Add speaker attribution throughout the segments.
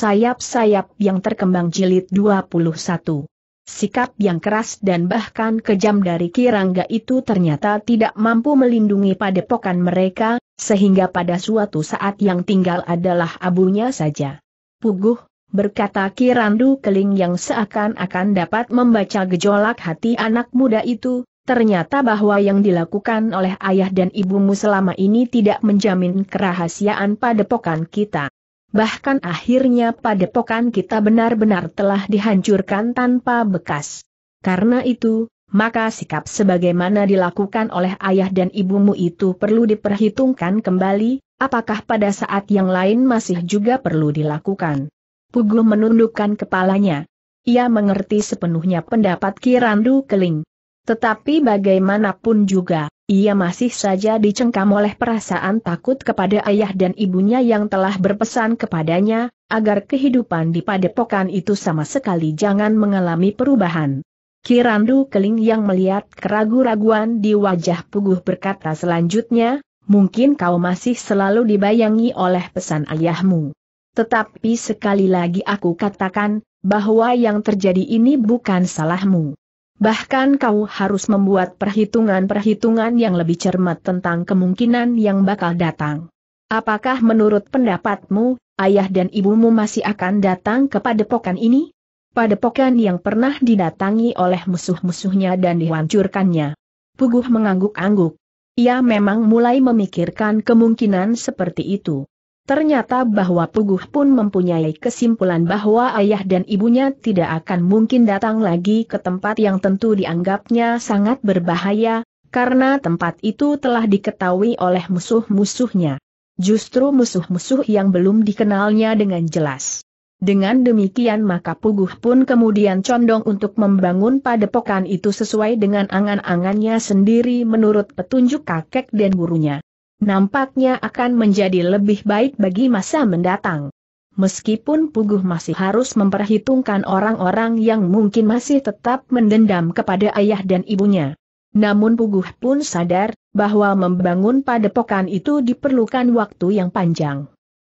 Speaker 1: sayap-sayap yang terkembang jilid 21. Sikap yang keras dan bahkan kejam dari Kirangga itu ternyata tidak mampu melindungi padepokan mereka, sehingga pada suatu saat yang tinggal adalah abunya saja. Puguh, berkata Kirandu Keling yang seakan-akan dapat membaca gejolak hati anak muda itu, ternyata bahwa yang dilakukan oleh ayah dan ibumu selama ini tidak menjamin kerahasiaan padepokan kita bahkan akhirnya padepokan kita benar-benar telah dihancurkan tanpa bekas. Karena itu, maka sikap sebagaimana dilakukan oleh ayah dan ibumu itu perlu diperhitungkan kembali, apakah pada saat yang lain masih juga perlu dilakukan. Pugu menundukkan kepalanya. Ia mengerti sepenuhnya pendapat Kirandu Keling. Tetapi bagaimanapun juga, ia masih saja dicengkam oleh perasaan takut kepada ayah dan ibunya yang telah berpesan kepadanya, agar kehidupan di padepokan itu sama sekali jangan mengalami perubahan. Kirandu Keling yang melihat keraguan raguan di wajah Puguh berkata selanjutnya, mungkin kau masih selalu dibayangi oleh pesan ayahmu. Tetapi sekali lagi aku katakan, bahwa yang terjadi ini bukan salahmu. Bahkan kau harus membuat perhitungan-perhitungan yang lebih cermat tentang kemungkinan yang bakal datang. Apakah menurut pendapatmu, ayah dan ibumu masih akan datang ke padepokan ini? Padepokan yang pernah didatangi oleh musuh-musuhnya dan dihancurkannya. Puguh mengangguk-angguk. Ia memang mulai memikirkan kemungkinan seperti itu. Ternyata bahwa Puguh pun mempunyai kesimpulan bahwa ayah dan ibunya tidak akan mungkin datang lagi ke tempat yang tentu dianggapnya sangat berbahaya, karena tempat itu telah diketahui oleh musuh-musuhnya. Justru musuh-musuh yang belum dikenalnya dengan jelas. Dengan demikian maka Puguh pun kemudian condong untuk membangun padepokan itu sesuai dengan angan-angannya sendiri menurut petunjuk kakek dan gurunya nampaknya akan menjadi lebih baik bagi masa mendatang. Meskipun Puguh masih harus memperhitungkan orang-orang yang mungkin masih tetap mendendam kepada ayah dan ibunya. Namun Puguh pun sadar, bahwa membangun padepokan itu diperlukan waktu yang panjang.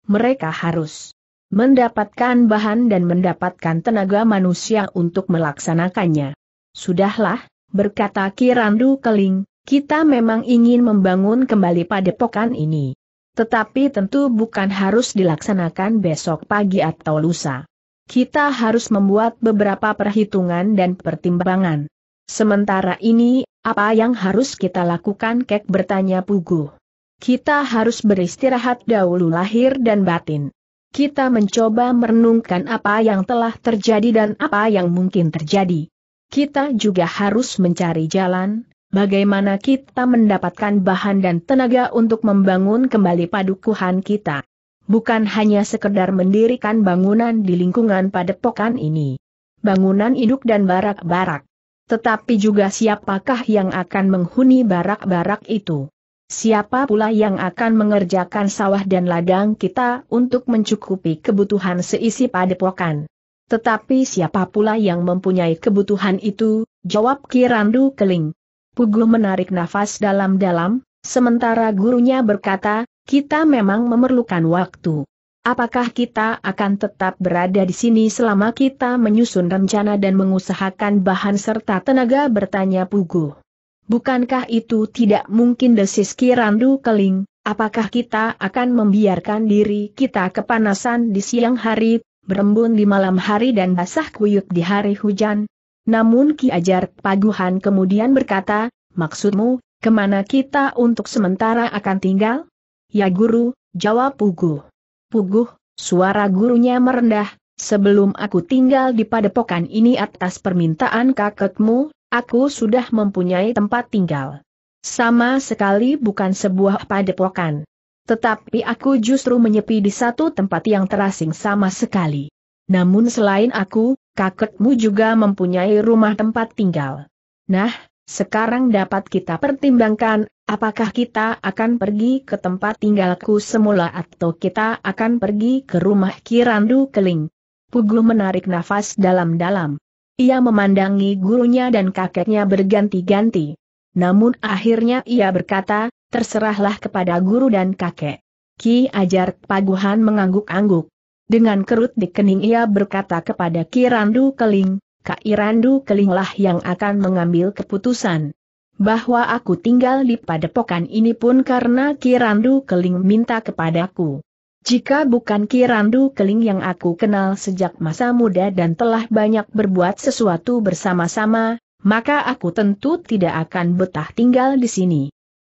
Speaker 1: Mereka harus mendapatkan bahan dan mendapatkan tenaga manusia untuk melaksanakannya. Sudahlah, berkata Kirandu Keling, kita memang ingin membangun kembali padepokan ini. Tetapi tentu bukan harus dilaksanakan besok pagi atau lusa. Kita harus membuat beberapa perhitungan dan pertimbangan. Sementara ini, apa yang harus kita lakukan kek bertanya Puguh. Kita harus beristirahat dahulu lahir dan batin. Kita mencoba merenungkan apa yang telah terjadi dan apa yang mungkin terjadi. Kita juga harus mencari jalan, bagaimana kita mendapatkan bahan dan tenaga untuk membangun kembali padukuhan kita. Bukan hanya sekedar mendirikan bangunan di lingkungan padepokan ini. Bangunan induk dan barak-barak. Tetapi juga siapakah yang akan menghuni barak-barak itu? Siapa pula yang akan mengerjakan sawah dan ladang kita untuk mencukupi kebutuhan seisi padepokan? Tetapi siapa pula yang mempunyai kebutuhan itu? Jawab Kirandu Keling. Pugu menarik nafas dalam-dalam, sementara gurunya berkata, kita memang memerlukan waktu. Apakah kita akan tetap berada di sini selama kita menyusun rencana dan mengusahakan bahan serta tenaga bertanya Pugu? Bukankah itu tidak mungkin desis Kirandu Keling, apakah kita akan membiarkan diri kita kepanasan di siang hari, berembun di malam hari dan basah kuyup di hari hujan? Namun Ki Ajar Paguhan kemudian berkata, maksudmu, kemana kita untuk sementara akan tinggal? Ya guru, jawab Puguh. Puguh, suara gurunya merendah, sebelum aku tinggal di padepokan ini atas permintaan kakekmu, aku sudah mempunyai tempat tinggal. Sama sekali bukan sebuah padepokan. Tetapi aku justru menyepi di satu tempat yang terasing sama sekali. Namun selain aku, kakekmu juga mempunyai rumah tempat tinggal. Nah, sekarang dapat kita pertimbangkan, apakah kita akan pergi ke tempat tinggalku semula atau kita akan pergi ke rumah Kirandu Keling. Pugu menarik nafas dalam-dalam. Ia memandangi gurunya dan kakeknya berganti-ganti. Namun akhirnya ia berkata, terserahlah kepada guru dan kakek. Ki Ajar Paguhan mengangguk-angguk. Dengan kerut di kening ia berkata kepada Kirandu Keling, Kak Irandu Kelinglah yang akan mengambil keputusan. Bahwa aku tinggal di padepokan ini pun karena Kirandu Keling minta kepadaku. Jika bukan Kirandu Keling yang aku kenal sejak masa muda dan telah banyak berbuat sesuatu bersama-sama, maka aku tentu tidak akan betah tinggal di sini.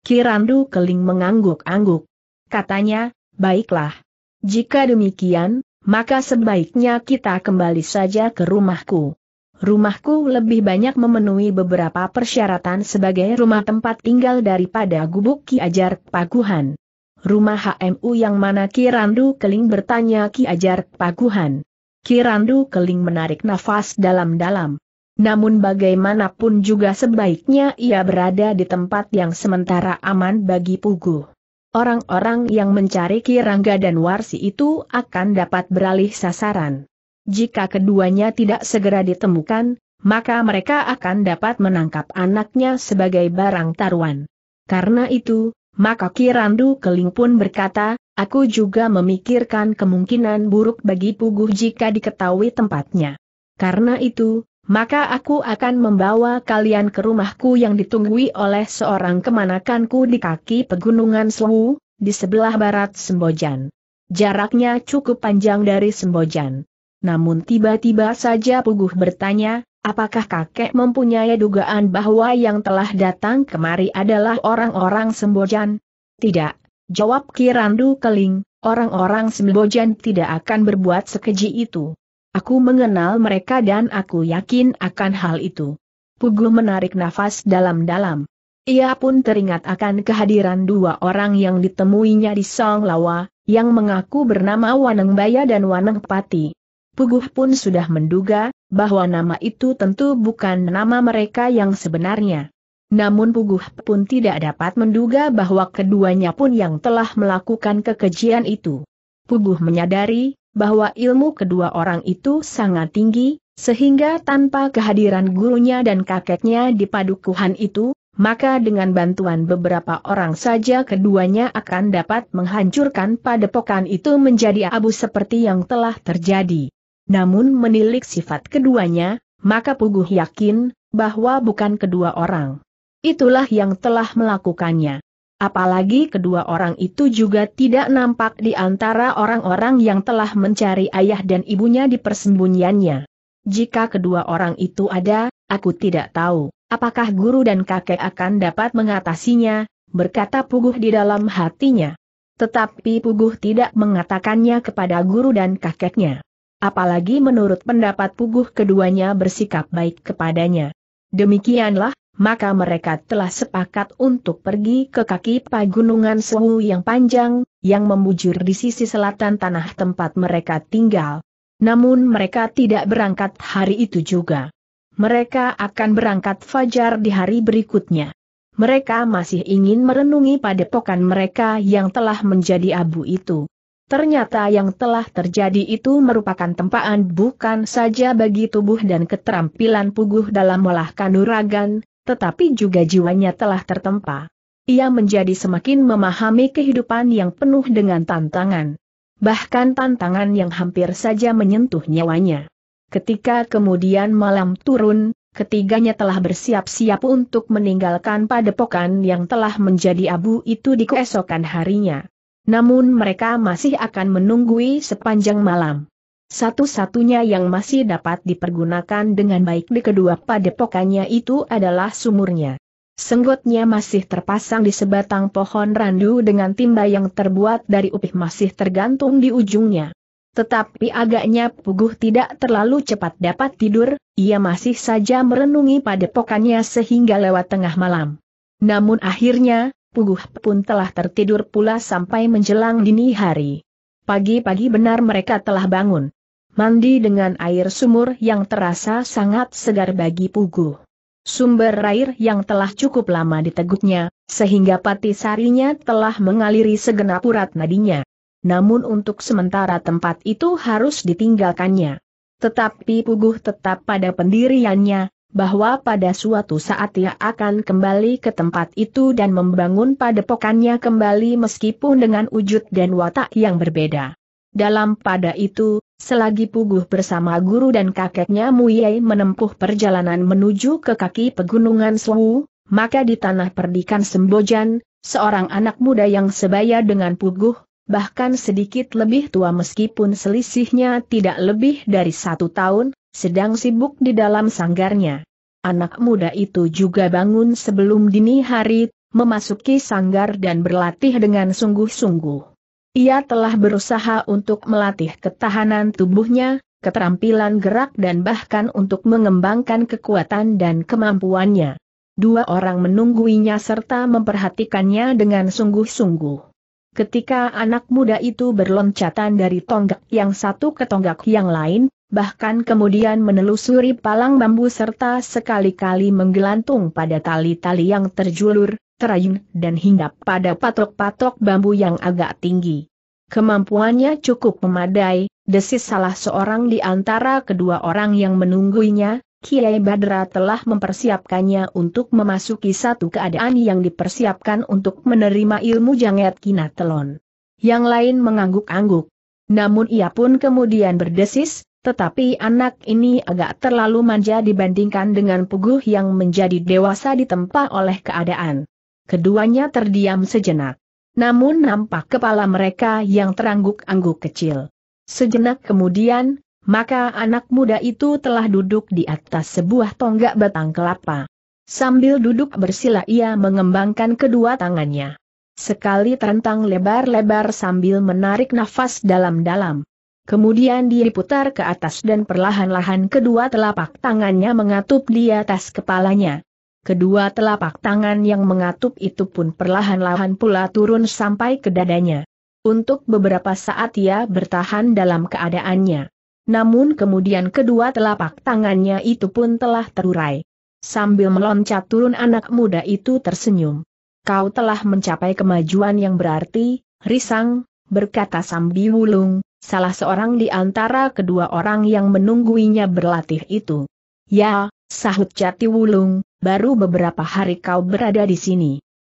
Speaker 1: Kirandu Keling mengangguk-angguk. Katanya, baiklah. Jika demikian, maka sebaiknya kita kembali saja ke rumahku. Rumahku lebih banyak memenuhi beberapa persyaratan sebagai rumah tempat tinggal daripada gubuk Ki Ajar Paguhan. Rumah HMU yang mana Ki Randu Keling bertanya Ki Ajar Paguhan. Randu Keling menarik nafas dalam-dalam. Namun bagaimanapun juga sebaiknya ia berada di tempat yang sementara aman bagi Puguh orang-orang yang mencari Kirangga dan Warsi itu akan dapat beralih sasaran. Jika keduanya tidak segera ditemukan, maka mereka akan dapat menangkap anaknya sebagai barang taruhan. Karena itu, maka Kirandu Keling pun berkata, aku juga memikirkan kemungkinan buruk bagi Puguh jika diketahui tempatnya. Karena itu, maka aku akan membawa kalian ke rumahku yang ditunggui oleh seorang kemanakanku di kaki pegunungan Sewu, di sebelah barat Sembojan. Jaraknya cukup panjang dari Sembojan. Namun tiba-tiba saja Puguh bertanya, apakah kakek mempunyai dugaan bahwa yang telah datang kemari adalah orang-orang Sembojan? Tidak, jawab Kirandu Keling, orang-orang Sembojan tidak akan berbuat sekeji itu. Aku mengenal mereka dan aku yakin akan hal itu. Pugu menarik nafas dalam-dalam. Ia pun teringat akan kehadiran dua orang yang ditemuinya di Song Lawa, yang mengaku bernama Waneng Baya dan Waneng Pati. Puguh pun sudah menduga, bahwa nama itu tentu bukan nama mereka yang sebenarnya. Namun Puguh pun tidak dapat menduga bahwa keduanya pun yang telah melakukan kekejian itu. Puguh menyadari, bahwa ilmu kedua orang itu sangat tinggi, sehingga tanpa kehadiran gurunya dan kakeknya di padukuhan itu, maka dengan bantuan beberapa orang saja keduanya akan dapat menghancurkan padepokan itu menjadi abu seperti yang telah terjadi. Namun menilik sifat keduanya, maka Puguh yakin bahwa bukan kedua orang. Itulah yang telah melakukannya. Apalagi kedua orang itu juga tidak nampak di antara orang-orang yang telah mencari ayah dan ibunya di persembunyiannya. Jika kedua orang itu ada, aku tidak tahu apakah guru dan kakek akan dapat mengatasinya, berkata Puguh di dalam hatinya. Tetapi Puguh tidak mengatakannya kepada guru dan kakeknya. Apalagi menurut pendapat Puguh keduanya bersikap baik kepadanya. Demikianlah, maka mereka telah sepakat untuk pergi ke kaki pagunungan Suhu yang panjang, yang membujur di sisi selatan tanah tempat mereka tinggal. Namun mereka tidak berangkat hari itu juga. Mereka akan berangkat fajar di hari berikutnya. Mereka masih ingin merenungi padepokan mereka yang telah menjadi abu itu. Ternyata yang telah terjadi itu merupakan tempaan bukan saja bagi tubuh dan keterampilan puguh dalam melahkan uragan tetapi juga jiwanya telah tertempa. Ia menjadi semakin memahami kehidupan yang penuh dengan tantangan. Bahkan tantangan yang hampir saja menyentuh nyawanya. Ketika kemudian malam turun, ketiganya telah bersiap-siap untuk meninggalkan padepokan yang telah menjadi abu itu di keesokan harinya. Namun mereka masih akan menunggui sepanjang malam. Satu-satunya yang masih dapat dipergunakan dengan baik di kedua padepokannya itu adalah sumurnya. Senggotnya masih terpasang di sebatang pohon randu dengan timba yang terbuat dari upih masih tergantung di ujungnya. Tetapi agaknya Puguh tidak terlalu cepat dapat tidur, ia masih saja merenungi padepokannya sehingga lewat tengah malam. Namun akhirnya, Puguh pun telah tertidur pula sampai menjelang dini hari. Pagi-pagi benar mereka telah bangun mandi dengan air sumur yang terasa sangat segar bagi Pugu. Sumber air yang telah cukup lama diteguknya, sehingga pati sarinya telah mengaliri segenap urat nadinya. Namun untuk sementara tempat itu harus ditinggalkannya. Tetapi Puguh tetap pada pendiriannya, bahwa pada suatu saat ia akan kembali ke tempat itu dan membangun padepokannya kembali meskipun dengan wujud dan watak yang berbeda. Dalam pada itu, selagi Puguh bersama guru dan kakeknya Muyei menempuh perjalanan menuju ke kaki pegunungan Swu, maka di tanah perdikan Sembojan, seorang anak muda yang sebaya dengan Puguh, bahkan sedikit lebih tua meskipun selisihnya tidak lebih dari satu tahun, sedang sibuk di dalam sanggarnya. Anak muda itu juga bangun sebelum dini hari, memasuki sanggar dan berlatih dengan sungguh-sungguh. Ia telah berusaha untuk melatih ketahanan tubuhnya, keterampilan gerak dan bahkan untuk mengembangkan kekuatan dan kemampuannya. Dua orang menungguinya serta memperhatikannya dengan sungguh-sungguh. Ketika anak muda itu berloncatan dari tonggak yang satu ke tonggak yang lain, bahkan kemudian menelusuri palang bambu serta sekali-kali menggelantung pada tali-tali yang terjulur, terayun dan hinggap pada patok-patok bambu yang agak tinggi. Kemampuannya cukup memadai, desis salah seorang di antara kedua orang yang menunggunya. Kiai Badra telah mempersiapkannya untuk memasuki satu keadaan yang dipersiapkan untuk menerima ilmu janget kinatelon. Yang lain mengangguk-angguk. Namun ia pun kemudian berdesis, tetapi anak ini agak terlalu manja dibandingkan dengan Puguh yang menjadi dewasa ditempa oleh keadaan. Keduanya terdiam sejenak. Namun nampak kepala mereka yang terangguk-angguk kecil. Sejenak kemudian, maka anak muda itu telah duduk di atas sebuah tonggak batang kelapa. Sambil duduk bersila ia mengembangkan kedua tangannya. Sekali terentang lebar-lebar sambil menarik nafas dalam-dalam. Kemudian dia putar ke atas dan perlahan-lahan kedua telapak tangannya mengatup di atas kepalanya. Kedua telapak tangan yang mengatup itu pun perlahan-lahan pula turun sampai ke dadanya. Untuk beberapa saat ia bertahan dalam keadaannya namun kemudian kedua telapak tangannya itu pun telah terurai. Sambil meloncat turun anak muda itu tersenyum. Kau telah mencapai kemajuan yang berarti, Risang, berkata Sambi Wulung, salah seorang di antara kedua orang yang menungguinya berlatih itu. Ya, sahut Jati Wulung, baru beberapa hari kau berada di sini.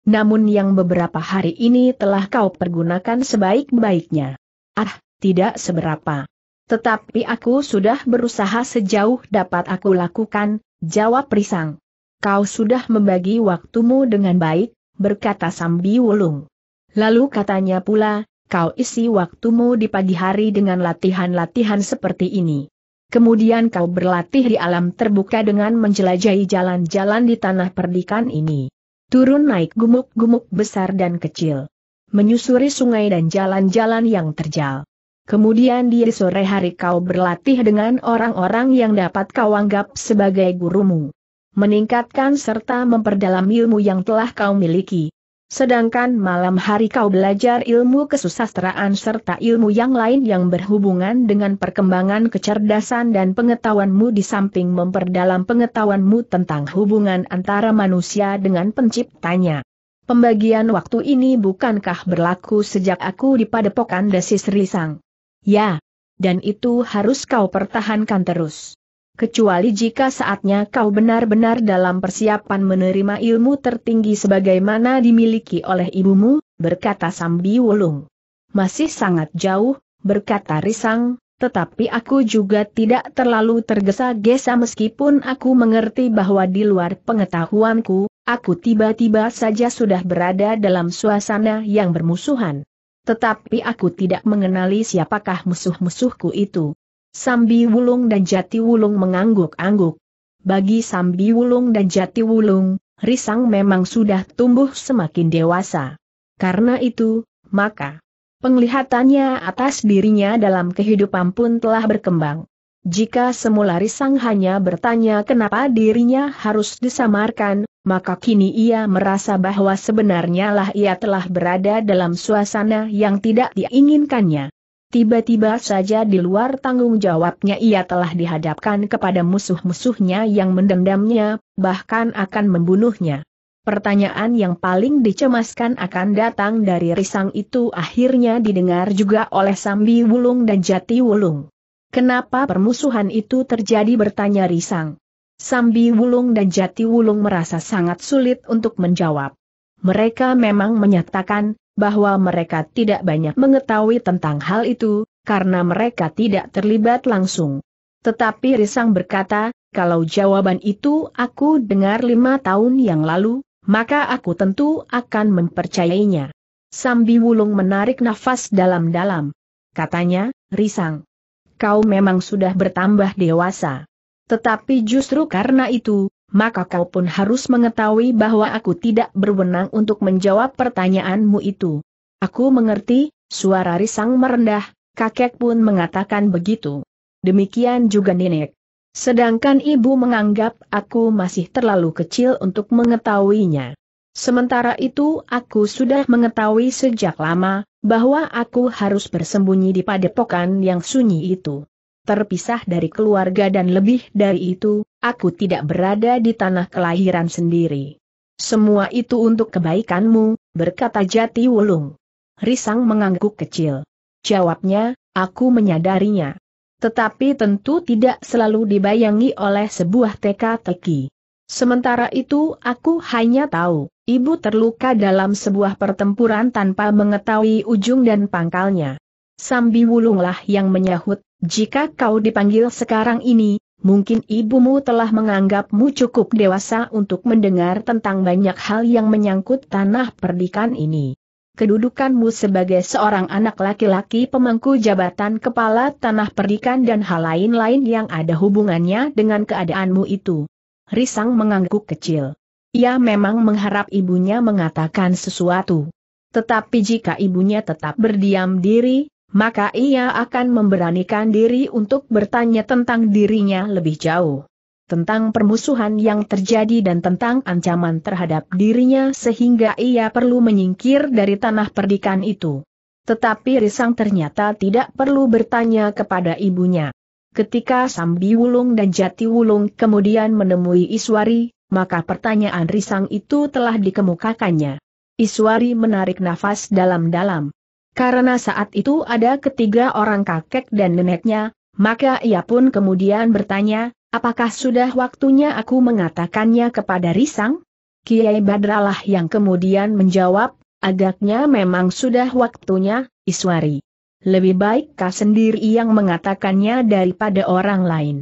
Speaker 1: Namun yang beberapa hari ini telah kau pergunakan sebaik-baiknya. Ah, tidak seberapa. Tetapi aku sudah berusaha sejauh dapat aku lakukan, jawab Risang. Kau sudah membagi waktumu dengan baik, berkata Sambi Wulung. Lalu katanya pula, kau isi waktumu di pagi hari dengan latihan-latihan seperti ini. Kemudian kau berlatih di alam terbuka dengan menjelajahi jalan-jalan di tanah perdikan ini. Turun naik gumuk-gumuk besar dan kecil. Menyusuri sungai dan jalan-jalan yang terjal. Kemudian di sore hari kau berlatih dengan orang-orang yang dapat kau anggap sebagai gurumu. Meningkatkan serta memperdalam ilmu yang telah kau miliki. Sedangkan malam hari kau belajar ilmu kesusastraan serta ilmu yang lain yang berhubungan dengan perkembangan kecerdasan dan pengetahuanmu di samping memperdalam pengetahuanmu tentang hubungan antara manusia dengan penciptanya. Pembagian waktu ini bukankah berlaku sejak aku di padepokan Desis Risang? Ya, dan itu harus kau pertahankan terus. Kecuali jika saatnya kau benar-benar dalam persiapan menerima ilmu tertinggi sebagaimana dimiliki oleh ibumu, berkata Sambi Wulung. Masih sangat jauh, berkata Risang, tetapi aku juga tidak terlalu tergesa-gesa meskipun aku mengerti bahwa di luar pengetahuanku, aku tiba-tiba saja sudah berada dalam suasana yang bermusuhan. Tetapi aku tidak mengenali siapakah musuh-musuhku itu. Sambi Wulung dan Jati Wulung mengangguk-angguk. Bagi Sambi Wulung dan Jati Wulung, Risang memang sudah tumbuh semakin dewasa. Karena itu, maka penglihatannya atas dirinya dalam kehidupan pun telah berkembang. Jika semula Risang hanya bertanya kenapa dirinya harus disamarkan, maka kini ia merasa bahwa sebenarnya lah ia telah berada dalam suasana yang tidak diinginkannya. Tiba-tiba saja di luar tanggung jawabnya ia telah dihadapkan kepada musuh-musuhnya yang mendendamnya, bahkan akan membunuhnya. Pertanyaan yang paling dicemaskan akan datang dari Risang itu akhirnya didengar juga oleh Sambi Wulung dan Jati Wulung. Kenapa permusuhan itu terjadi bertanya Risang. Sambi Wulung dan Jati Wulung merasa sangat sulit untuk menjawab. Mereka memang menyatakan bahwa mereka tidak banyak mengetahui tentang hal itu, karena mereka tidak terlibat langsung. Tetapi Risang berkata, kalau jawaban itu aku dengar lima tahun yang lalu, maka aku tentu akan mempercayainya. Sambi Wulung menarik nafas dalam-dalam. Katanya, Risang, kau memang sudah bertambah dewasa. Tetapi justru karena itu, maka kau pun harus mengetahui bahwa aku tidak berwenang untuk menjawab pertanyaanmu itu. Aku mengerti, suara risang merendah, kakek pun mengatakan begitu. Demikian juga nenek. Sedangkan ibu menganggap aku masih terlalu kecil untuk mengetahuinya. Sementara itu aku sudah mengetahui sejak lama, bahwa aku harus bersembunyi di padepokan yang sunyi itu. Terpisah dari keluarga dan lebih dari itu, aku tidak berada di tanah kelahiran sendiri. Semua itu untuk kebaikanmu, berkata Jati Wulung. Risang mengangguk kecil. Jawabnya, aku menyadarinya. Tetapi tentu tidak selalu dibayangi oleh sebuah teka-teki. Sementara itu aku hanya tahu, Ibu terluka dalam sebuah pertempuran tanpa mengetahui ujung dan pangkalnya. Sambi Wulunglah yang menyahut, jika kau dipanggil sekarang ini, mungkin ibumu telah menganggapmu cukup dewasa untuk mendengar tentang banyak hal yang menyangkut tanah perdikan ini. Kedudukanmu sebagai seorang anak laki-laki pemangku jabatan kepala tanah perdikan dan hal lain-lain yang ada hubungannya dengan keadaanmu itu. Risang mengangguk kecil. Ia memang mengharap ibunya mengatakan sesuatu. Tetapi jika ibunya tetap berdiam diri, maka ia akan memberanikan diri untuk bertanya tentang dirinya lebih jauh. Tentang permusuhan yang terjadi dan tentang ancaman terhadap dirinya sehingga ia perlu menyingkir dari tanah perdikan itu. Tetapi Risang ternyata tidak perlu bertanya kepada ibunya. Ketika Sambi Wulung dan Jati Wulung kemudian menemui Iswari, maka pertanyaan risang itu telah dikemukakannya. Iswari menarik nafas dalam-dalam. Karena saat itu ada ketiga orang kakek dan neneknya, maka ia pun kemudian bertanya, apakah sudah waktunya aku mengatakannya kepada risang? Kiai Badralah yang kemudian menjawab, agaknya memang sudah waktunya, Iswari. Lebih baik kau sendiri yang mengatakannya daripada orang lain.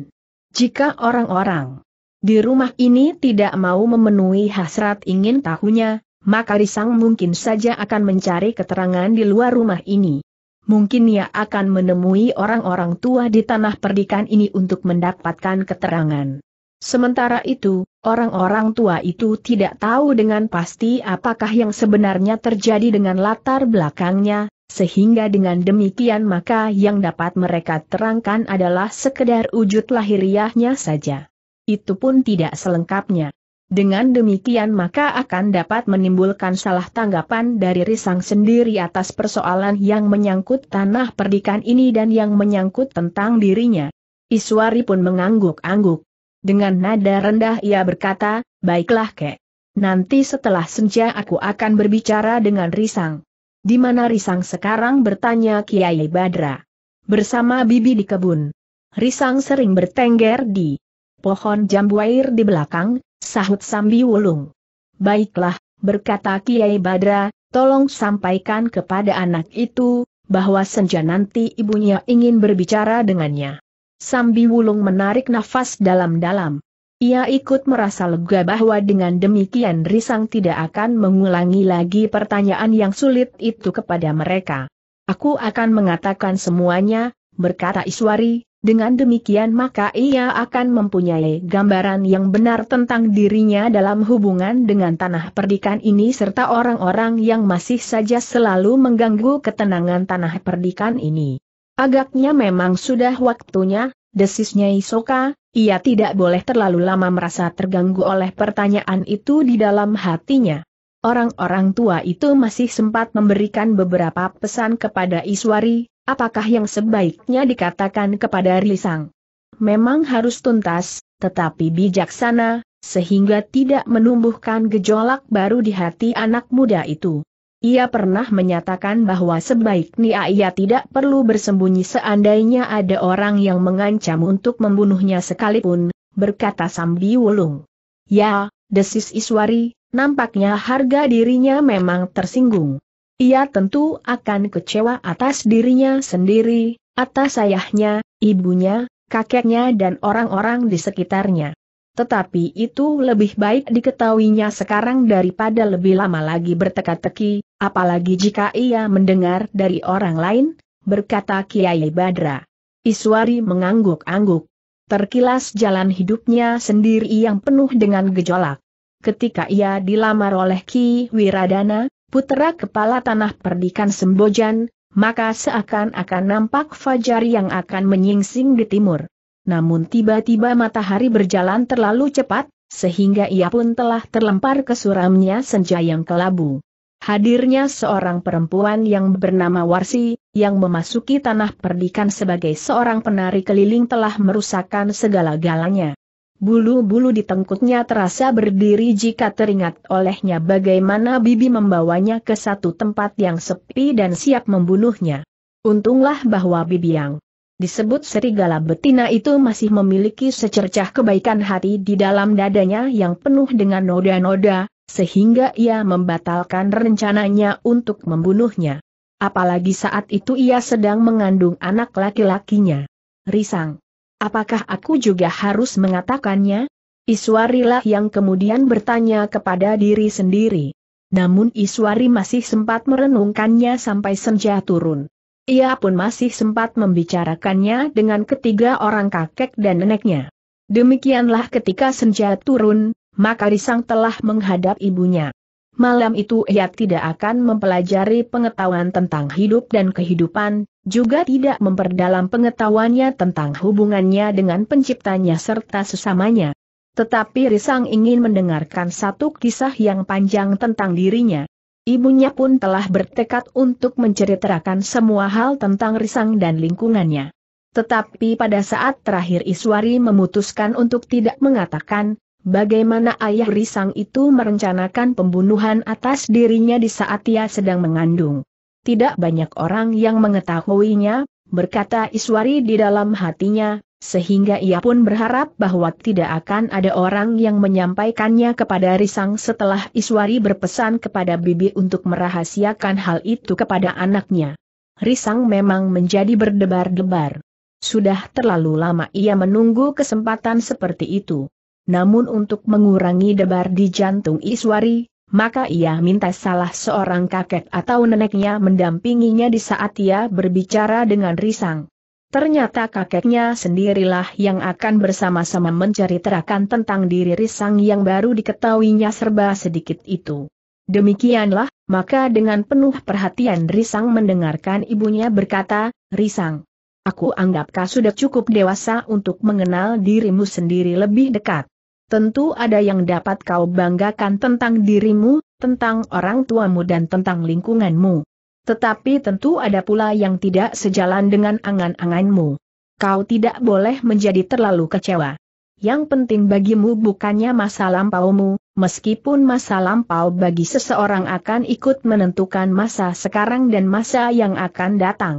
Speaker 1: Jika orang-orang di rumah ini tidak mau memenuhi hasrat ingin tahunya, maka Risang mungkin saja akan mencari keterangan di luar rumah ini. Mungkin ia akan menemui orang-orang tua di tanah perdikan ini untuk mendapatkan keterangan. Sementara itu, orang-orang tua itu tidak tahu dengan pasti apakah yang sebenarnya terjadi dengan latar belakangnya, sehingga dengan demikian maka yang dapat mereka terangkan adalah sekedar wujud lahiriahnya saja. Itu pun tidak selengkapnya. Dengan demikian maka akan dapat menimbulkan salah tanggapan dari Risang sendiri atas persoalan yang menyangkut tanah perdikan ini dan yang menyangkut tentang dirinya. Iswari pun mengangguk-angguk. Dengan nada rendah ia berkata, baiklah kek. Nanti setelah senja aku akan berbicara dengan Risang. Di mana Risang sekarang bertanya Kiai Badra. Bersama Bibi di kebun. Risang sering bertengger di pohon jambu air di belakang, sahut Sambi Wulung. Baiklah, berkata Kiai Badra, tolong sampaikan kepada anak itu, bahwa senja nanti ibunya ingin berbicara dengannya. Sambi Wulung menarik nafas dalam-dalam. Ia ikut merasa lega bahwa dengan demikian Risang tidak akan mengulangi lagi pertanyaan yang sulit itu kepada mereka. Aku akan mengatakan semuanya, berkata Iswari, dengan demikian maka ia akan mempunyai gambaran yang benar tentang dirinya dalam hubungan dengan tanah perdikan ini serta orang-orang yang masih saja selalu mengganggu ketenangan tanah perdikan ini. Agaknya memang sudah waktunya, desisnya Isoka, ia tidak boleh terlalu lama merasa terganggu oleh pertanyaan itu di dalam hatinya. Orang-orang tua itu masih sempat memberikan beberapa pesan kepada Iswari, Apakah yang sebaiknya dikatakan kepada Rilisang? Memang harus tuntas, tetapi bijaksana, sehingga tidak menumbuhkan gejolak baru di hati anak muda itu. Ia pernah menyatakan bahwa sebaiknya ia tidak perlu bersembunyi seandainya ada orang yang mengancam untuk membunuhnya sekalipun, berkata Sambi Wulung. Ya, desis Iswari, nampaknya harga dirinya memang tersinggung. Ia tentu akan kecewa atas dirinya sendiri, atas ayahnya, ibunya, kakeknya dan orang-orang di sekitarnya. Tetapi itu lebih baik diketahuinya sekarang daripada lebih lama lagi berteka-teki, apalagi jika ia mendengar dari orang lain, berkata Kiai Badra. Iswari mengangguk-angguk. Terkilas jalan hidupnya sendiri yang penuh dengan gejolak. Ketika ia dilamar oleh Ki Wiradana, putera kepala tanah perdikan Sembojan, maka seakan-akan nampak fajar yang akan menyingsing di timur. Namun tiba-tiba matahari berjalan terlalu cepat, sehingga ia pun telah terlempar ke suramnya senja yang kelabu. Hadirnya seorang perempuan yang bernama Warsi, yang memasuki tanah perdikan sebagai seorang penari keliling telah merusakkan segala galanya. Bulu-bulu di tengkuknya terasa berdiri jika teringat olehnya bagaimana Bibi membawanya ke satu tempat yang sepi dan siap membunuhnya. Untunglah bahwa Bibi yang disebut serigala betina itu masih memiliki secercah kebaikan hati di dalam dadanya yang penuh dengan noda-noda, sehingga ia membatalkan rencananya untuk membunuhnya. Apalagi saat itu ia sedang mengandung anak laki-lakinya. Risang. Apakah aku juga harus mengatakannya? Iswarilah yang kemudian bertanya kepada diri sendiri. Namun Iswari masih sempat merenungkannya sampai senja turun. Ia pun masih sempat membicarakannya dengan ketiga orang kakek dan neneknya. Demikianlah ketika senja turun, maka Risang telah menghadap ibunya. Malam itu ia tidak akan mempelajari pengetahuan tentang hidup dan kehidupan, juga tidak memperdalam pengetahuannya tentang hubungannya dengan penciptanya serta sesamanya. Tetapi Risang ingin mendengarkan satu kisah yang panjang tentang dirinya. Ibunya pun telah bertekad untuk menceritakan semua hal tentang Risang dan lingkungannya. Tetapi pada saat terakhir Iswari memutuskan untuk tidak mengatakan, bagaimana ayah Risang itu merencanakan pembunuhan atas dirinya di saat ia sedang mengandung. Tidak banyak orang yang mengetahuinya, berkata Iswari di dalam hatinya, sehingga ia pun berharap bahwa tidak akan ada orang yang menyampaikannya kepada Risang setelah Iswari berpesan kepada Bibi untuk merahasiakan hal itu kepada anaknya. Risang memang menjadi berdebar-debar. Sudah terlalu lama ia menunggu kesempatan seperti itu namun untuk mengurangi debar di jantung Iswari, maka ia minta salah seorang kakek atau neneknya mendampinginya di saat ia berbicara dengan risang. Ternyata kakeknya sendirilah yang akan bersama-sama mencari terakan tentang diri risang yang baru diketahuinya serba sedikit itu. Demikianlah, maka dengan penuh perhatian Risang mendengarkan ibunya berkata, Risang, aku anggap kau sudah cukup dewasa untuk mengenal dirimu sendiri lebih dekat tentu ada yang dapat kau banggakan tentang dirimu, tentang orang tuamu dan tentang lingkunganmu. Tetapi tentu ada pula yang tidak sejalan dengan angan-anganmu. Kau tidak boleh menjadi terlalu kecewa. Yang penting bagimu bukannya masa lampaumu, meskipun masa lampau bagi seseorang akan ikut menentukan masa sekarang dan masa yang akan datang.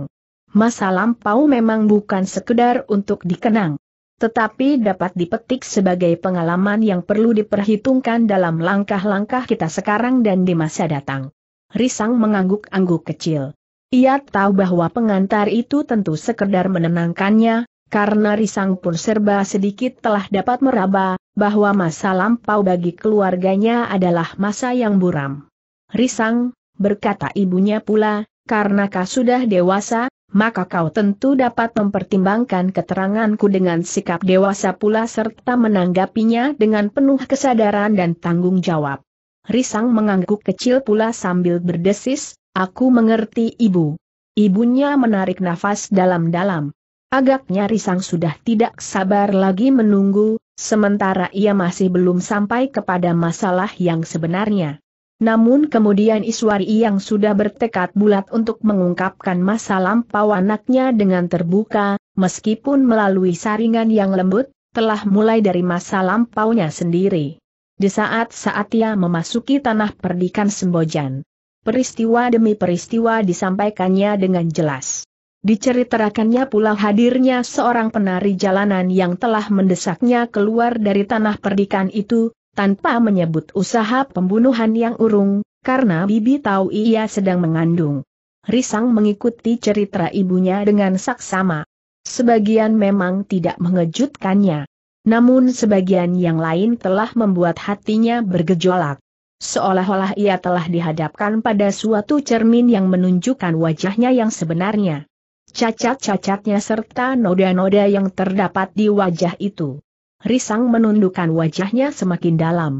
Speaker 1: Masa lampau memang bukan sekedar untuk dikenang tetapi dapat dipetik sebagai pengalaman yang perlu diperhitungkan dalam langkah-langkah kita sekarang dan di masa datang. Risang mengangguk-angguk kecil. Ia tahu bahwa pengantar itu tentu sekedar menenangkannya, karena Risang pun serba sedikit telah dapat meraba, bahwa masa lampau bagi keluarganya adalah masa yang buram. Risang, berkata ibunya pula, karena kau sudah dewasa, maka kau tentu dapat mempertimbangkan keteranganku dengan sikap dewasa pula serta menanggapinya dengan penuh kesadaran dan tanggung jawab. Risang mengangguk kecil pula sambil berdesis, aku mengerti ibu. Ibunya menarik nafas dalam-dalam. Agaknya Risang sudah tidak sabar lagi menunggu, sementara ia masih belum sampai kepada masalah yang sebenarnya. Namun kemudian Iswari yang sudah bertekad bulat untuk mengungkapkan masa lampau anaknya dengan terbuka, meskipun melalui saringan yang lembut, telah mulai dari masa lampaunya sendiri. Di saat-saat ia memasuki tanah perdikan Sembojan. Peristiwa demi peristiwa disampaikannya dengan jelas. Diceritakannya pula hadirnya seorang penari jalanan yang telah mendesaknya keluar dari tanah perdikan itu, tanpa menyebut usaha pembunuhan yang urung, karena Bibi tahu ia sedang mengandung. Risang mengikuti cerita ibunya dengan saksama. Sebagian memang tidak mengejutkannya. Namun sebagian yang lain telah membuat hatinya bergejolak. Seolah-olah ia telah dihadapkan pada suatu cermin yang menunjukkan wajahnya yang sebenarnya. Cacat-cacatnya serta noda-noda yang terdapat di wajah itu. Risang menundukkan wajahnya semakin dalam.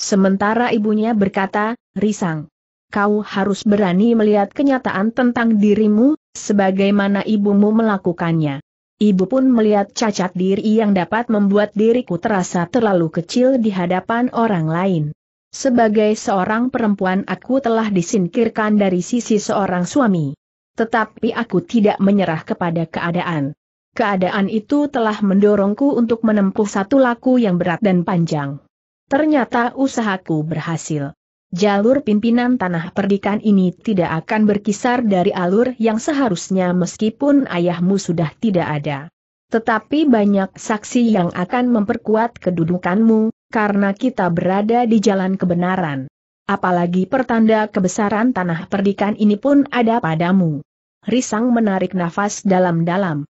Speaker 1: Sementara ibunya berkata, Risang, kau harus berani melihat kenyataan tentang dirimu, sebagaimana ibumu melakukannya. Ibu pun melihat cacat diri yang dapat membuat diriku terasa terlalu kecil di hadapan orang lain. Sebagai seorang perempuan aku telah disingkirkan dari sisi seorang suami. Tetapi aku tidak menyerah kepada keadaan. Keadaan itu telah mendorongku untuk menempuh satu laku yang berat dan panjang. Ternyata usahaku berhasil. Jalur pimpinan tanah perdikan ini tidak akan berkisar dari alur yang seharusnya meskipun ayahmu sudah tidak ada. Tetapi banyak saksi yang akan memperkuat kedudukanmu, karena kita berada di jalan kebenaran. Apalagi pertanda kebesaran tanah perdikan ini pun ada padamu. Risang menarik nafas dalam-dalam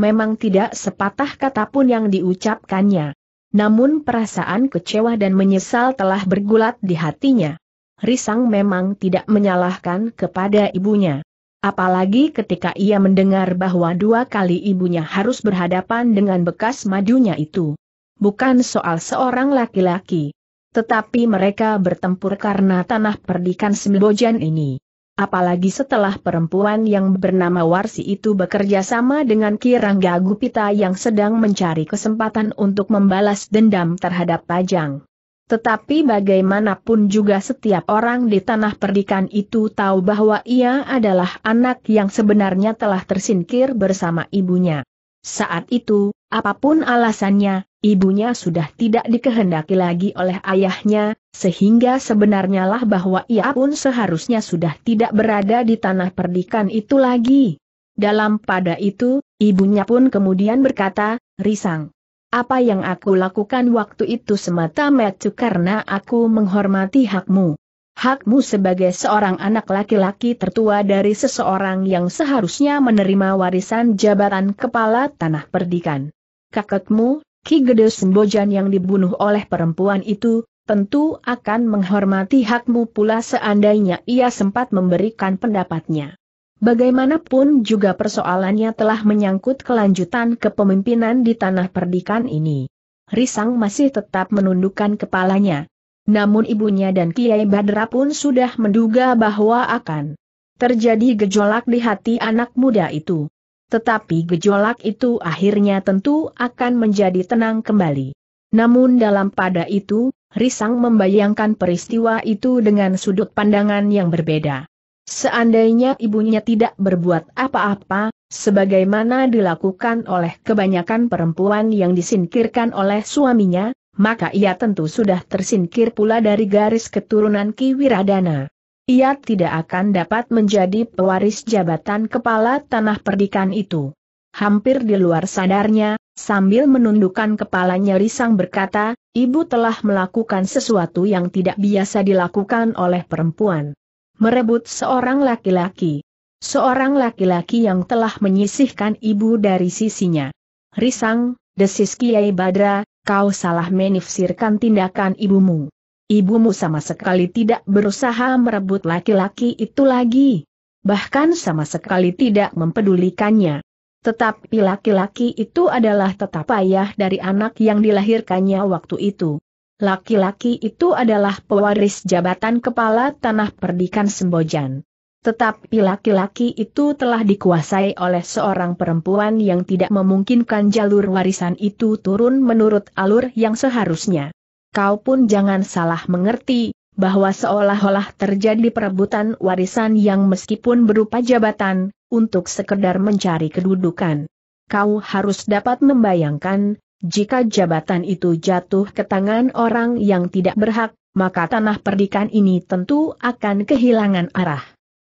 Speaker 1: memang tidak sepatah kata pun yang diucapkannya. Namun perasaan kecewa dan menyesal telah bergulat di hatinya. Risang memang tidak menyalahkan kepada ibunya. Apalagi ketika ia mendengar bahwa dua kali ibunya harus berhadapan dengan bekas madunya itu. Bukan soal seorang laki-laki. Tetapi mereka bertempur karena tanah perdikan Sembojan ini apalagi setelah perempuan yang bernama Warsi itu bekerja sama dengan Kirangga Gupita yang sedang mencari kesempatan untuk membalas dendam terhadap Pajang. Tetapi bagaimanapun juga setiap orang di tanah perdikan itu tahu bahwa ia adalah anak yang sebenarnya telah tersingkir bersama ibunya. Saat itu, apapun alasannya, ibunya sudah tidak dikehendaki lagi oleh ayahnya, sehingga sebenarnya lah bahwa ia pun seharusnya sudah tidak berada di tanah perdikan itu lagi. Dalam pada itu, ibunya pun kemudian berkata, Risang. Apa yang aku lakukan waktu itu semata-mata karena aku menghormati hakmu hakmu sebagai seorang anak laki-laki tertua dari seseorang yang seharusnya menerima warisan jabatan kepala tanah perdikan. Kakekmu, Ki Gede Sembojan yang dibunuh oleh perempuan itu, tentu akan menghormati hakmu pula seandainya ia sempat memberikan pendapatnya. Bagaimanapun juga persoalannya telah menyangkut kelanjutan kepemimpinan di tanah perdikan ini. Risang masih tetap menundukkan kepalanya, namun ibunya dan Kiai Badra pun sudah menduga bahwa akan terjadi gejolak di hati anak muda itu. Tetapi gejolak itu akhirnya tentu akan menjadi tenang kembali. Namun dalam pada itu, Risang membayangkan peristiwa itu dengan sudut pandangan yang berbeda. Seandainya ibunya tidak berbuat apa-apa, sebagaimana dilakukan oleh kebanyakan perempuan yang disingkirkan oleh suaminya, maka ia tentu sudah tersingkir pula dari garis keturunan Ki Wiradana. Ia tidak akan dapat menjadi pewaris jabatan kepala tanah perdikan itu. Hampir di luar sadarnya, sambil menundukkan kepalanya Risang berkata, ibu telah melakukan sesuatu yang tidak biasa dilakukan oleh perempuan. Merebut seorang laki-laki. Seorang laki-laki yang telah menyisihkan ibu dari sisinya. Risang, desis Kiai Badra, kau salah menafsirkan tindakan ibumu. Ibumu sama sekali tidak berusaha merebut laki-laki itu lagi. Bahkan sama sekali tidak mempedulikannya. Tetapi laki-laki itu adalah tetap ayah dari anak yang dilahirkannya waktu itu. Laki-laki itu adalah pewaris jabatan kepala tanah perdikan Sembojan. Tetapi laki-laki itu telah dikuasai oleh seorang perempuan yang tidak memungkinkan jalur warisan itu turun menurut alur yang seharusnya. Kau pun jangan salah mengerti, bahwa seolah-olah terjadi perebutan warisan yang meskipun berupa jabatan, untuk sekedar mencari kedudukan. Kau harus dapat membayangkan, jika jabatan itu jatuh ke tangan orang yang tidak berhak, maka tanah perdikan ini tentu akan kehilangan arah.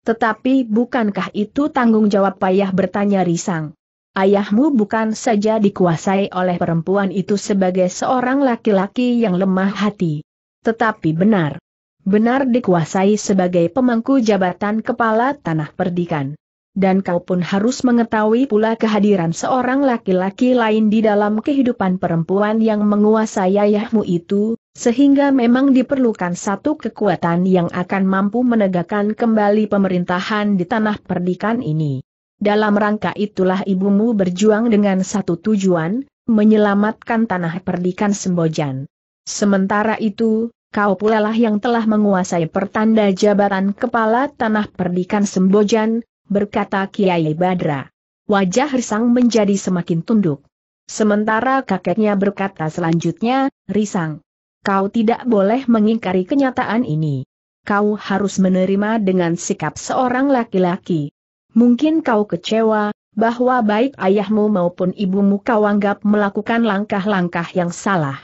Speaker 1: Tetapi bukankah itu tanggung jawab payah bertanya Risang? Ayahmu bukan saja dikuasai oleh perempuan itu sebagai seorang laki-laki yang lemah hati. Tetapi benar. Benar dikuasai sebagai pemangku jabatan kepala tanah perdikan dan kau pun harus mengetahui pula kehadiran seorang laki-laki lain di dalam kehidupan perempuan yang menguasai ayahmu itu, sehingga memang diperlukan satu kekuatan yang akan mampu menegakkan kembali pemerintahan di tanah perdikan ini. Dalam rangka itulah ibumu berjuang dengan satu tujuan, menyelamatkan tanah perdikan Sembojan. Sementara itu, kau pula lah yang telah menguasai pertanda jabatan kepala tanah perdikan Sembojan, berkata Kiai Badra. Wajah Risang menjadi semakin tunduk. Sementara kakeknya berkata selanjutnya, Risang, kau tidak boleh mengingkari kenyataan ini. Kau harus menerima dengan sikap seorang laki-laki. Mungkin kau kecewa, bahwa baik ayahmu maupun ibumu kau anggap melakukan langkah-langkah yang salah.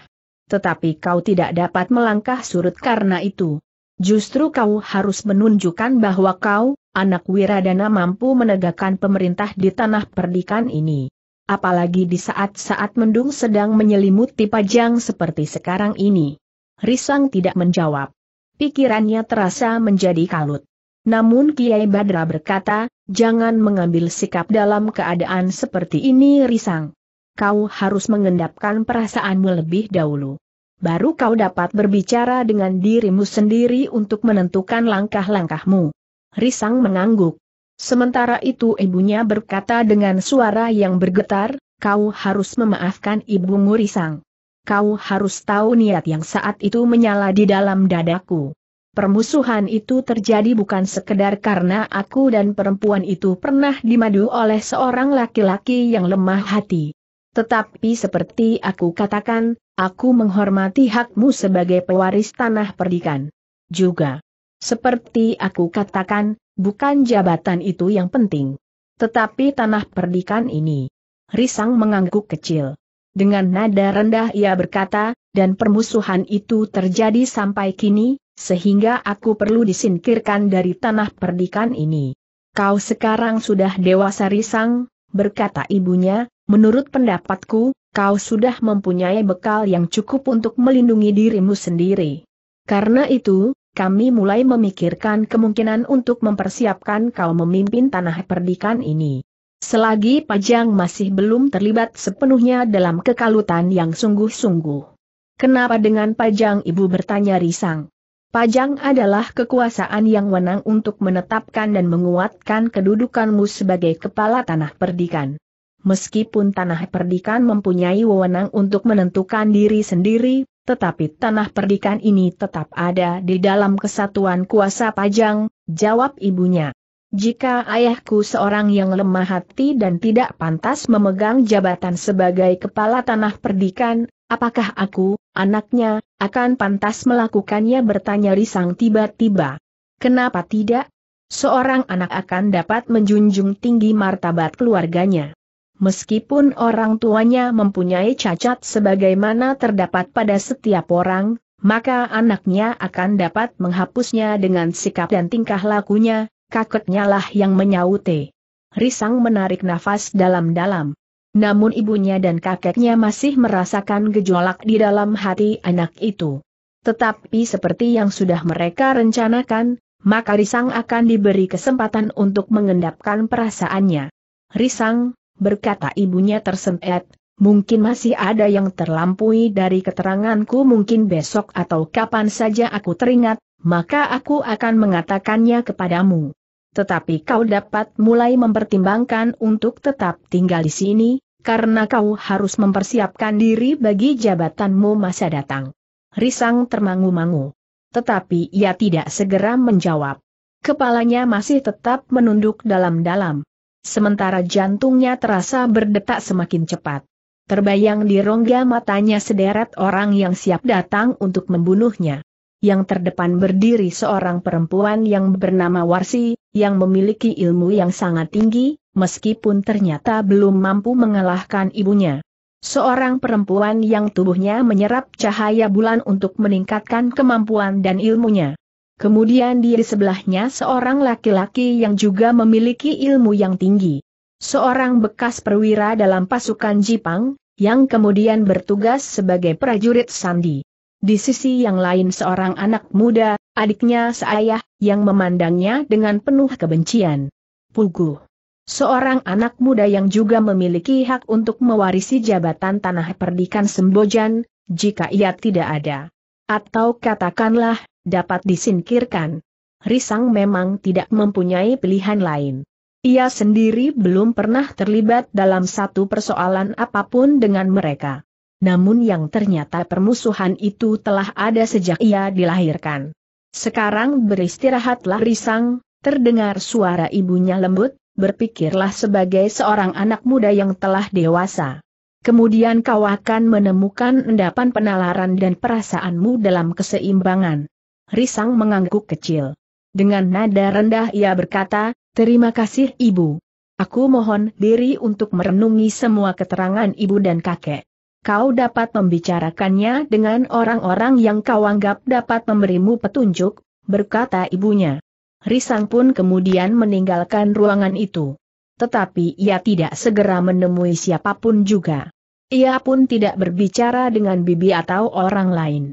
Speaker 1: Tetapi kau tidak dapat melangkah surut karena itu. Justru kau harus menunjukkan bahwa kau, anak Wiradana mampu menegakkan pemerintah di tanah perdikan ini. Apalagi di saat-saat mendung sedang menyelimuti pajang seperti sekarang ini. Risang tidak menjawab. Pikirannya terasa menjadi kalut. Namun Kiai Badra berkata, jangan mengambil sikap dalam keadaan seperti ini Risang. Kau harus mengendapkan perasaanmu lebih dahulu. Baru kau dapat berbicara dengan dirimu sendiri untuk menentukan langkah-langkahmu risang mengangguk. Sementara itu ibunya berkata dengan suara yang bergetar, kau harus memaafkan ibumu Risang. Kau harus tahu niat yang saat itu menyala di dalam dadaku. Permusuhan itu terjadi bukan sekedar karena aku dan perempuan itu pernah dimadu oleh seorang laki-laki yang lemah hati. Tetapi seperti aku katakan, aku menghormati hakmu sebagai pewaris tanah perdikan. Juga, seperti aku katakan, bukan jabatan itu yang penting. Tetapi tanah perdikan ini. Risang mengangguk kecil. Dengan nada rendah ia berkata, dan permusuhan itu terjadi sampai kini, sehingga aku perlu disingkirkan dari tanah perdikan ini. Kau sekarang sudah dewasa Risang, berkata ibunya, menurut pendapatku, kau sudah mempunyai bekal yang cukup untuk melindungi dirimu sendiri. Karena itu, kami mulai memikirkan kemungkinan untuk mempersiapkan kau memimpin tanah perdikan ini. Selagi Pajang masih belum terlibat sepenuhnya dalam kekalutan yang sungguh-sungguh. Kenapa dengan Pajang ibu bertanya risang? Pajang adalah kekuasaan yang wenang untuk menetapkan dan menguatkan kedudukanmu sebagai kepala tanah perdikan. Meskipun tanah perdikan mempunyai wewenang untuk menentukan diri sendiri, tetapi tanah perdikan ini tetap ada di dalam kesatuan kuasa Pajang, jawab ibunya. Jika ayahku seorang yang lemah hati dan tidak pantas memegang jabatan sebagai kepala tanah perdikan, apakah aku, anaknya, akan pantas melakukannya bertanya Risang tiba-tiba. Kenapa tidak? Seorang anak akan dapat menjunjung tinggi martabat keluarganya meskipun orang tuanya mempunyai cacat sebagaimana terdapat pada setiap orang, maka anaknya akan dapat menghapusnya dengan sikap dan tingkah lakunya, kakeknya lah yang menyaute. Risang menarik nafas dalam-dalam. Namun ibunya dan kakeknya masih merasakan gejolak di dalam hati anak itu. Tetapi seperti yang sudah mereka rencanakan, maka Risang akan diberi kesempatan untuk mengendapkan perasaannya. Risang, berkata ibunya tersentet, Mungkin masih ada yang terlampui dari keteranganku mungkin besok atau kapan saja aku teringat, maka aku akan mengatakannya kepadamu. Tetapi kau dapat mulai mempertimbangkan untuk tetap tinggal di sini, karena kau harus mempersiapkan diri bagi jabatanmu masa datang. Risang termangu-mangu. Tetapi ia tidak segera menjawab. Kepalanya masih tetap menunduk dalam-dalam sementara jantungnya terasa berdetak semakin cepat. Terbayang di rongga matanya sederet orang yang siap datang untuk membunuhnya. Yang terdepan berdiri seorang perempuan yang bernama Warsi, yang memiliki ilmu yang sangat tinggi, meskipun ternyata belum mampu mengalahkan ibunya. Seorang perempuan yang tubuhnya menyerap cahaya bulan untuk meningkatkan kemampuan dan ilmunya. Kemudian di sebelahnya seorang laki-laki yang juga memiliki ilmu yang tinggi. Seorang bekas perwira dalam pasukan Jipang, yang kemudian bertugas sebagai prajurit Sandi. Di sisi yang lain seorang anak muda, adiknya seayah, yang memandangnya dengan penuh kebencian. Puguh. Seorang anak muda yang juga memiliki hak untuk mewarisi jabatan tanah perdikan Sembojan, jika ia tidak ada. Atau katakanlah, dapat disingkirkan. Risang memang tidak mempunyai pilihan lain. Ia sendiri belum pernah terlibat dalam satu persoalan apapun dengan mereka. Namun yang ternyata permusuhan itu telah ada sejak ia dilahirkan. Sekarang beristirahatlah Risang, terdengar suara ibunya lembut, berpikirlah sebagai seorang anak muda yang telah dewasa. Kemudian kau akan menemukan endapan penalaran dan perasaanmu dalam keseimbangan risang mengangguk kecil. Dengan nada rendah ia berkata, terima kasih ibu. Aku mohon diri untuk merenungi semua keterangan ibu dan kakek. Kau dapat membicarakannya dengan orang-orang yang kau anggap dapat memberimu petunjuk, berkata ibunya. Risang pun kemudian meninggalkan ruangan itu. Tetapi ia tidak segera menemui siapapun juga. Ia pun tidak berbicara dengan bibi atau orang lain.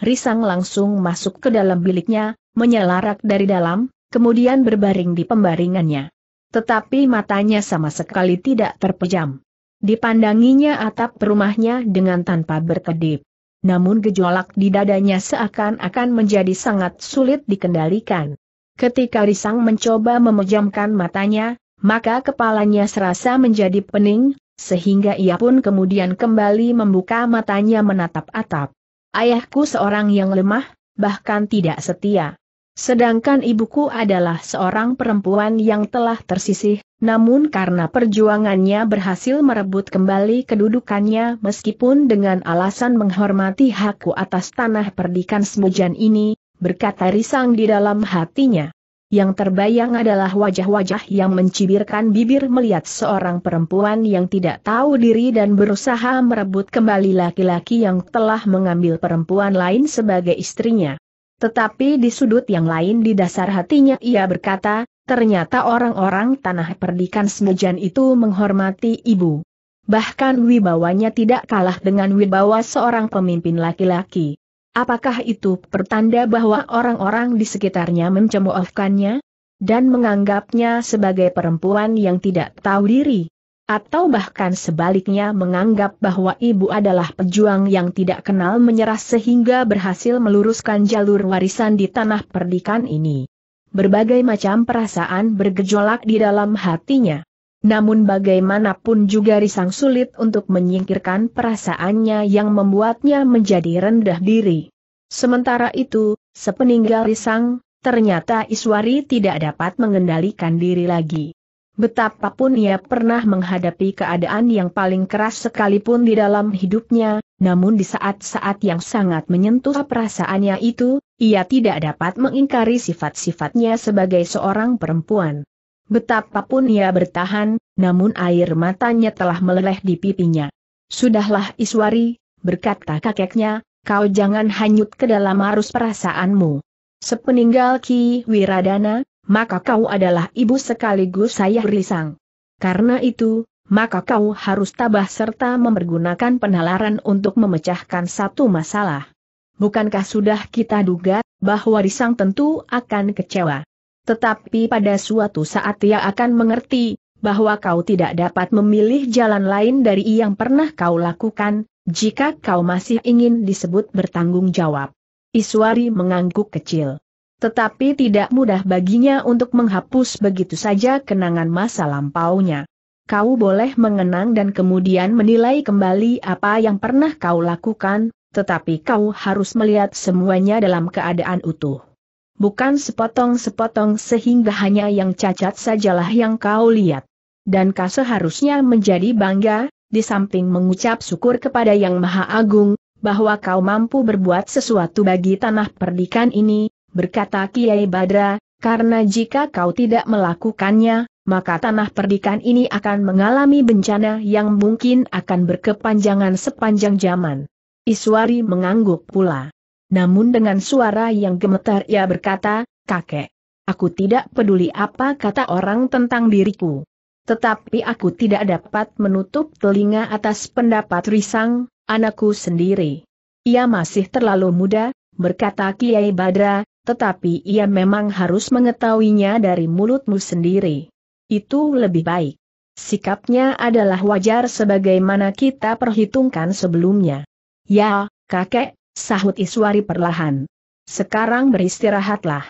Speaker 1: Risang langsung masuk ke dalam biliknya, menyelarak dari dalam, kemudian berbaring di pembaringannya. Tetapi matanya sama sekali tidak terpejam. Dipandanginya atap rumahnya dengan tanpa berkedip. Namun gejolak di dadanya seakan-akan menjadi sangat sulit dikendalikan. Ketika Risang mencoba memejamkan matanya, maka kepalanya serasa menjadi pening, sehingga ia pun kemudian kembali membuka matanya menatap atap. Ayahku seorang yang lemah, bahkan tidak setia. Sedangkan ibuku adalah seorang perempuan yang telah tersisih, namun karena perjuangannya berhasil merebut kembali kedudukannya meskipun dengan alasan menghormati hakku atas tanah perdikan semujan ini, berkata risang di dalam hatinya. Yang terbayang adalah wajah-wajah yang mencibirkan bibir melihat seorang perempuan yang tidak tahu diri dan berusaha merebut kembali laki-laki yang telah mengambil perempuan lain sebagai istrinya. Tetapi di sudut yang lain di dasar hatinya ia berkata, ternyata orang-orang tanah perdikan semejan itu menghormati ibu. Bahkan wibawanya tidak kalah dengan wibawa seorang pemimpin laki-laki. Apakah itu pertanda bahwa orang-orang di sekitarnya mencemoohkannya? Dan menganggapnya sebagai perempuan yang tidak tahu diri? Atau bahkan sebaliknya menganggap bahwa ibu adalah pejuang yang tidak kenal menyerah sehingga berhasil meluruskan jalur warisan di tanah perdikan ini? Berbagai macam perasaan bergejolak di dalam hatinya. Namun bagaimanapun juga risang sulit untuk menyingkirkan perasaannya yang membuatnya menjadi rendah diri. Sementara itu, sepeninggal risang, ternyata Iswari tidak dapat mengendalikan diri lagi. Betapapun ia pernah menghadapi keadaan yang paling keras sekalipun di dalam hidupnya, namun di saat-saat yang sangat menyentuh perasaannya itu, ia tidak dapat mengingkari sifat-sifatnya sebagai seorang perempuan. Betapapun ia bertahan, namun air matanya telah meleleh di pipinya. Sudahlah Iswari, berkata kakeknya, kau jangan hanyut ke dalam arus perasaanmu. Sepeninggal Ki Wiradana, maka kau adalah ibu sekaligus saya risang. Karena itu, maka kau harus tabah serta mempergunakan penalaran untuk memecahkan satu masalah. Bukankah sudah kita duga, bahwa risang tentu akan kecewa? Tetapi pada suatu saat ia akan mengerti, bahwa kau tidak dapat memilih jalan lain dari yang pernah kau lakukan, jika kau masih ingin disebut bertanggung jawab. Iswari mengangguk kecil. Tetapi tidak mudah baginya untuk menghapus begitu saja kenangan masa lampaunya. Kau boleh mengenang dan kemudian menilai kembali apa yang pernah kau lakukan, tetapi kau harus melihat semuanya dalam keadaan utuh bukan sepotong-sepotong sehingga hanya yang cacat sajalah yang kau lihat. Dan kau seharusnya menjadi bangga, di samping mengucap syukur kepada Yang Maha Agung, bahwa kau mampu berbuat sesuatu bagi tanah perdikan ini, berkata Kiai Badra, karena jika kau tidak melakukannya, maka tanah perdikan ini akan mengalami bencana yang mungkin akan berkepanjangan sepanjang zaman. Iswari mengangguk pula. Namun dengan suara yang gemetar ia berkata, kakek, aku tidak peduli apa kata orang tentang diriku. Tetapi aku tidak dapat menutup telinga atas pendapat Risang, anakku sendiri. Ia masih terlalu muda, berkata Kiai Badra, tetapi ia memang harus mengetahuinya dari mulutmu sendiri. Itu lebih baik. Sikapnya adalah wajar sebagaimana kita perhitungkan sebelumnya. Ya, kakek, sahut Iswari perlahan. Sekarang beristirahatlah.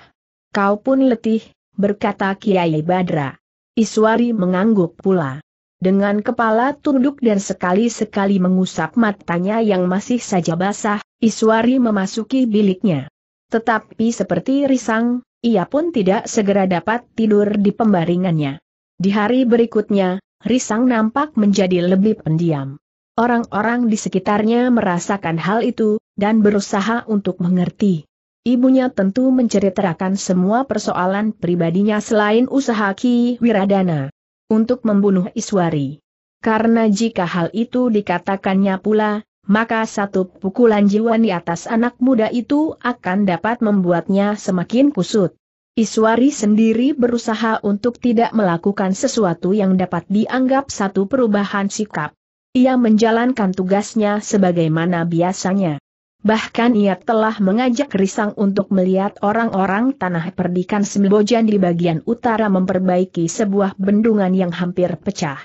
Speaker 1: Kau pun letih, berkata Kiai Badra. Iswari mengangguk pula. Dengan kepala tunduk dan sekali-sekali mengusap matanya yang masih saja basah, Iswari memasuki biliknya. Tetapi seperti risang, ia pun tidak segera dapat tidur di pembaringannya. Di hari berikutnya, risang nampak menjadi lebih pendiam. Orang-orang di sekitarnya merasakan hal itu, dan berusaha untuk mengerti. Ibunya tentu menceritakan semua persoalan pribadinya selain usaha Ki Wiradana untuk membunuh Iswari. Karena jika hal itu dikatakannya pula, maka satu pukulan jiwa di atas anak muda itu akan dapat membuatnya semakin kusut. Iswari sendiri berusaha untuk tidak melakukan sesuatu yang dapat dianggap satu perubahan sikap. Ia menjalankan tugasnya sebagaimana biasanya. Bahkan ia telah mengajak Risang untuk melihat orang-orang tanah perdikan Sembojan di bagian utara memperbaiki sebuah bendungan yang hampir pecah.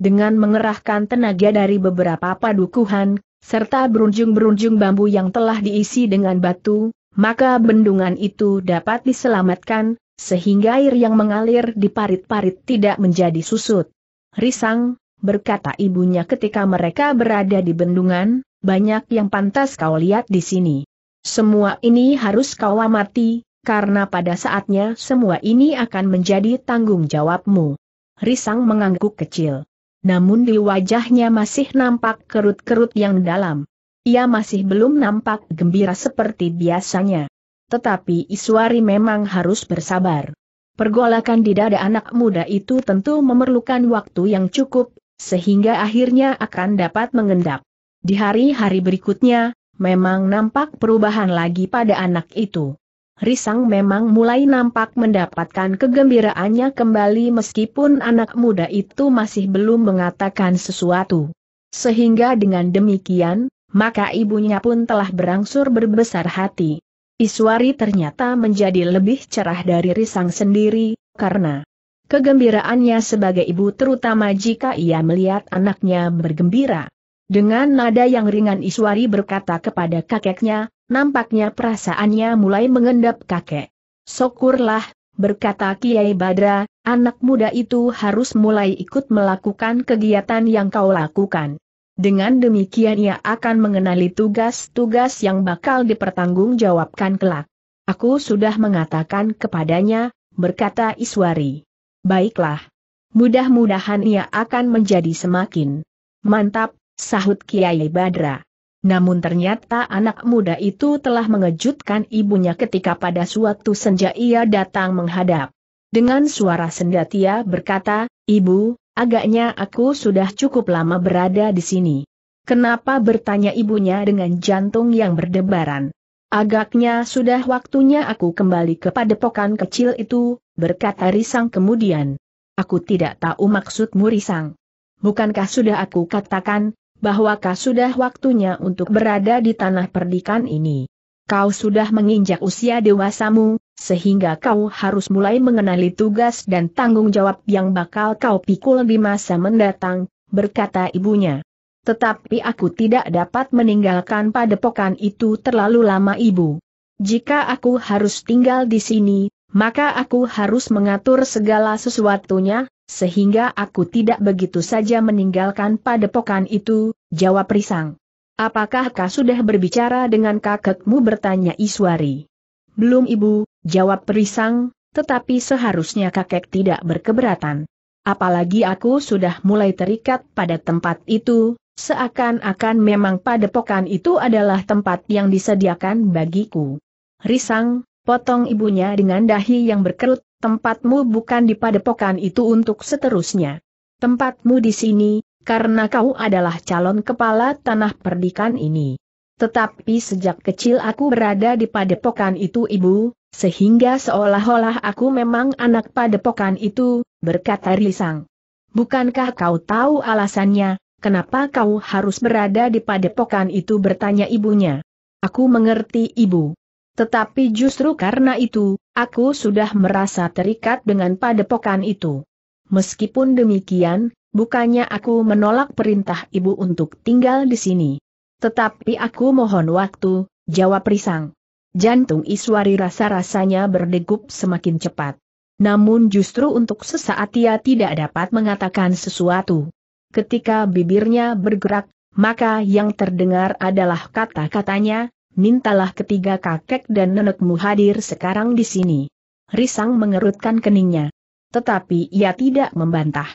Speaker 1: Dengan mengerahkan tenaga dari beberapa padukuhan, serta berunjung-berunjung bambu yang telah diisi dengan batu, maka bendungan itu dapat diselamatkan, sehingga air yang mengalir di parit-parit tidak menjadi susut. Risang, berkata ibunya ketika mereka berada di bendungan, banyak yang pantas kau lihat di sini. Semua ini harus kau amati, karena pada saatnya semua ini akan menjadi tanggung jawabmu. Risang mengangguk kecil. Namun di wajahnya masih nampak kerut-kerut yang dalam. Ia masih belum nampak gembira seperti biasanya. Tetapi Iswari memang harus bersabar. Pergolakan di dada anak muda itu tentu memerlukan waktu yang cukup, sehingga akhirnya akan dapat mengendap. Di hari-hari berikutnya, memang nampak perubahan lagi pada anak itu. Risang memang mulai nampak mendapatkan kegembiraannya kembali meskipun anak muda itu masih belum mengatakan sesuatu. Sehingga dengan demikian, maka ibunya pun telah berangsur berbesar hati. Iswari ternyata menjadi lebih cerah dari Risang sendiri, karena kegembiraannya sebagai ibu terutama jika ia melihat anaknya bergembira. Dengan nada yang ringan Iswari berkata kepada kakeknya, nampaknya perasaannya mulai mengendap kakek. Syukurlah, berkata Kiai Badra, anak muda itu harus mulai ikut melakukan kegiatan yang kau lakukan. Dengan demikian ia akan mengenali tugas-tugas yang bakal dipertanggungjawabkan kelak. Aku sudah mengatakan kepadanya, berkata Iswari. Baiklah. Mudah-mudahan ia akan menjadi semakin mantap, Sahut Kiai Badra. Namun ternyata anak muda itu telah mengejutkan ibunya ketika pada suatu senja ia datang menghadap. Dengan suara sendatia berkata, Ibu, agaknya aku sudah cukup lama berada di sini. Kenapa bertanya ibunya dengan jantung yang berdebaran? Agaknya sudah waktunya aku kembali ke padepokan kecil itu, berkata Risang kemudian. Aku tidak tahu maksudmu Risang. Bukankah sudah aku katakan, bahwa kau sudah waktunya untuk berada di tanah perdikan ini. Kau sudah menginjak usia dewasamu, sehingga kau harus mulai mengenali tugas dan tanggung jawab yang bakal kau pikul di masa mendatang, berkata ibunya. Tetapi aku tidak dapat meninggalkan padepokan itu terlalu lama ibu. Jika aku harus tinggal di sini, maka aku harus mengatur segala sesuatunya, sehingga aku tidak begitu saja meninggalkan padepokan itu, jawab Risang. Apakah kau sudah berbicara dengan kakekmu bertanya Iswari? Belum ibu, jawab Risang, tetapi seharusnya kakek tidak berkeberatan. Apalagi aku sudah mulai terikat pada tempat itu, seakan-akan memang padepokan itu adalah tempat yang disediakan bagiku. Risang, potong ibunya dengan dahi yang berkerut, tempatmu bukan di padepokan itu untuk seterusnya. Tempatmu di sini, karena kau adalah calon kepala tanah perdikan ini. Tetapi sejak kecil aku berada di padepokan itu ibu, sehingga seolah-olah aku memang anak padepokan itu, berkata Risang. Bukankah kau tahu alasannya, kenapa kau harus berada di padepokan itu bertanya ibunya. Aku mengerti ibu. Tetapi justru karena itu, aku sudah merasa terikat dengan padepokan itu. Meskipun demikian, bukannya aku menolak perintah ibu untuk tinggal di sini. Tetapi aku mohon waktu, jawab Risang. Jantung Iswari rasa-rasanya berdegup semakin cepat. Namun justru untuk sesaat ia tidak dapat mengatakan sesuatu. Ketika bibirnya bergerak, maka yang terdengar adalah kata-katanya, mintalah ketiga kakek dan nenekmu hadir sekarang di sini. Risang mengerutkan keningnya. Tetapi ia tidak membantah.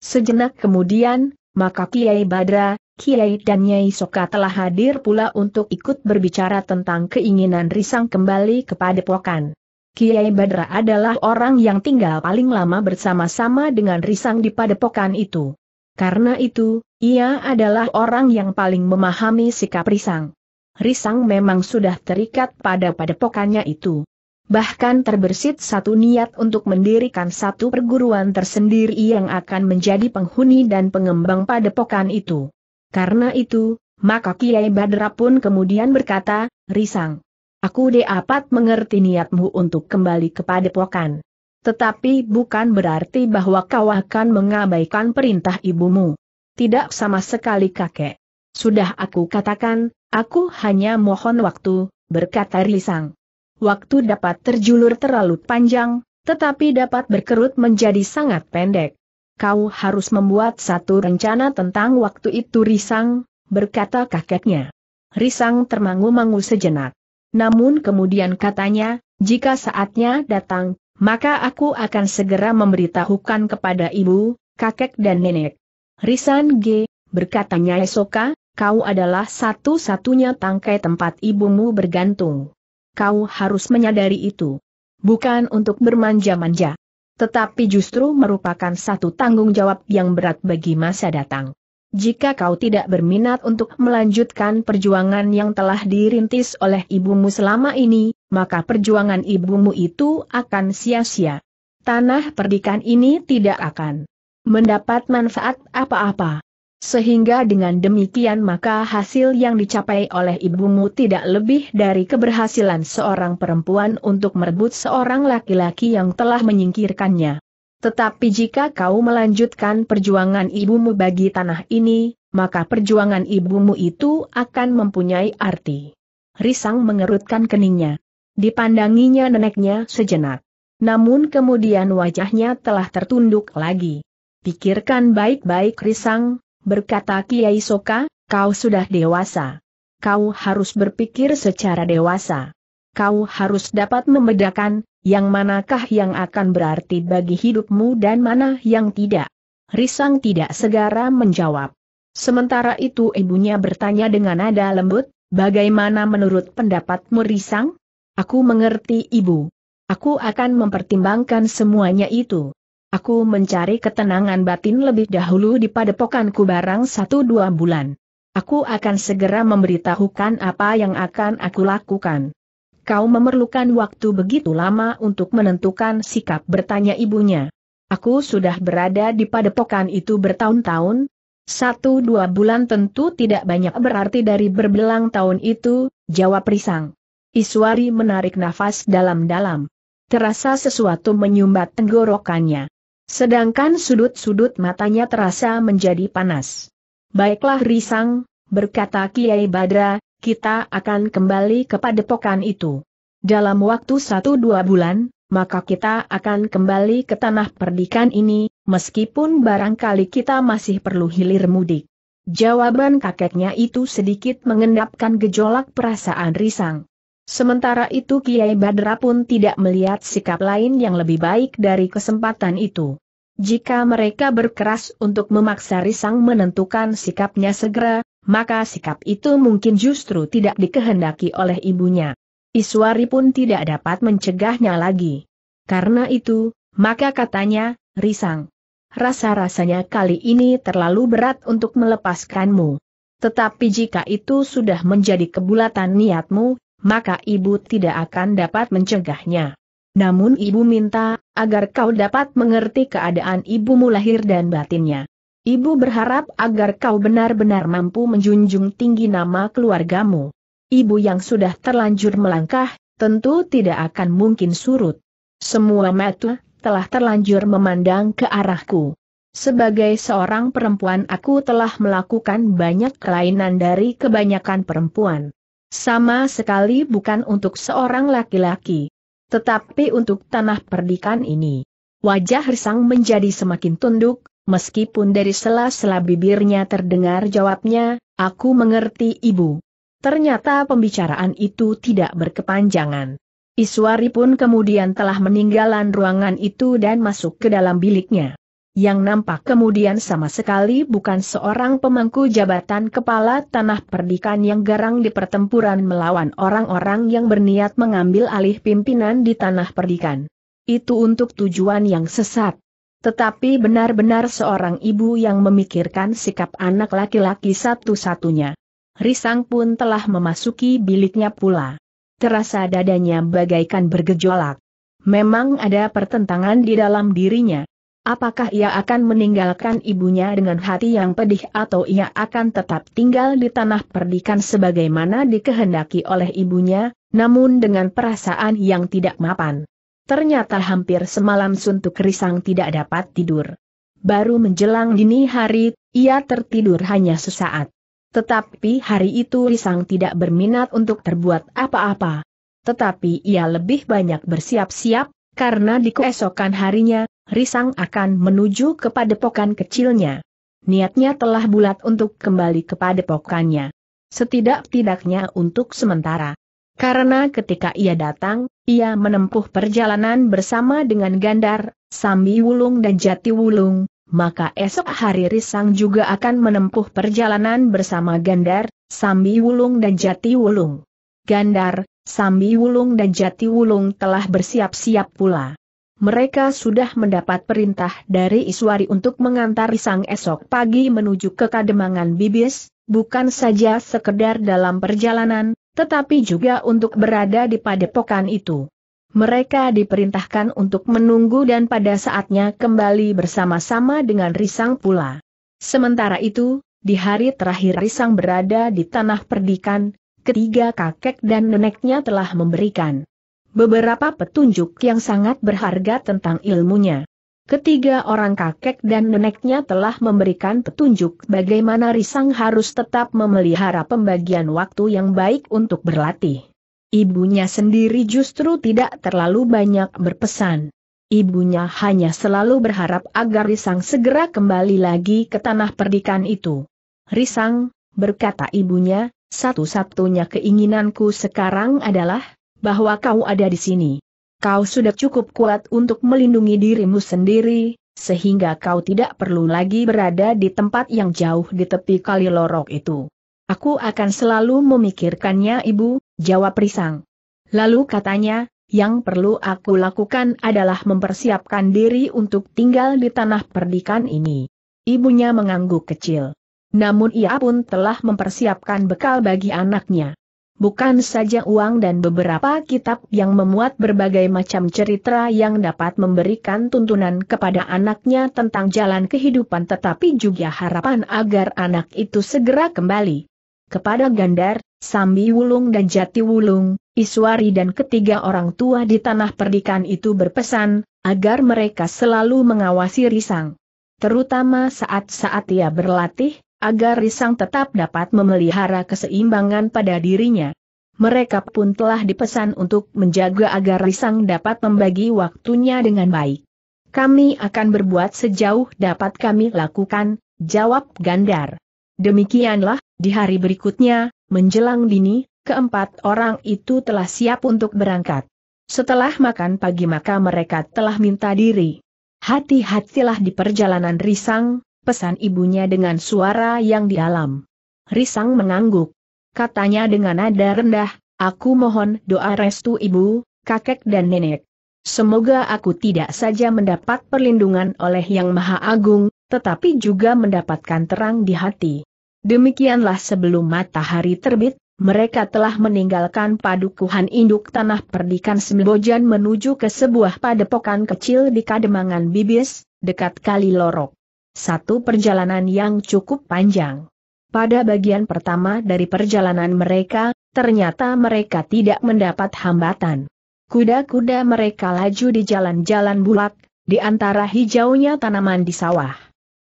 Speaker 1: Sejenak kemudian, maka Kiai Badra, Kiai dan Nyai Soka telah hadir pula untuk ikut berbicara tentang keinginan Risang kembali kepada Pokan. Kiai Badra adalah orang yang tinggal paling lama bersama-sama dengan Risang di padepokan itu. Karena itu, ia adalah orang yang paling memahami sikap Risang. Risang memang sudah terikat pada padepokannya itu. Bahkan terbersit satu niat untuk mendirikan satu perguruan tersendiri yang akan menjadi penghuni dan pengembang padepokan itu. Karena itu, maka Kiai Badra pun kemudian berkata, Risang, aku dapat mengerti niatmu untuk kembali ke padepokan. Tetapi bukan berarti bahwa kau akan mengabaikan perintah ibumu. Tidak sama sekali kakek. Sudah aku katakan, aku hanya mohon waktu, berkata Risang. Waktu dapat terjulur terlalu panjang, tetapi dapat berkerut menjadi sangat pendek. Kau harus membuat satu rencana tentang waktu itu Risang, berkata kakeknya. Risang termangu-mangu sejenak. Namun kemudian katanya, jika saatnya datang, maka aku akan segera memberitahukan kepada ibu, kakek dan nenek. Risan G, berkatanya Esoka, kau adalah satu-satunya tangkai tempat ibumu bergantung. Kau harus menyadari itu. Bukan untuk bermanja-manja. Tetapi justru merupakan satu tanggung jawab yang berat bagi masa datang. Jika kau tidak berminat untuk melanjutkan perjuangan yang telah dirintis oleh ibumu selama ini, maka perjuangan ibumu itu akan sia-sia. Tanah perdikan ini tidak akan mendapat manfaat apa-apa. Sehingga dengan demikian maka hasil yang dicapai oleh ibumu tidak lebih dari keberhasilan seorang perempuan untuk merebut seorang laki-laki yang telah menyingkirkannya. Tetapi jika kau melanjutkan perjuangan ibumu bagi tanah ini, maka perjuangan ibumu itu akan mempunyai arti. Risang mengerutkan keningnya. Dipandanginya neneknya sejenak. Namun kemudian wajahnya telah tertunduk lagi. Pikirkan baik-baik Risang, berkata Kiai Soka, kau sudah dewasa. Kau harus berpikir secara dewasa. Kau harus dapat membedakan, yang manakah yang akan berarti bagi hidupmu dan mana yang tidak. Risang tidak segera menjawab. Sementara itu ibunya bertanya dengan nada lembut, bagaimana menurut pendapatmu Risang? Aku mengerti ibu. Aku akan mempertimbangkan semuanya itu. Aku mencari ketenangan batin lebih dahulu di padepokanku barang satu dua bulan. Aku akan segera memberitahukan apa yang akan aku lakukan. Kau memerlukan waktu begitu lama untuk menentukan sikap bertanya ibunya. Aku sudah berada di padepokan itu bertahun-tahun. Satu dua bulan tentu tidak banyak berarti dari berbelang tahun itu, jawab Risang. Iswari menarik nafas dalam-dalam. Terasa sesuatu menyumbat tenggorokannya. Sedangkan sudut-sudut matanya terasa menjadi panas. Baiklah Risang, berkata Kiai Badra, kita akan kembali kepada pokan itu. Dalam waktu satu dua bulan, maka kita akan kembali ke tanah perdikan ini, meskipun barangkali kita masih perlu hilir mudik. Jawaban kakeknya itu sedikit mengendapkan gejolak perasaan risang. Sementara itu Kiai Badra pun tidak melihat sikap lain yang lebih baik dari kesempatan itu. Jika mereka berkeras untuk memaksa Risang menentukan sikapnya segera, maka sikap itu mungkin justru tidak dikehendaki oleh ibunya. Iswari pun tidak dapat mencegahnya lagi. Karena itu, maka katanya, Risang, rasa-rasanya kali ini terlalu berat untuk melepaskanmu. Tetapi jika itu sudah menjadi kebulatan niatmu, maka ibu tidak akan dapat mencegahnya. Namun ibu minta, agar kau dapat mengerti keadaan ibumu lahir dan batinnya. Ibu berharap agar kau benar-benar mampu menjunjung tinggi nama keluargamu. Ibu yang sudah terlanjur melangkah, tentu tidak akan mungkin surut. Semua metu telah terlanjur memandang ke arahku. Sebagai seorang perempuan aku telah melakukan banyak kelainan dari kebanyakan perempuan. Sama sekali bukan untuk seorang laki-laki. Tetapi untuk tanah perdikan ini. Wajah Hersang menjadi semakin tunduk, meskipun dari sela-sela bibirnya terdengar jawabnya, aku mengerti ibu. Ternyata pembicaraan itu tidak berkepanjangan. Iswari pun kemudian telah meninggalkan ruangan itu dan masuk ke dalam biliknya yang nampak kemudian sama sekali bukan seorang pemangku jabatan kepala tanah perdikan yang garang di pertempuran melawan orang-orang yang berniat mengambil alih pimpinan di tanah perdikan. Itu untuk tujuan yang sesat. Tetapi benar-benar seorang ibu yang memikirkan sikap anak laki-laki satu-satunya. Risang pun telah memasuki biliknya pula. Terasa dadanya bagaikan bergejolak. Memang ada pertentangan di dalam dirinya Apakah ia akan meninggalkan ibunya dengan hati yang pedih atau ia akan tetap tinggal di tanah perdikan sebagaimana dikehendaki oleh ibunya, namun dengan perasaan yang tidak mapan. Ternyata hampir semalam suntuk risang tidak dapat tidur. Baru menjelang dini hari, ia tertidur hanya sesaat. Tetapi hari itu Risang tidak berminat untuk terbuat apa-apa. Tetapi ia lebih banyak bersiap-siap, karena di keesokan harinya, Risang akan menuju kepada pokan kecilnya. Niatnya telah bulat untuk kembali kepada pokannya, Setidak-tidaknya untuk sementara. Karena ketika ia datang, ia menempuh perjalanan bersama dengan Gandar, Sambi Wulung dan Jati Wulung, maka esok hari Risang juga akan menempuh perjalanan bersama Gandar, Sambi Wulung dan Jati Wulung. Gandar, Sambi Wulung dan Jati Wulung telah bersiap-siap pula. Mereka sudah mendapat perintah dari Iswari untuk mengantar sang esok pagi menuju ke Kademangan Bibis, bukan saja sekedar dalam perjalanan, tetapi juga untuk berada di padepokan itu. Mereka diperintahkan untuk menunggu dan pada saatnya kembali bersama-sama dengan Risang pula. Sementara itu, di hari terakhir Risang berada di tanah perdikan, ketiga kakek dan neneknya telah memberikan beberapa petunjuk yang sangat berharga tentang ilmunya. Ketiga orang kakek dan neneknya telah memberikan petunjuk bagaimana Risang harus tetap memelihara pembagian waktu yang baik untuk berlatih. Ibunya sendiri justru tidak terlalu banyak berpesan. Ibunya hanya selalu berharap agar Risang segera kembali lagi ke tanah perdikan itu. Risang, berkata ibunya, satu-satunya keinginanku sekarang adalah, bahwa kau ada di sini. Kau sudah cukup kuat untuk melindungi dirimu sendiri, sehingga kau tidak perlu lagi berada di tempat yang jauh di tepi kali lorok itu. Aku akan selalu memikirkannya ibu, jawab Risang. Lalu katanya, yang perlu aku lakukan adalah mempersiapkan diri untuk tinggal di tanah perdikan ini. Ibunya mengangguk kecil. Namun ia pun telah mempersiapkan bekal bagi anaknya bukan saja uang dan beberapa kitab yang memuat berbagai macam cerita yang dapat memberikan tuntunan kepada anaknya tentang jalan kehidupan tetapi juga harapan agar anak itu segera kembali kepada Gandar, Sambi Wulung dan Jati Wulung, Iswari dan ketiga orang tua di tanah perdikan itu berpesan, agar mereka selalu mengawasi Risang. Terutama saat-saat ia berlatih, agar Risang tetap dapat memelihara keseimbangan pada dirinya. Mereka pun telah dipesan untuk menjaga agar Risang dapat membagi waktunya dengan baik. Kami akan berbuat sejauh dapat kami lakukan, jawab Gandar. Demikianlah, di hari berikutnya, menjelang dini, keempat orang itu telah siap untuk berangkat. Setelah makan pagi maka mereka telah minta diri. Hati-hatilah di perjalanan Risang, pesan ibunya dengan suara yang dialam. Risang mengangguk. Katanya dengan nada rendah, aku mohon doa restu ibu, kakek dan nenek. Semoga aku tidak saja mendapat perlindungan oleh Yang Maha Agung, tetapi juga mendapatkan terang di hati. Demikianlah sebelum matahari terbit, mereka telah meninggalkan padukuhan induk tanah perdikan Sembojan menuju ke sebuah padepokan kecil di Kademangan Bibis, dekat Kali Lorok satu perjalanan yang cukup panjang. Pada bagian pertama dari perjalanan mereka, ternyata mereka tidak mendapat hambatan. Kuda-kuda mereka laju di jalan-jalan bulat, di antara hijaunya tanaman di sawah.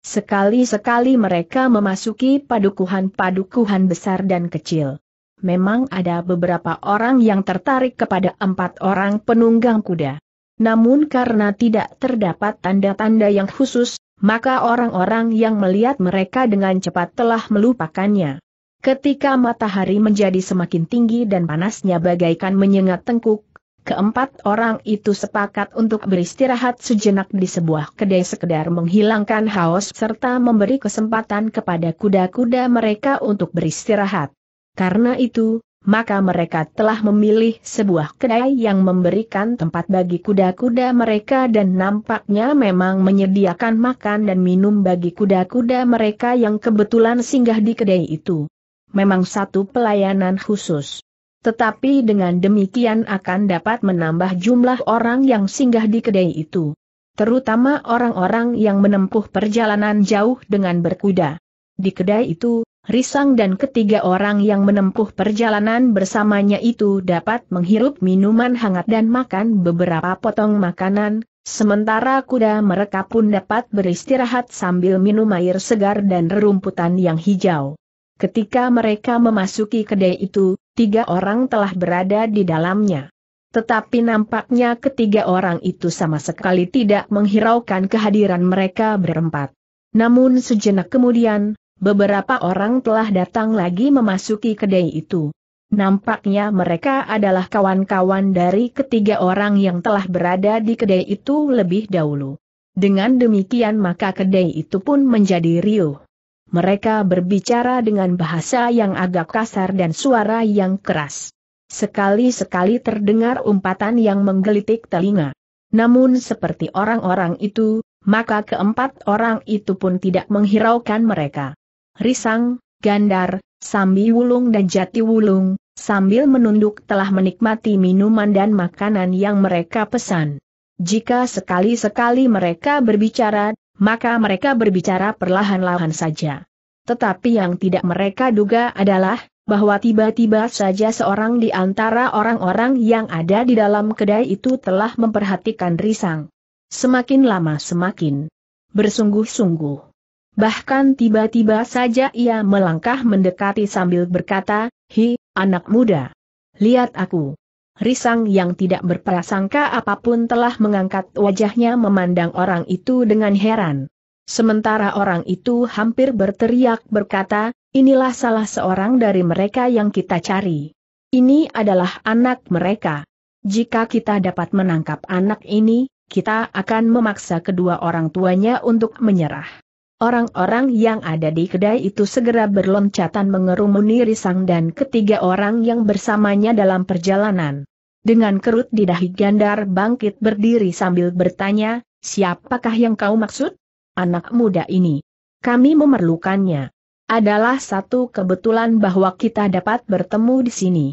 Speaker 1: Sekali-sekali mereka memasuki padukuhan-padukuhan besar dan kecil. Memang ada beberapa orang yang tertarik kepada empat orang penunggang kuda. Namun karena tidak terdapat tanda-tanda yang khusus, maka orang-orang yang melihat mereka dengan cepat telah melupakannya. Ketika matahari menjadi semakin tinggi dan panasnya bagaikan menyengat tengkuk, keempat orang itu sepakat untuk beristirahat sejenak di sebuah kedai sekedar menghilangkan haus serta memberi kesempatan kepada kuda-kuda mereka untuk beristirahat. Karena itu, maka mereka telah memilih sebuah kedai yang memberikan tempat bagi kuda-kuda mereka dan nampaknya memang menyediakan makan dan minum bagi kuda-kuda mereka yang kebetulan singgah di kedai itu. Memang satu pelayanan khusus. Tetapi dengan demikian akan dapat menambah jumlah orang yang singgah di kedai itu. Terutama orang-orang yang menempuh perjalanan jauh dengan berkuda. Di kedai itu, Risang dan ketiga orang yang menempuh perjalanan bersamanya itu dapat menghirup minuman hangat dan makan beberapa potong makanan, sementara kuda mereka pun dapat beristirahat sambil minum air segar dan rerumputan yang hijau. Ketika mereka memasuki kedai itu, tiga orang telah berada di dalamnya. Tetapi nampaknya ketiga orang itu sama sekali tidak menghiraukan kehadiran mereka berempat. Namun sejenak kemudian, beberapa orang telah datang lagi memasuki kedai itu. Nampaknya mereka adalah kawan-kawan dari ketiga orang yang telah berada di kedai itu lebih dahulu. Dengan demikian maka kedai itu pun menjadi riuh. Mereka berbicara dengan bahasa yang agak kasar dan suara yang keras. Sekali-sekali terdengar umpatan yang menggelitik telinga. Namun seperti orang-orang itu, maka keempat orang itu pun tidak menghiraukan mereka. Risang, Gandar, Sambi Wulung dan Jati Wulung, sambil menunduk telah menikmati minuman dan makanan yang mereka pesan. Jika sekali-sekali mereka berbicara, maka mereka berbicara perlahan-lahan saja. Tetapi yang tidak mereka duga adalah, bahwa tiba-tiba saja seorang di antara orang-orang yang ada di dalam kedai itu telah memperhatikan Risang. Semakin lama semakin bersungguh-sungguh. Bahkan tiba-tiba saja ia melangkah mendekati sambil berkata, Hi, anak muda. Lihat aku. Risang yang tidak berprasangka apapun telah mengangkat wajahnya memandang orang itu dengan heran. Sementara orang itu hampir berteriak berkata, inilah salah seorang dari mereka yang kita cari. Ini adalah anak mereka. Jika kita dapat menangkap anak ini, kita akan memaksa kedua orang tuanya untuk menyerah. Orang-orang yang ada di kedai itu segera berloncatan mengerumuni Risang dan ketiga orang yang bersamanya dalam perjalanan. Dengan kerut di dahi Gandar bangkit berdiri sambil bertanya, siapakah yang kau maksud? Anak muda ini. Kami memerlukannya. Adalah satu kebetulan bahwa kita dapat bertemu di sini.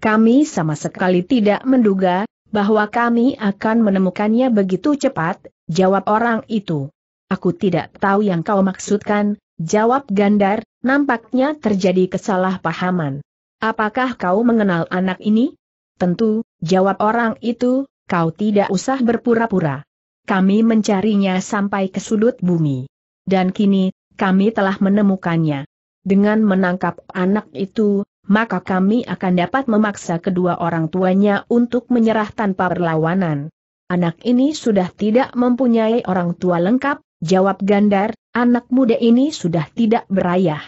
Speaker 1: Kami sama sekali tidak menduga, bahwa kami akan menemukannya begitu cepat, jawab orang itu aku tidak tahu yang kau maksudkan, jawab Gandar, nampaknya terjadi kesalahpahaman. Apakah kau mengenal anak ini? Tentu, jawab orang itu, kau tidak usah berpura-pura. Kami mencarinya sampai ke sudut bumi. Dan kini, kami telah menemukannya. Dengan menangkap anak itu, maka kami akan dapat memaksa kedua orang tuanya untuk menyerah tanpa perlawanan. Anak ini sudah tidak mempunyai orang tua lengkap, Jawab Gandar, anak muda ini sudah tidak berayah.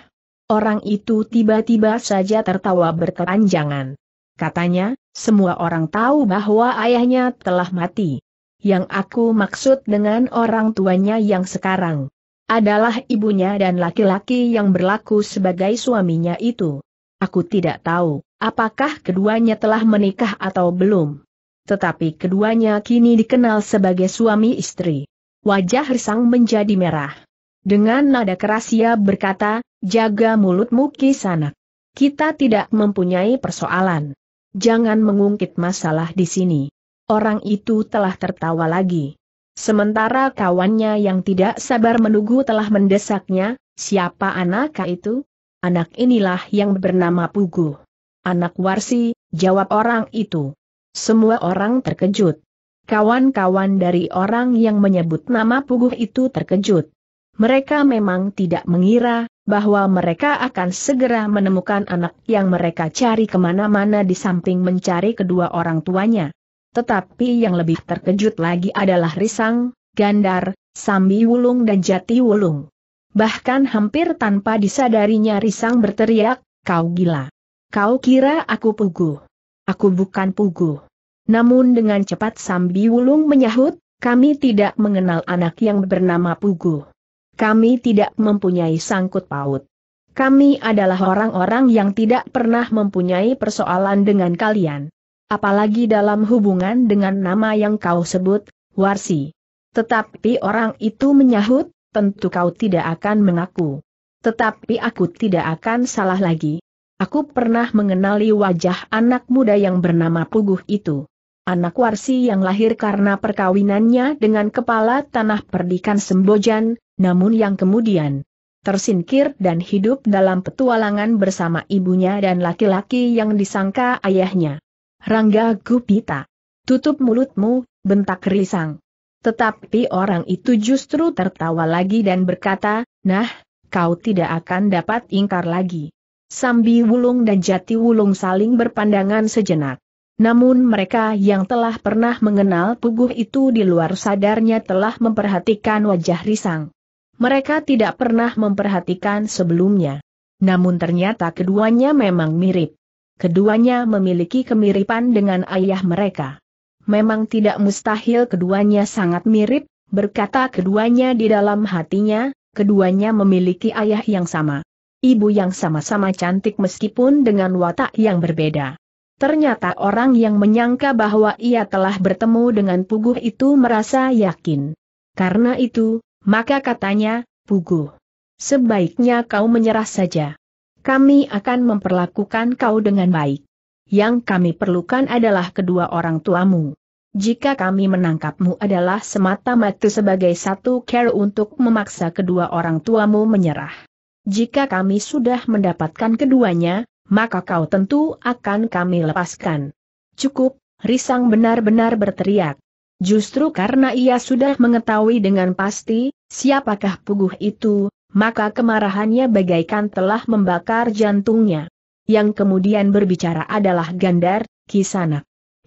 Speaker 1: Orang itu tiba-tiba saja tertawa berkepanjangan. Katanya, semua orang tahu bahwa ayahnya telah mati. Yang aku maksud dengan orang tuanya yang sekarang adalah ibunya dan laki-laki yang berlaku sebagai suaminya itu. Aku tidak tahu apakah keduanya telah menikah atau belum. Tetapi keduanya kini dikenal sebagai suami istri wajah Risang menjadi merah. Dengan nada keras ia berkata, jaga mulutmu kisanak. Kita tidak mempunyai persoalan. Jangan mengungkit masalah di sini. Orang itu telah tertawa lagi. Sementara kawannya yang tidak sabar menunggu telah mendesaknya, siapa anak itu? Anak inilah yang bernama Pugu. Anak Warsi, jawab orang itu. Semua orang terkejut. Kawan-kawan dari orang yang menyebut nama Puguh itu terkejut. Mereka memang tidak mengira bahwa mereka akan segera menemukan anak yang mereka cari kemana-mana di samping mencari kedua orang tuanya. Tetapi yang lebih terkejut lagi adalah Risang, Gandar, Sambi Wulung dan Jati Wulung. Bahkan hampir tanpa disadarinya Risang berteriak, kau gila. Kau kira aku puguh. Aku bukan puguh. Namun dengan cepat Sambi Wulung menyahut, kami tidak mengenal anak yang bernama Pugu. Kami tidak mempunyai sangkut paut. Kami adalah orang-orang yang tidak pernah mempunyai persoalan dengan kalian. Apalagi dalam hubungan dengan nama yang kau sebut, Warsi. Tetapi orang itu menyahut, tentu kau tidak akan mengaku. Tetapi aku tidak akan salah lagi. Aku pernah mengenali wajah anak muda yang bernama Puguh itu anak Warsi yang lahir karena perkawinannya dengan kepala tanah perdikan Sembojan, namun yang kemudian tersingkir dan hidup dalam petualangan bersama ibunya dan laki-laki yang disangka ayahnya. Rangga Gupita. Tutup mulutmu, bentak risang. Tetapi orang itu justru tertawa lagi dan berkata, nah, kau tidak akan dapat ingkar lagi. Sambi Wulung dan Jati Wulung saling berpandangan sejenak. Namun mereka yang telah pernah mengenal puguh itu di luar sadarnya telah memperhatikan wajah risang. Mereka tidak pernah memperhatikan sebelumnya. Namun ternyata keduanya memang mirip. Keduanya memiliki kemiripan dengan ayah mereka. Memang tidak mustahil keduanya sangat mirip, berkata keduanya di dalam hatinya, keduanya memiliki ayah yang sama. Ibu yang sama-sama cantik meskipun dengan watak yang berbeda. Ternyata orang yang menyangka bahwa ia telah bertemu dengan Puguh itu merasa yakin. Karena itu, maka katanya, Puguh, sebaiknya kau menyerah saja. Kami akan memperlakukan kau dengan baik. Yang kami perlukan adalah kedua orang tuamu. Jika kami menangkapmu adalah semata-mata sebagai satu care untuk memaksa kedua orang tuamu menyerah. Jika kami sudah mendapatkan keduanya, maka kau tentu akan kami lepaskan. Cukup, Risang benar-benar berteriak. Justru karena ia sudah mengetahui dengan pasti, siapakah puguh itu, maka kemarahannya bagaikan telah membakar jantungnya. Yang kemudian berbicara adalah Gandar, Kisanak.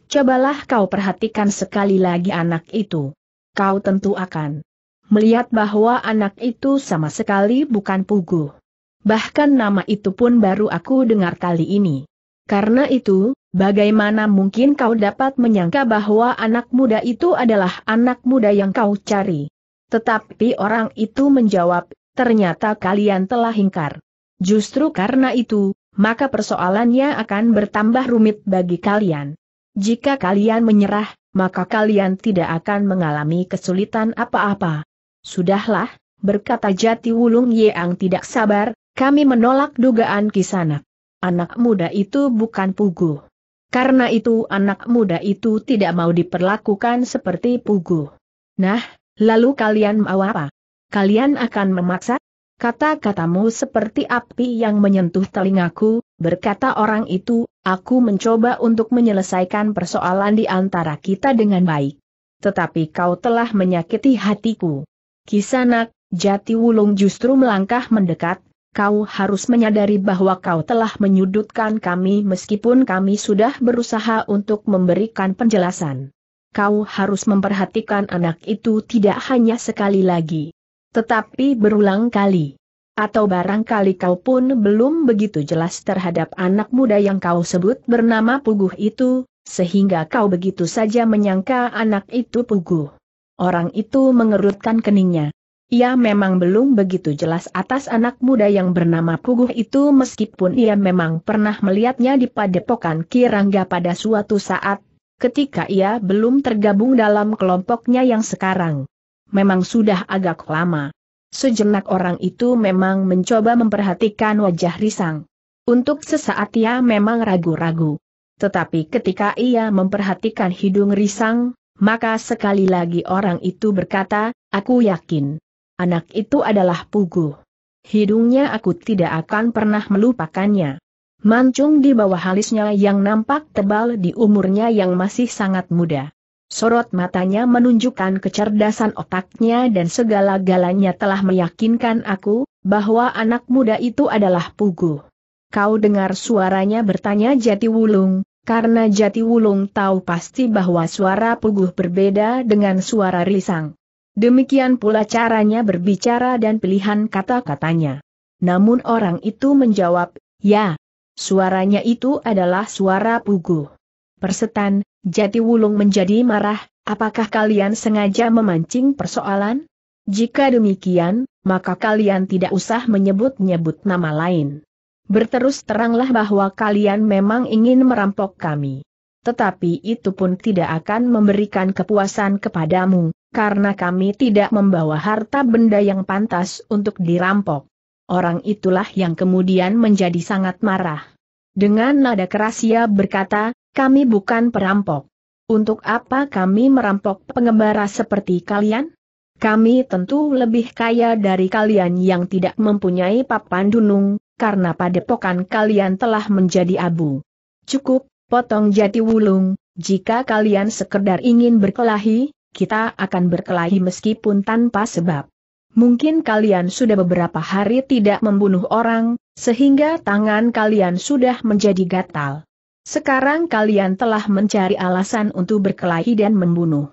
Speaker 1: Cobalah kau perhatikan sekali lagi anak itu. Kau tentu akan melihat bahwa anak itu sama sekali bukan puguh. Bahkan nama itu pun baru aku dengar kali ini. Karena itu, bagaimana mungkin kau dapat menyangka bahwa anak muda itu adalah anak muda yang kau cari? Tetapi orang itu menjawab, ternyata kalian telah hingkar. Justru karena itu, maka persoalannya akan bertambah rumit bagi kalian. Jika kalian menyerah, maka kalian tidak akan mengalami kesulitan apa-apa. Sudahlah, berkata Jati Wulung Yeang tidak sabar, kami menolak dugaan kisanak. Anak muda itu bukan pugu. Karena itu anak muda itu tidak mau diperlakukan seperti pugu. Nah, lalu kalian mau apa? Kalian akan memaksa? Kata-katamu seperti api yang menyentuh telingaku, berkata orang itu, aku mencoba untuk menyelesaikan persoalan di antara kita dengan baik. Tetapi kau telah menyakiti hatiku. Kisanak, Jati Wulung justru melangkah mendekat, kau harus menyadari bahwa kau telah menyudutkan kami meskipun kami sudah berusaha untuk memberikan penjelasan. Kau harus memperhatikan anak itu tidak hanya sekali lagi, tetapi berulang kali. Atau barangkali kau pun belum begitu jelas terhadap anak muda yang kau sebut bernama Puguh itu, sehingga kau begitu saja menyangka anak itu Puguh. Orang itu mengerutkan keningnya. Ia memang belum begitu jelas atas anak muda yang bernama Puguh itu meskipun ia memang pernah melihatnya di padepokan Kirangga pada suatu saat, ketika ia belum tergabung dalam kelompoknya yang sekarang. Memang sudah agak lama. Sejenak orang itu memang mencoba memperhatikan wajah Risang. Untuk sesaat ia memang ragu-ragu. Tetapi ketika ia memperhatikan hidung Risang, maka sekali lagi orang itu berkata, aku yakin. Anak itu adalah Pugu. Hidungnya aku tidak akan pernah melupakannya. Mancung di bawah halisnya yang nampak tebal di umurnya yang masih sangat muda. Sorot matanya menunjukkan kecerdasan otaknya dan segala-galanya telah meyakinkan aku, bahwa anak muda itu adalah Pugu. Kau dengar suaranya bertanya Jati Wulung, karena Jati Wulung tahu pasti bahwa suara Pugu berbeda dengan suara Risang. Demikian pula caranya berbicara dan pilihan kata-katanya. Namun orang itu menjawab, ya. Suaranya itu adalah suara pugu. Persetan, Jati Wulung menjadi marah, apakah kalian sengaja memancing persoalan? Jika demikian, maka kalian tidak usah menyebut-nyebut nama lain. Berterus teranglah bahwa kalian memang ingin merampok kami tetapi itu pun tidak akan memberikan kepuasan kepadamu, karena kami tidak membawa harta benda yang pantas untuk dirampok. Orang itulah yang kemudian menjadi sangat marah. Dengan nada keras ia berkata, kami bukan perampok. Untuk apa kami merampok pengembara seperti kalian? Kami tentu lebih kaya dari kalian yang tidak mempunyai papan dunung, karena padepokan kalian telah menjadi abu. Cukup, potong jati wulung, jika kalian sekedar ingin berkelahi, kita akan berkelahi meskipun tanpa sebab. Mungkin kalian sudah beberapa hari tidak membunuh orang, sehingga tangan kalian sudah menjadi gatal. Sekarang kalian telah mencari alasan untuk berkelahi dan membunuh.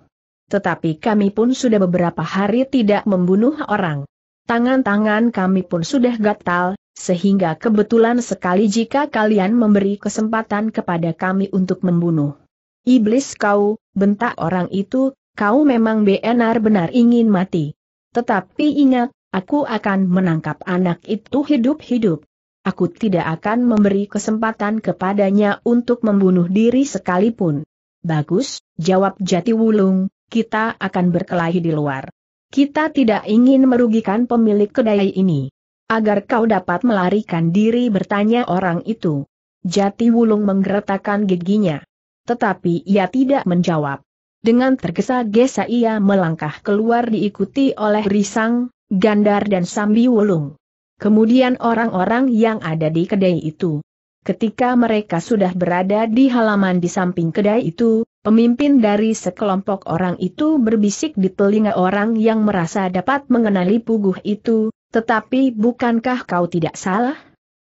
Speaker 1: Tetapi kami pun sudah beberapa hari tidak membunuh orang. Tangan-tangan kami pun sudah gatal, sehingga kebetulan sekali jika kalian memberi kesempatan kepada kami untuk membunuh. Iblis kau, bentak orang itu, kau memang benar-benar ingin mati. Tetapi ingat, aku akan menangkap anak itu hidup-hidup. Aku tidak akan memberi kesempatan kepadanya untuk membunuh diri sekalipun. Bagus, jawab Jati Wulung, kita akan berkelahi di luar. Kita tidak ingin merugikan pemilik kedai ini. Agar kau dapat melarikan diri bertanya orang itu. Jati Wulung menggeretakkan giginya. Tetapi ia tidak menjawab. Dengan tergesa-gesa ia melangkah keluar diikuti oleh Risang, Gandar dan Sambi Wulung. Kemudian orang-orang yang ada di kedai itu. Ketika mereka sudah berada di halaman di samping kedai itu, pemimpin dari sekelompok orang itu berbisik di telinga orang yang merasa dapat mengenali puguh itu, tetapi bukankah kau tidak salah?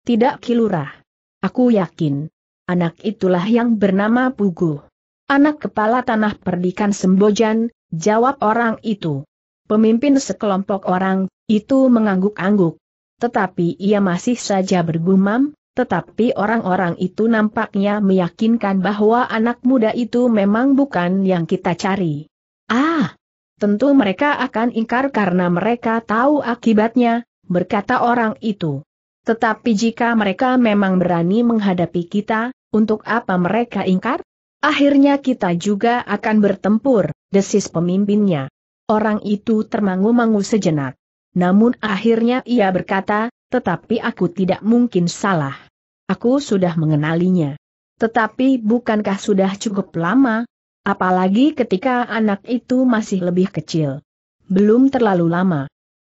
Speaker 1: Tidak kilurah. Aku yakin. Anak itulah yang bernama Pugu. Anak kepala tanah perdikan Sembojan, jawab orang itu. Pemimpin sekelompok orang, itu mengangguk-angguk. Tetapi ia masih saja bergumam, tetapi orang-orang itu nampaknya meyakinkan bahwa anak muda itu memang bukan yang kita cari. Ah, Tentu mereka akan ingkar karena mereka tahu akibatnya, berkata orang itu. Tetapi jika mereka memang berani menghadapi kita, untuk apa mereka ingkar? Akhirnya kita juga akan bertempur, desis pemimpinnya. Orang itu termangu-mangu sejenak. Namun akhirnya ia berkata, tetapi aku tidak mungkin salah. Aku sudah mengenalinya. Tetapi bukankah sudah cukup lama, Apalagi ketika anak itu masih lebih kecil. Belum terlalu lama.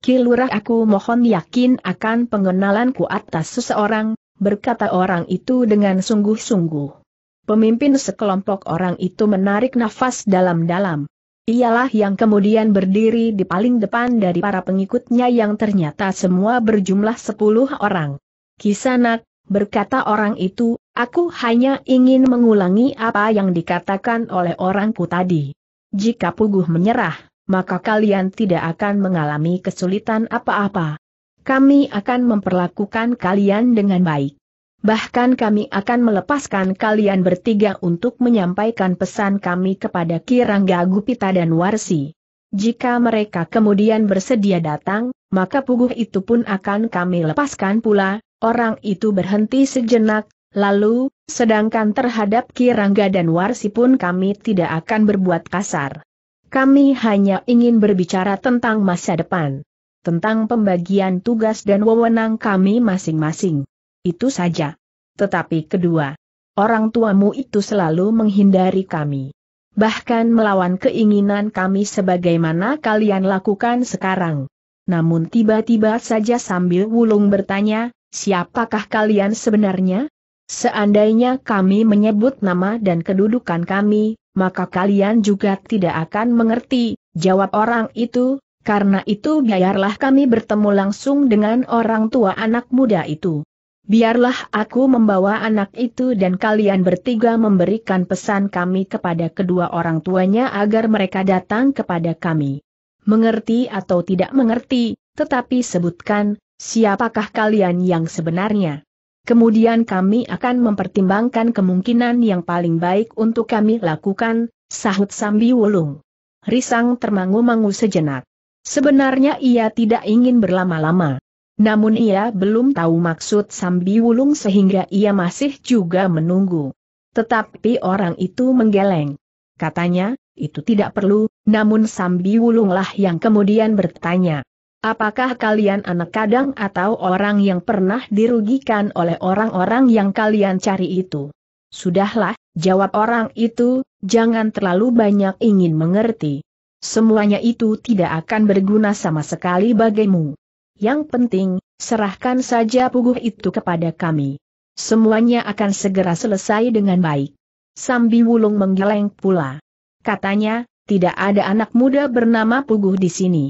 Speaker 1: Kilurah aku mohon yakin akan pengenalanku atas seseorang, berkata orang itu dengan sungguh-sungguh. Pemimpin sekelompok orang itu menarik nafas dalam-dalam. Ialah yang kemudian berdiri di paling depan dari para pengikutnya yang ternyata semua berjumlah sepuluh orang. Kisanak, berkata orang itu, aku hanya ingin mengulangi apa yang dikatakan oleh orangku tadi. Jika Puguh menyerah, maka kalian tidak akan mengalami kesulitan apa-apa. Kami akan memperlakukan kalian dengan baik. Bahkan kami akan melepaskan kalian bertiga untuk menyampaikan pesan kami kepada Kirangga Gupita dan Warsi. Jika mereka kemudian bersedia datang, maka puguh itu pun akan kami lepaskan pula, Orang itu berhenti sejenak, lalu, sedangkan terhadap Kirangga dan Warsi pun kami tidak akan berbuat kasar. Kami hanya ingin berbicara tentang masa depan. Tentang pembagian tugas dan wewenang kami masing-masing. Itu saja. Tetapi kedua, orang tuamu itu selalu menghindari kami. Bahkan melawan keinginan kami sebagaimana kalian lakukan sekarang. Namun tiba-tiba saja sambil wulung bertanya, siapakah kalian sebenarnya? Seandainya kami menyebut nama dan kedudukan kami, maka kalian juga tidak akan mengerti, jawab orang itu, karena itu biarlah kami bertemu langsung dengan orang tua anak muda itu. Biarlah aku membawa anak itu dan kalian bertiga memberikan pesan kami kepada kedua orang tuanya agar mereka datang kepada kami. Mengerti atau tidak mengerti, tetapi sebutkan, siapakah kalian yang sebenarnya. Kemudian kami akan mempertimbangkan kemungkinan yang paling baik untuk kami lakukan, sahut Sambi Wulung. Risang termangu-mangu sejenak. Sebenarnya ia tidak ingin berlama-lama. Namun ia belum tahu maksud Sambi Wulung sehingga ia masih juga menunggu. Tetapi orang itu menggeleng. Katanya, itu tidak perlu, namun Sambi Wulunglah yang kemudian bertanya, Apakah kalian anak kadang atau orang yang pernah dirugikan oleh orang-orang yang kalian cari itu? Sudahlah, jawab orang itu, jangan terlalu banyak ingin mengerti. Semuanya itu tidak akan berguna sama sekali bagimu. Yang penting, serahkan saja puguh itu kepada kami. Semuanya akan segera selesai dengan baik. Sambi Wulung menggeleng pula. Katanya, tidak ada anak muda bernama Puguh di sini.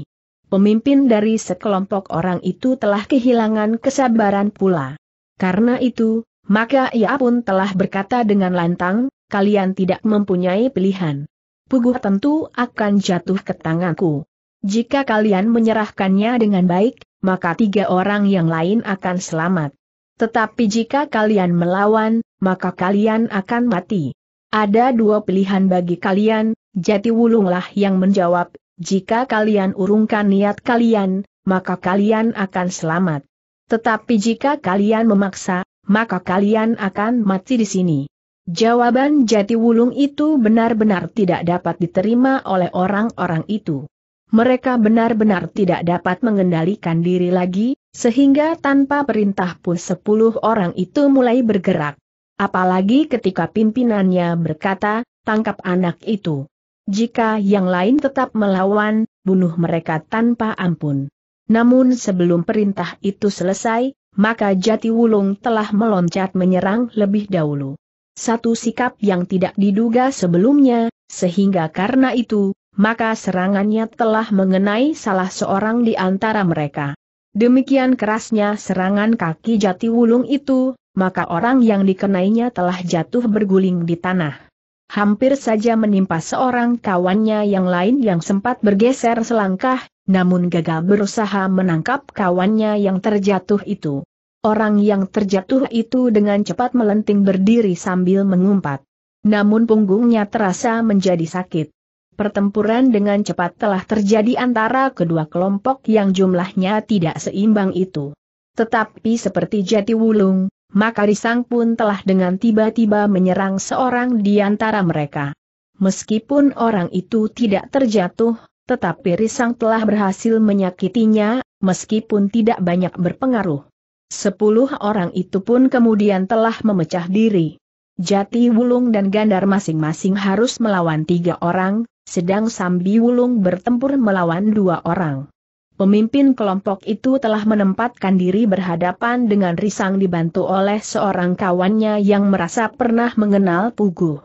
Speaker 1: Pemimpin dari sekelompok orang itu telah kehilangan kesabaran pula. Karena itu, maka ia pun telah berkata dengan lantang, kalian tidak mempunyai pilihan. Puguh tentu akan jatuh ke tanganku. Jika kalian menyerahkannya dengan baik, maka tiga orang yang lain akan selamat. Tetapi jika kalian melawan, maka kalian akan mati. Ada dua pilihan bagi kalian, Jatiwulunglah yang menjawab, jika kalian urungkan niat kalian, maka kalian akan selamat. Tetapi jika kalian memaksa, maka kalian akan mati di sini. Jawaban jati wulung itu benar-benar tidak dapat diterima oleh orang-orang itu. Mereka benar-benar tidak dapat mengendalikan diri lagi, sehingga tanpa perintah pun sepuluh orang itu mulai bergerak. Apalagi ketika pimpinannya berkata, tangkap anak itu. Jika yang lain tetap melawan, bunuh mereka tanpa ampun. Namun sebelum perintah itu selesai, maka Jati Wulung telah meloncat menyerang lebih dahulu. Satu sikap yang tidak diduga sebelumnya, sehingga karena itu, maka serangannya telah mengenai salah seorang di antara mereka. Demikian kerasnya serangan kaki Jati Wulung itu, maka orang yang dikenainya telah jatuh berguling di tanah hampir saja menimpa seorang kawannya yang lain yang sempat bergeser selangkah, namun gagal berusaha menangkap kawannya yang terjatuh itu. Orang yang terjatuh itu dengan cepat melenting berdiri sambil mengumpat. Namun punggungnya terasa menjadi sakit. Pertempuran dengan cepat telah terjadi antara kedua kelompok yang jumlahnya tidak seimbang itu. Tetapi seperti jati wulung, maka Risang pun telah dengan tiba-tiba menyerang seorang di antara mereka. Meskipun orang itu tidak terjatuh, tetapi Risang telah berhasil menyakitinya, meskipun tidak banyak berpengaruh. Sepuluh orang itu pun kemudian telah memecah diri. Jati Wulung dan Gandar masing-masing harus melawan tiga orang, sedang Sambi Wulung bertempur melawan dua orang pemimpin kelompok itu telah menempatkan diri berhadapan dengan Risang dibantu oleh seorang kawannya yang merasa pernah mengenal Pugu.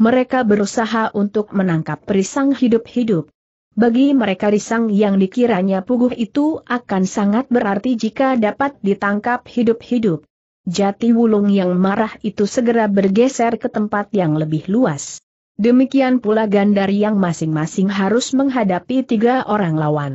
Speaker 1: Mereka berusaha untuk menangkap Risang hidup-hidup. Bagi mereka Risang yang dikiranya Pugu itu akan sangat berarti jika dapat ditangkap hidup-hidup. Jati Wulung yang marah itu segera bergeser ke tempat yang lebih luas. Demikian pula Gandar yang masing-masing harus menghadapi tiga orang lawan.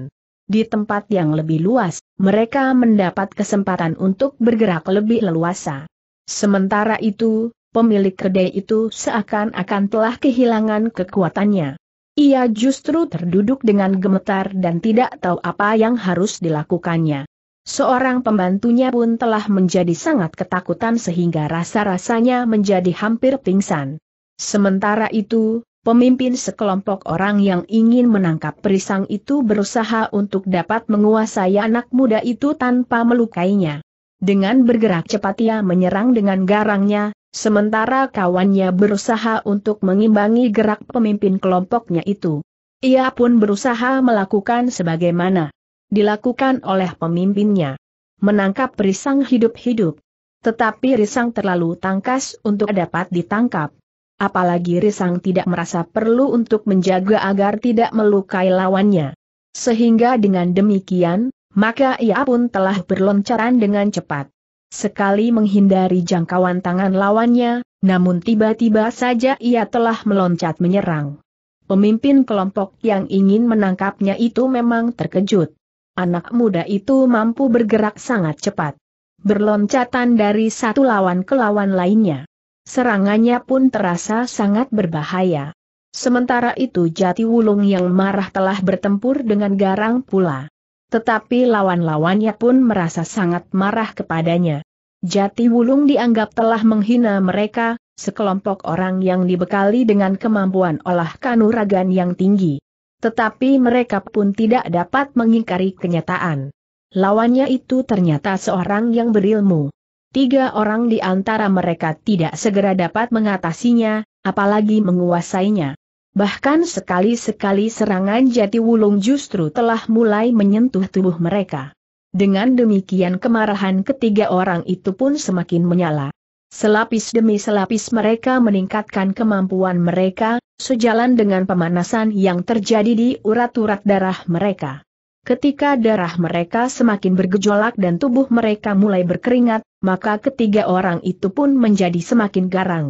Speaker 1: Di tempat yang lebih luas, mereka mendapat kesempatan untuk bergerak lebih leluasa. Sementara itu, pemilik kedai itu seakan-akan telah kehilangan kekuatannya. Ia justru terduduk dengan gemetar dan tidak tahu apa yang harus dilakukannya. Seorang pembantunya pun telah menjadi sangat ketakutan sehingga rasa-rasanya menjadi hampir pingsan. Sementara itu, pemimpin sekelompok orang yang ingin menangkap perisang itu berusaha untuk dapat menguasai anak muda itu tanpa melukainya. Dengan bergerak cepat ia menyerang dengan garangnya, sementara kawannya berusaha untuk mengimbangi gerak pemimpin kelompoknya itu. Ia pun berusaha melakukan sebagaimana dilakukan oleh pemimpinnya. Menangkap perisang hidup-hidup. Tetapi risang terlalu tangkas untuk dapat ditangkap apalagi Risang tidak merasa perlu untuk menjaga agar tidak melukai lawannya. Sehingga dengan demikian, maka ia pun telah berloncaran dengan cepat. Sekali menghindari jangkauan tangan lawannya, namun tiba-tiba saja ia telah meloncat menyerang. Pemimpin kelompok yang ingin menangkapnya itu memang terkejut. Anak muda itu mampu bergerak sangat cepat. Berloncatan dari satu lawan ke lawan lainnya. Serangannya pun terasa sangat berbahaya. Sementara itu Jati Wulung yang marah telah bertempur dengan garang pula. Tetapi lawan-lawannya pun merasa sangat marah kepadanya. Jati Wulung dianggap telah menghina mereka, sekelompok orang yang dibekali dengan kemampuan olah kanuragan yang tinggi. Tetapi mereka pun tidak dapat mengingkari kenyataan. Lawannya itu ternyata seorang yang berilmu. Tiga orang di antara mereka tidak segera dapat mengatasinya, apalagi menguasainya. Bahkan sekali-sekali serangan jati wulung justru telah mulai menyentuh tubuh mereka. Dengan demikian kemarahan ketiga orang itu pun semakin menyala. Selapis demi selapis mereka meningkatkan kemampuan mereka, sejalan dengan pemanasan yang terjadi di urat-urat darah mereka. Ketika darah mereka semakin bergejolak dan tubuh mereka mulai berkeringat, maka ketiga orang itu pun menjadi semakin garang.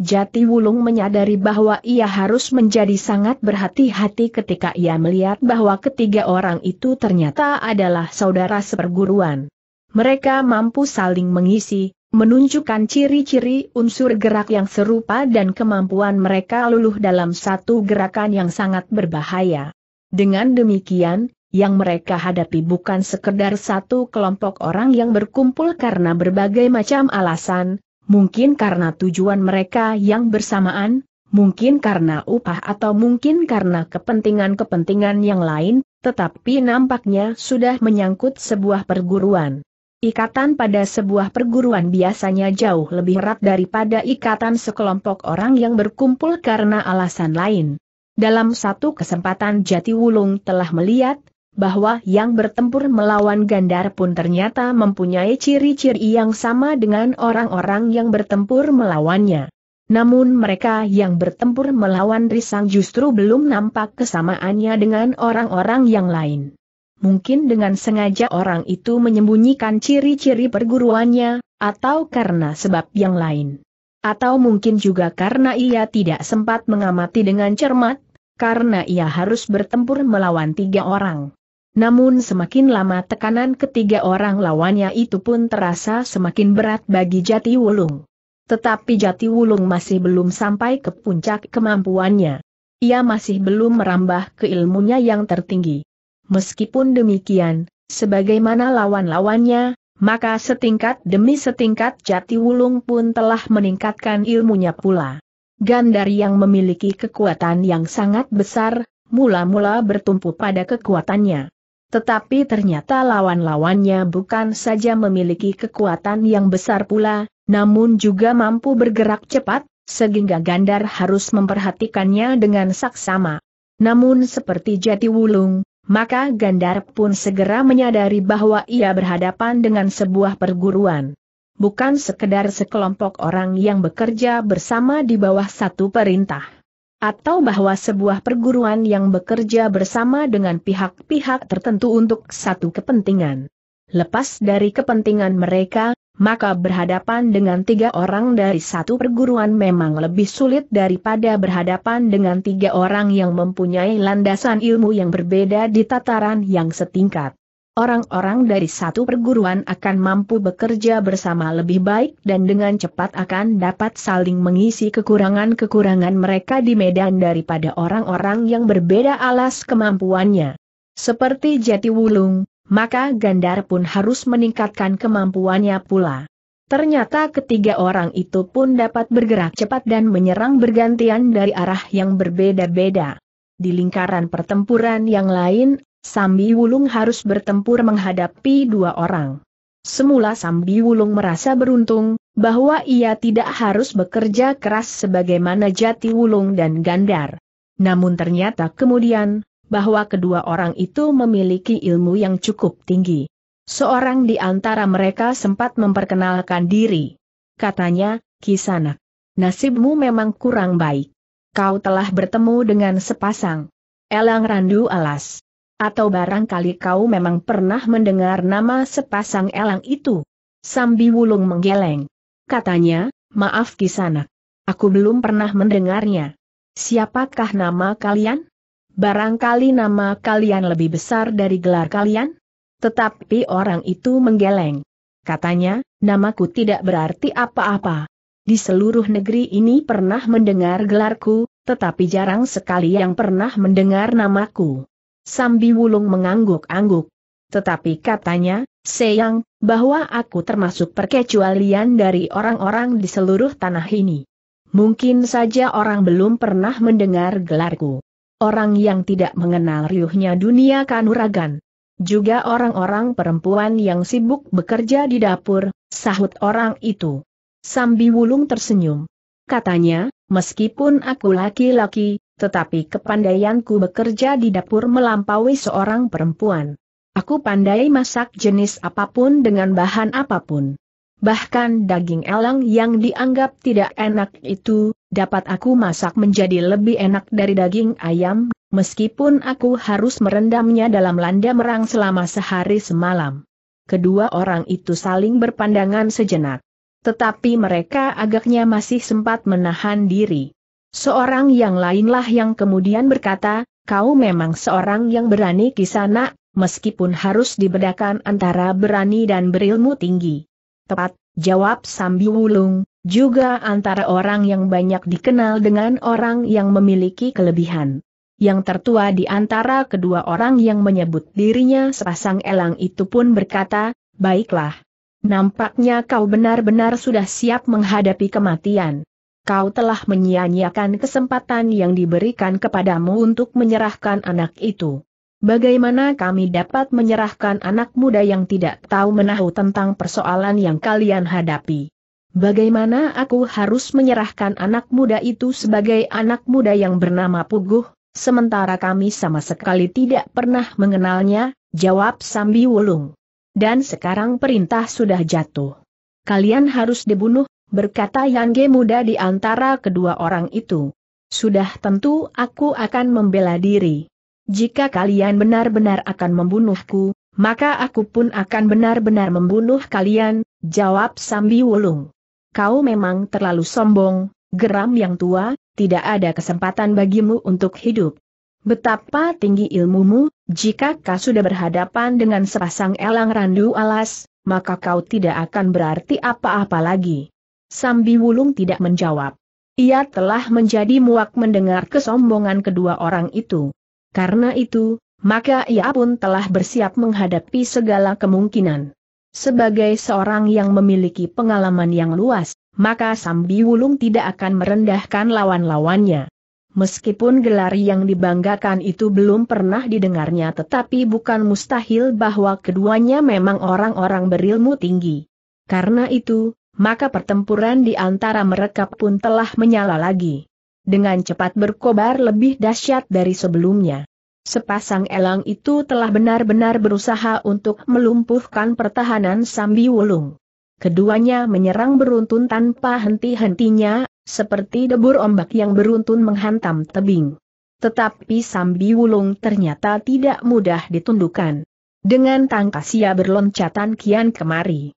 Speaker 1: Jati Wulung menyadari bahwa ia harus menjadi sangat berhati-hati ketika ia melihat bahwa ketiga orang itu ternyata adalah saudara seperguruan. Mereka mampu saling mengisi, menunjukkan ciri-ciri unsur gerak yang serupa dan kemampuan mereka luluh dalam satu gerakan yang sangat berbahaya. Dengan demikian, yang mereka hadapi bukan sekedar satu kelompok orang yang berkumpul karena berbagai macam alasan, mungkin karena tujuan mereka yang bersamaan, mungkin karena upah atau mungkin karena kepentingan-kepentingan yang lain, tetapi nampaknya sudah menyangkut sebuah perguruan. Ikatan pada sebuah perguruan biasanya jauh lebih erat daripada ikatan sekelompok orang yang berkumpul karena alasan lain. Dalam satu kesempatan Jati Wulung telah melihat, bahwa yang bertempur melawan Gandar pun ternyata mempunyai ciri-ciri yang sama dengan orang-orang yang bertempur melawannya. Namun mereka yang bertempur melawan Risang justru belum nampak kesamaannya dengan orang-orang yang lain. Mungkin dengan sengaja orang itu menyembunyikan ciri-ciri perguruannya, atau karena sebab yang lain. Atau mungkin juga karena ia tidak sempat mengamati dengan cermat, karena ia harus bertempur melawan tiga orang. Namun semakin lama tekanan ketiga orang lawannya itu pun terasa semakin berat bagi Jati Wulung. Tetapi Jati Wulung masih belum sampai ke puncak kemampuannya. Ia masih belum merambah ke ilmunya yang tertinggi. Meskipun demikian, sebagaimana lawan-lawannya, maka setingkat demi setingkat Jati Wulung pun telah meningkatkan ilmunya pula. Gandar yang memiliki kekuatan yang sangat besar, mula-mula bertumpu pada kekuatannya. Tetapi ternyata lawan-lawannya bukan saja memiliki kekuatan yang besar pula, namun juga mampu bergerak cepat, sehingga Gandar harus memperhatikannya dengan saksama. Namun seperti jati wulung, maka Gandar pun segera menyadari bahwa ia berhadapan dengan sebuah perguruan. Bukan sekedar sekelompok orang yang bekerja bersama di bawah satu perintah atau bahwa sebuah perguruan yang bekerja bersama dengan pihak-pihak tertentu untuk satu kepentingan. Lepas dari kepentingan mereka, maka berhadapan dengan tiga orang dari satu perguruan memang lebih sulit daripada berhadapan dengan tiga orang yang mempunyai landasan ilmu yang berbeda di tataran yang setingkat. Orang-orang dari satu perguruan akan mampu bekerja bersama lebih baik dan dengan cepat akan dapat saling mengisi kekurangan-kekurangan mereka di medan daripada orang-orang yang berbeda alas kemampuannya. Seperti Jati Wulung, maka Gandar pun harus meningkatkan kemampuannya pula. Ternyata ketiga orang itu pun dapat bergerak cepat dan menyerang bergantian dari arah yang berbeda-beda. Di lingkaran pertempuran yang lain, Sambi Wulung harus bertempur menghadapi dua orang. Semula Sambi Wulung merasa beruntung, bahwa ia tidak harus bekerja keras sebagaimana Jati Wulung dan Gandar. Namun ternyata kemudian, bahwa kedua orang itu memiliki ilmu yang cukup tinggi. Seorang di antara mereka sempat memperkenalkan diri. Katanya, Kisanak, nasibmu memang kurang baik. Kau telah bertemu dengan sepasang elang randu alas. Atau barangkali kau memang pernah mendengar nama sepasang elang itu? Sambi Wulung menggeleng. Katanya, maaf kisanak. Aku belum pernah mendengarnya. Siapakah nama kalian? Barangkali nama kalian lebih besar dari gelar kalian? Tetapi orang itu menggeleng. Katanya, namaku tidak berarti apa-apa. Di seluruh negeri ini pernah mendengar gelarku, tetapi jarang sekali yang pernah mendengar namaku. Sambi Wulung mengangguk-angguk. Tetapi katanya, sayang, bahwa aku termasuk perkecualian dari orang-orang di seluruh tanah ini. Mungkin saja orang belum pernah mendengar gelarku. Orang yang tidak mengenal riuhnya dunia kanuragan. Juga orang-orang perempuan yang sibuk bekerja di dapur, sahut orang itu. Sambi Wulung tersenyum. Katanya, meskipun aku laki-laki, tetapi kepandaianku bekerja di dapur melampaui seorang perempuan. Aku pandai masak jenis apapun dengan bahan apapun. Bahkan daging elang yang dianggap tidak enak itu, dapat aku masak menjadi lebih enak dari daging ayam, meskipun aku harus merendamnya dalam landa merang selama sehari semalam. Kedua orang itu saling berpandangan sejenak. Tetapi mereka agaknya masih sempat menahan diri. Seorang yang lainlah yang kemudian berkata, kau memang seorang yang berani kisana, meskipun harus dibedakan antara berani dan berilmu tinggi. Tepat, jawab Sambi Wulung, juga antara orang yang banyak dikenal dengan orang yang memiliki kelebihan. Yang tertua di antara kedua orang yang menyebut dirinya sepasang elang itu pun berkata, baiklah. Nampaknya kau benar-benar sudah siap menghadapi kematian kau telah menyia-nyiakan kesempatan yang diberikan kepadamu untuk menyerahkan anak itu. Bagaimana kami dapat menyerahkan anak muda yang tidak tahu menahu tentang persoalan yang kalian hadapi? Bagaimana aku harus menyerahkan anak muda itu sebagai anak muda yang bernama Puguh, sementara kami sama sekali tidak pernah mengenalnya, jawab Sambi Wulung. Dan sekarang perintah sudah jatuh. Kalian harus dibunuh, berkata Yang Ge muda di antara kedua orang itu. Sudah tentu aku akan membela diri. Jika kalian benar-benar akan membunuhku, maka aku pun akan benar-benar membunuh kalian, jawab Sambi Wulung. Kau memang terlalu sombong, geram yang tua, tidak ada kesempatan bagimu untuk hidup. Betapa tinggi ilmumu, jika kau sudah berhadapan dengan sepasang elang randu alas, maka kau tidak akan berarti apa-apa lagi. Sambi Wulung tidak menjawab. Ia telah menjadi muak mendengar kesombongan kedua orang itu. Karena itu, maka ia pun telah bersiap menghadapi segala kemungkinan. Sebagai seorang yang memiliki pengalaman yang luas, maka Sambi Wulung tidak akan merendahkan lawan-lawannya. Meskipun gelar yang dibanggakan itu belum pernah didengarnya tetapi bukan mustahil bahwa keduanya memang orang-orang berilmu tinggi. Karena itu, maka pertempuran di antara mereka pun telah menyala lagi. Dengan cepat berkobar lebih dahsyat dari sebelumnya. Sepasang elang itu telah benar-benar berusaha untuk melumpuhkan pertahanan Sambi Wulung. Keduanya menyerang beruntun tanpa henti-hentinya, seperti debur ombak yang beruntun menghantam tebing. Tetapi Sambi Wulung ternyata tidak mudah ditundukkan. Dengan tangkas ia berloncatan kian kemari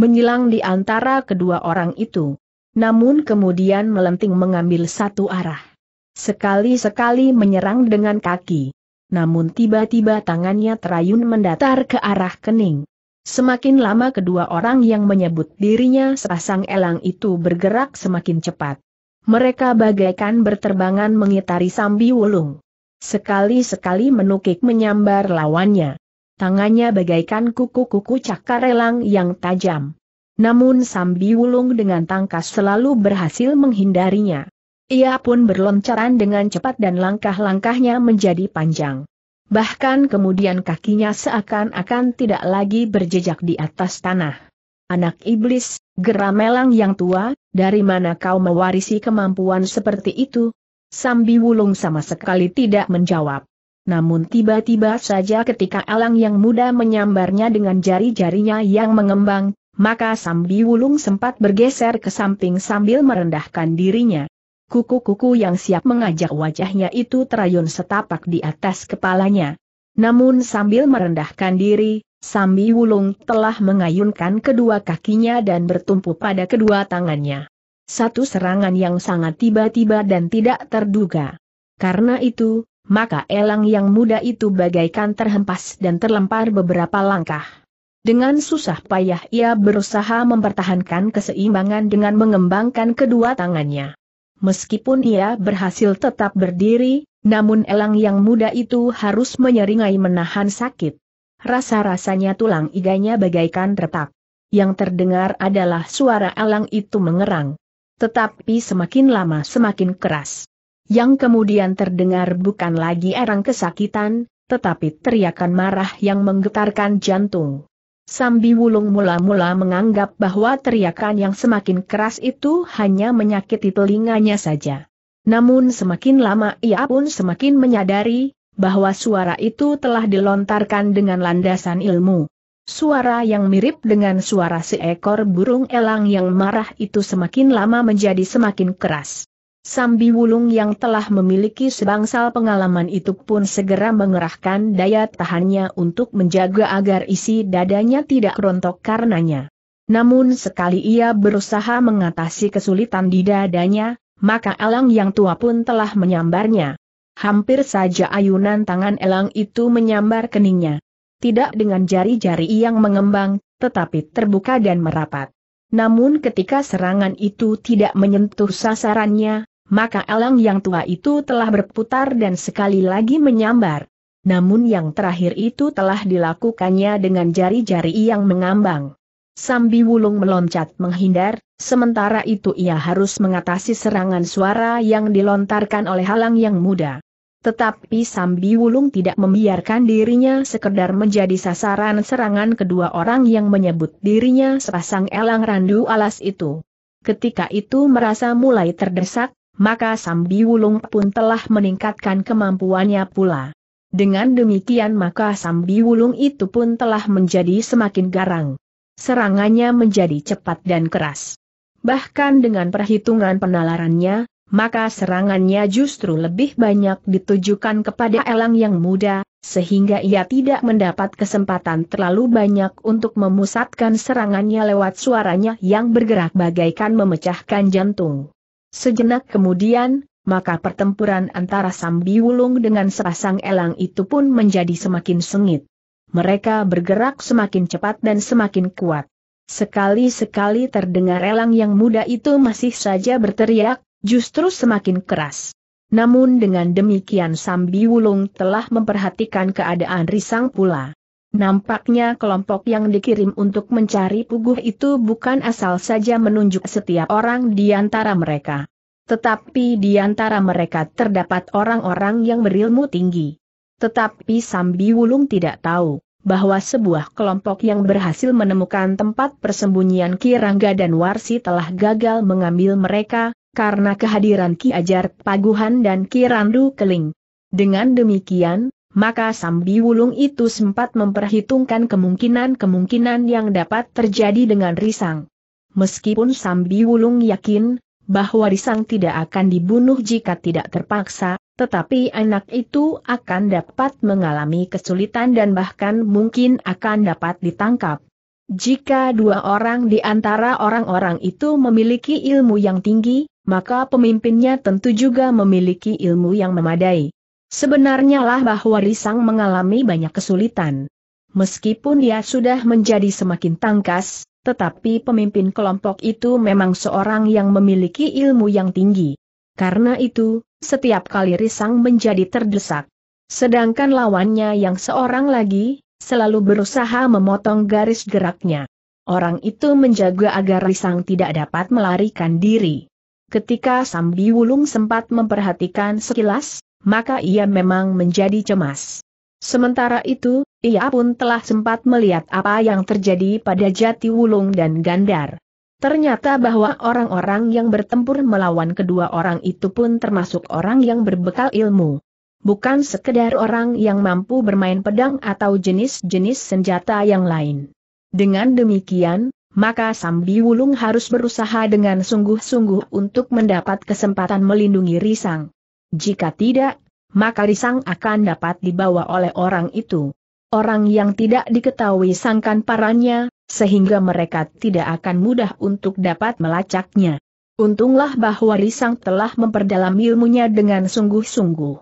Speaker 1: menyilang di antara kedua orang itu. Namun kemudian melenting mengambil satu arah. Sekali-sekali menyerang dengan kaki. Namun tiba-tiba tangannya terayun mendatar ke arah kening. Semakin lama kedua orang yang menyebut dirinya sepasang elang itu bergerak semakin cepat. Mereka bagaikan berterbangan mengitari sambi wulung. Sekali-sekali menukik menyambar lawannya tangannya bagaikan kuku-kuku cakar cakarelang yang tajam. Namun Sambi Wulung dengan tangkas selalu berhasil menghindarinya. Ia pun berloncaran dengan cepat dan langkah-langkahnya menjadi panjang. Bahkan kemudian kakinya seakan-akan tidak lagi berjejak di atas tanah. Anak iblis, geram geramelang yang tua, dari mana kau mewarisi kemampuan seperti itu? Sambi Wulung sama sekali tidak menjawab. Namun tiba-tiba saja ketika elang yang muda menyambarnya dengan jari-jarinya yang mengembang, maka Sambi Wulung sempat bergeser ke samping sambil merendahkan dirinya. Kuku-kuku yang siap mengajak wajahnya itu terayun setapak di atas kepalanya. Namun sambil merendahkan diri, Sambi Wulung telah mengayunkan kedua kakinya dan bertumpu pada kedua tangannya. Satu serangan yang sangat tiba-tiba dan tidak terduga. Karena itu, maka elang yang muda itu bagaikan terhempas dan terlempar beberapa langkah. Dengan susah payah ia berusaha mempertahankan keseimbangan dengan mengembangkan kedua tangannya. Meskipun ia berhasil tetap berdiri, namun elang yang muda itu harus menyeringai menahan sakit. Rasa-rasanya tulang iganya bagaikan retak. Yang terdengar adalah suara elang itu mengerang. Tetapi semakin lama semakin keras yang kemudian terdengar bukan lagi erang kesakitan, tetapi teriakan marah yang menggetarkan jantung. Sambi Wulung mula-mula menganggap bahwa teriakan yang semakin keras itu hanya menyakiti telinganya saja. Namun semakin lama ia pun semakin menyadari, bahwa suara itu telah dilontarkan dengan landasan ilmu. Suara yang mirip dengan suara seekor burung elang yang marah itu semakin lama menjadi semakin keras. Sambi Wulung yang telah memiliki sebangsal pengalaman itu pun segera mengerahkan daya tahannya untuk menjaga agar isi dadanya tidak rontok karenanya. Namun sekali ia berusaha mengatasi kesulitan di dadanya, maka elang yang tua pun telah menyambarnya. Hampir saja ayunan tangan elang itu menyambar keningnya. Tidak dengan jari-jari yang mengembang, tetapi terbuka dan merapat. Namun ketika serangan itu tidak menyentuh sasarannya, maka elang yang tua itu telah berputar dan sekali lagi menyambar. Namun yang terakhir itu telah dilakukannya dengan jari-jari yang mengambang. Sambi Wulung meloncat menghindar, sementara itu ia harus mengatasi serangan suara yang dilontarkan oleh halang yang muda. Tetapi Sambi Wulung tidak membiarkan dirinya sekedar menjadi sasaran serangan kedua orang yang menyebut dirinya sepasang elang randu alas itu. Ketika itu merasa mulai terdesak, maka Wulung pun telah meningkatkan kemampuannya pula. Dengan demikian maka Wulung itu pun telah menjadi semakin garang. Serangannya menjadi cepat dan keras. Bahkan dengan perhitungan penalarannya, maka serangannya justru lebih banyak ditujukan kepada elang yang muda, sehingga ia tidak mendapat kesempatan terlalu banyak untuk memusatkan serangannya lewat suaranya yang bergerak bagaikan memecahkan jantung. Sejenak kemudian, maka pertempuran antara Sambi Wulung dengan sepasang elang itu pun menjadi semakin sengit. Mereka bergerak semakin cepat dan semakin kuat. Sekali-sekali terdengar elang yang muda itu masih saja berteriak, justru semakin keras. Namun dengan demikian Sambi Wulung telah memperhatikan keadaan Risang pula. Nampaknya kelompok yang dikirim untuk mencari puguh itu bukan asal saja menunjuk setiap orang di antara mereka. Tetapi di antara mereka terdapat orang-orang yang berilmu tinggi. Tetapi Sambi Wulung tidak tahu bahwa sebuah kelompok yang berhasil menemukan tempat persembunyian Kirangga dan Warsi telah gagal mengambil mereka, karena kehadiran Ki Ajar Paguhan dan Kirandu Keling. Dengan demikian, maka Sambi Wulung itu sempat memperhitungkan kemungkinan-kemungkinan yang dapat terjadi dengan Risang. Meskipun Sambi Wulung yakin bahwa Risang tidak akan dibunuh jika tidak terpaksa, tetapi anak itu akan dapat mengalami kesulitan dan bahkan mungkin akan dapat ditangkap. Jika dua orang di antara orang-orang itu memiliki ilmu yang tinggi, maka pemimpinnya tentu juga memiliki ilmu yang memadai. Sebenarnya lah bahwa Risang mengalami banyak kesulitan. Meskipun dia sudah menjadi semakin tangkas, tetapi pemimpin kelompok itu memang seorang yang memiliki ilmu yang tinggi. Karena itu, setiap kali Risang menjadi terdesak. Sedangkan lawannya yang seorang lagi, selalu berusaha memotong garis geraknya. Orang itu menjaga agar Risang tidak dapat melarikan diri. Ketika Sambi Wulung sempat memperhatikan sekilas, maka ia memang menjadi cemas. Sementara itu, ia pun telah sempat melihat apa yang terjadi pada Jati Wulung dan Gandar. Ternyata bahwa orang-orang yang bertempur melawan kedua orang itu pun termasuk orang yang berbekal ilmu. Bukan sekedar orang yang mampu bermain pedang atau jenis-jenis senjata yang lain. Dengan demikian, maka Sambi Wulung harus berusaha dengan sungguh-sungguh untuk mendapat kesempatan melindungi Risang. Jika tidak, maka Risang akan dapat dibawa oleh orang itu. Orang yang tidak diketahui sangkan parannya, sehingga mereka tidak akan mudah untuk dapat melacaknya. Untunglah bahwa Risang telah memperdalam ilmunya dengan sungguh-sungguh.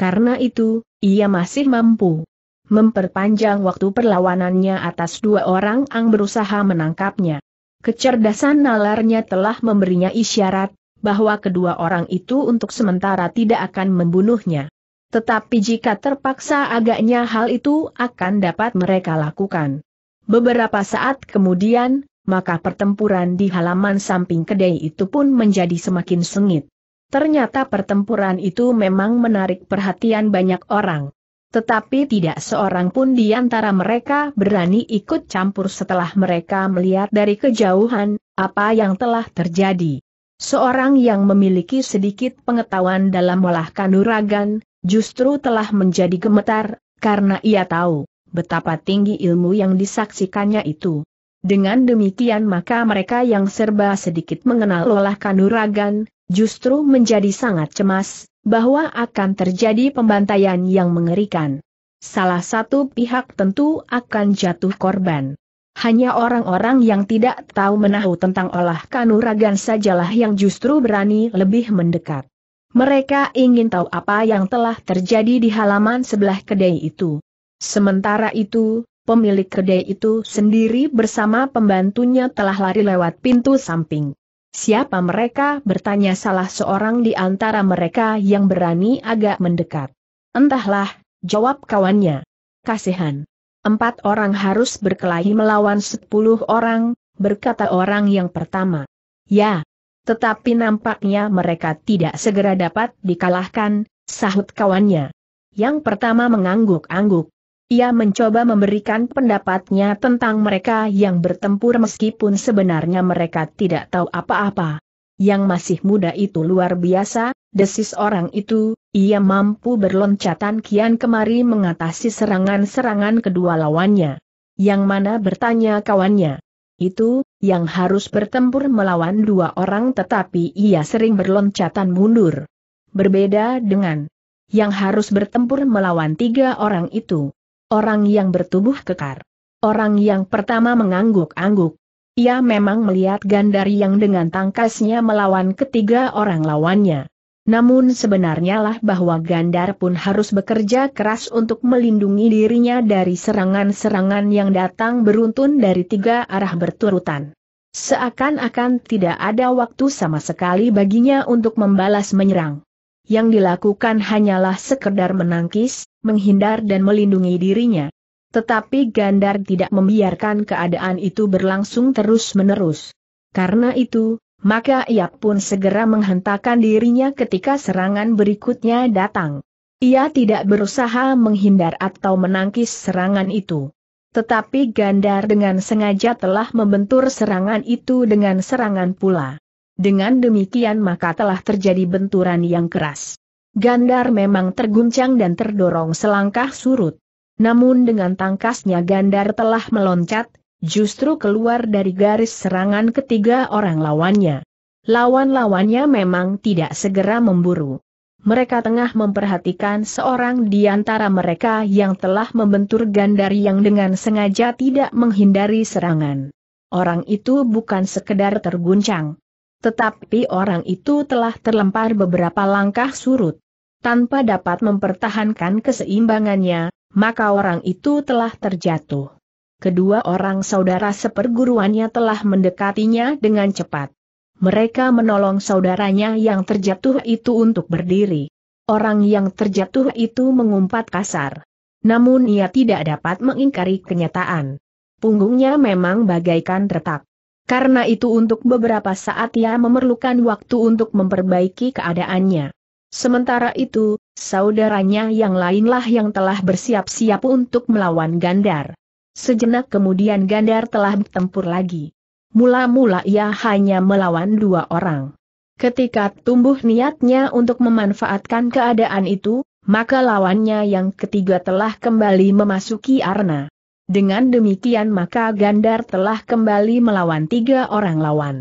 Speaker 1: Karena itu, ia masih mampu memperpanjang waktu perlawanannya atas dua orang yang berusaha menangkapnya. Kecerdasan nalarnya telah memberinya isyarat, bahwa kedua orang itu untuk sementara tidak akan membunuhnya. Tetapi jika terpaksa agaknya hal itu akan dapat mereka lakukan. Beberapa saat kemudian, maka pertempuran di halaman samping kedai itu pun menjadi semakin sengit. Ternyata pertempuran itu memang menarik perhatian banyak orang. Tetapi tidak seorang pun di antara mereka berani ikut campur setelah mereka melihat dari kejauhan, apa yang telah terjadi. Seorang yang memiliki sedikit pengetahuan dalam olah kanuragan, justru telah menjadi gemetar, karena ia tahu betapa tinggi ilmu yang disaksikannya itu. Dengan demikian maka mereka yang serba sedikit mengenal olah kanuragan, justru menjadi sangat cemas, bahwa akan terjadi pembantaian yang mengerikan. Salah satu pihak tentu akan jatuh korban. Hanya orang-orang yang tidak tahu menahu tentang olah kanuragan sajalah yang justru berani lebih mendekat. Mereka ingin tahu apa yang telah terjadi di halaman sebelah kedai itu. Sementara itu, pemilik kedai itu sendiri bersama pembantunya telah lari lewat pintu samping. Siapa mereka bertanya salah seorang di antara mereka yang berani agak mendekat. Entahlah, jawab kawannya. Kasihan. Empat orang harus berkelahi melawan sepuluh orang, berkata orang yang pertama. Ya. Tetapi nampaknya mereka tidak segera dapat dikalahkan, sahut kawannya. Yang pertama mengangguk-angguk. Ia mencoba memberikan pendapatnya tentang mereka yang bertempur meskipun sebenarnya mereka tidak tahu apa-apa yang masih muda itu luar biasa, desis orang itu, ia mampu berloncatan kian kemari mengatasi serangan-serangan kedua lawannya. Yang mana bertanya kawannya. Itu, yang harus bertempur melawan dua orang tetapi ia sering berloncatan mundur. Berbeda dengan yang harus bertempur melawan tiga orang itu. Orang yang bertubuh kekar. Orang yang pertama mengangguk-angguk, ia memang melihat Gandari yang dengan tangkasnya melawan ketiga orang lawannya. Namun sebenarnya lah bahwa Gandar pun harus bekerja keras untuk melindungi dirinya dari serangan-serangan yang datang beruntun dari tiga arah berturutan. Seakan-akan tidak ada waktu sama sekali baginya untuk membalas menyerang. Yang dilakukan hanyalah sekedar menangkis, menghindar dan melindungi dirinya, tetapi Gandar tidak membiarkan keadaan itu berlangsung terus-menerus. Karena itu, maka ia pun segera menghentakkan dirinya ketika serangan berikutnya datang. Ia tidak berusaha menghindar atau menangkis serangan itu. Tetapi Gandar dengan sengaja telah membentur serangan itu dengan serangan pula. Dengan demikian maka telah terjadi benturan yang keras. Gandar memang terguncang dan terdorong selangkah surut. Namun dengan tangkasnya Gandar telah meloncat, justru keluar dari garis serangan ketiga orang lawannya. Lawan-lawannya memang tidak segera memburu. Mereka tengah memperhatikan seorang di antara mereka yang telah membentur Gandar yang dengan sengaja tidak menghindari serangan. Orang itu bukan sekedar terguncang. Tetapi orang itu telah terlempar beberapa langkah surut. Tanpa dapat mempertahankan keseimbangannya, maka orang itu telah terjatuh. Kedua orang saudara seperguruannya telah mendekatinya dengan cepat. Mereka menolong saudaranya yang terjatuh itu untuk berdiri. Orang yang terjatuh itu mengumpat kasar. Namun ia tidak dapat mengingkari kenyataan. Punggungnya memang bagaikan retak. Karena itu untuk beberapa saat ia memerlukan waktu untuk memperbaiki keadaannya. Sementara itu, Saudaranya yang lainlah yang telah bersiap-siap untuk melawan Gandar. Sejenak kemudian Gandar telah bertempur lagi. Mula-mula ia hanya melawan dua orang. Ketika tumbuh niatnya untuk memanfaatkan keadaan itu, maka lawannya yang ketiga telah kembali memasuki arena. Dengan demikian maka Gandar telah kembali melawan tiga orang lawan.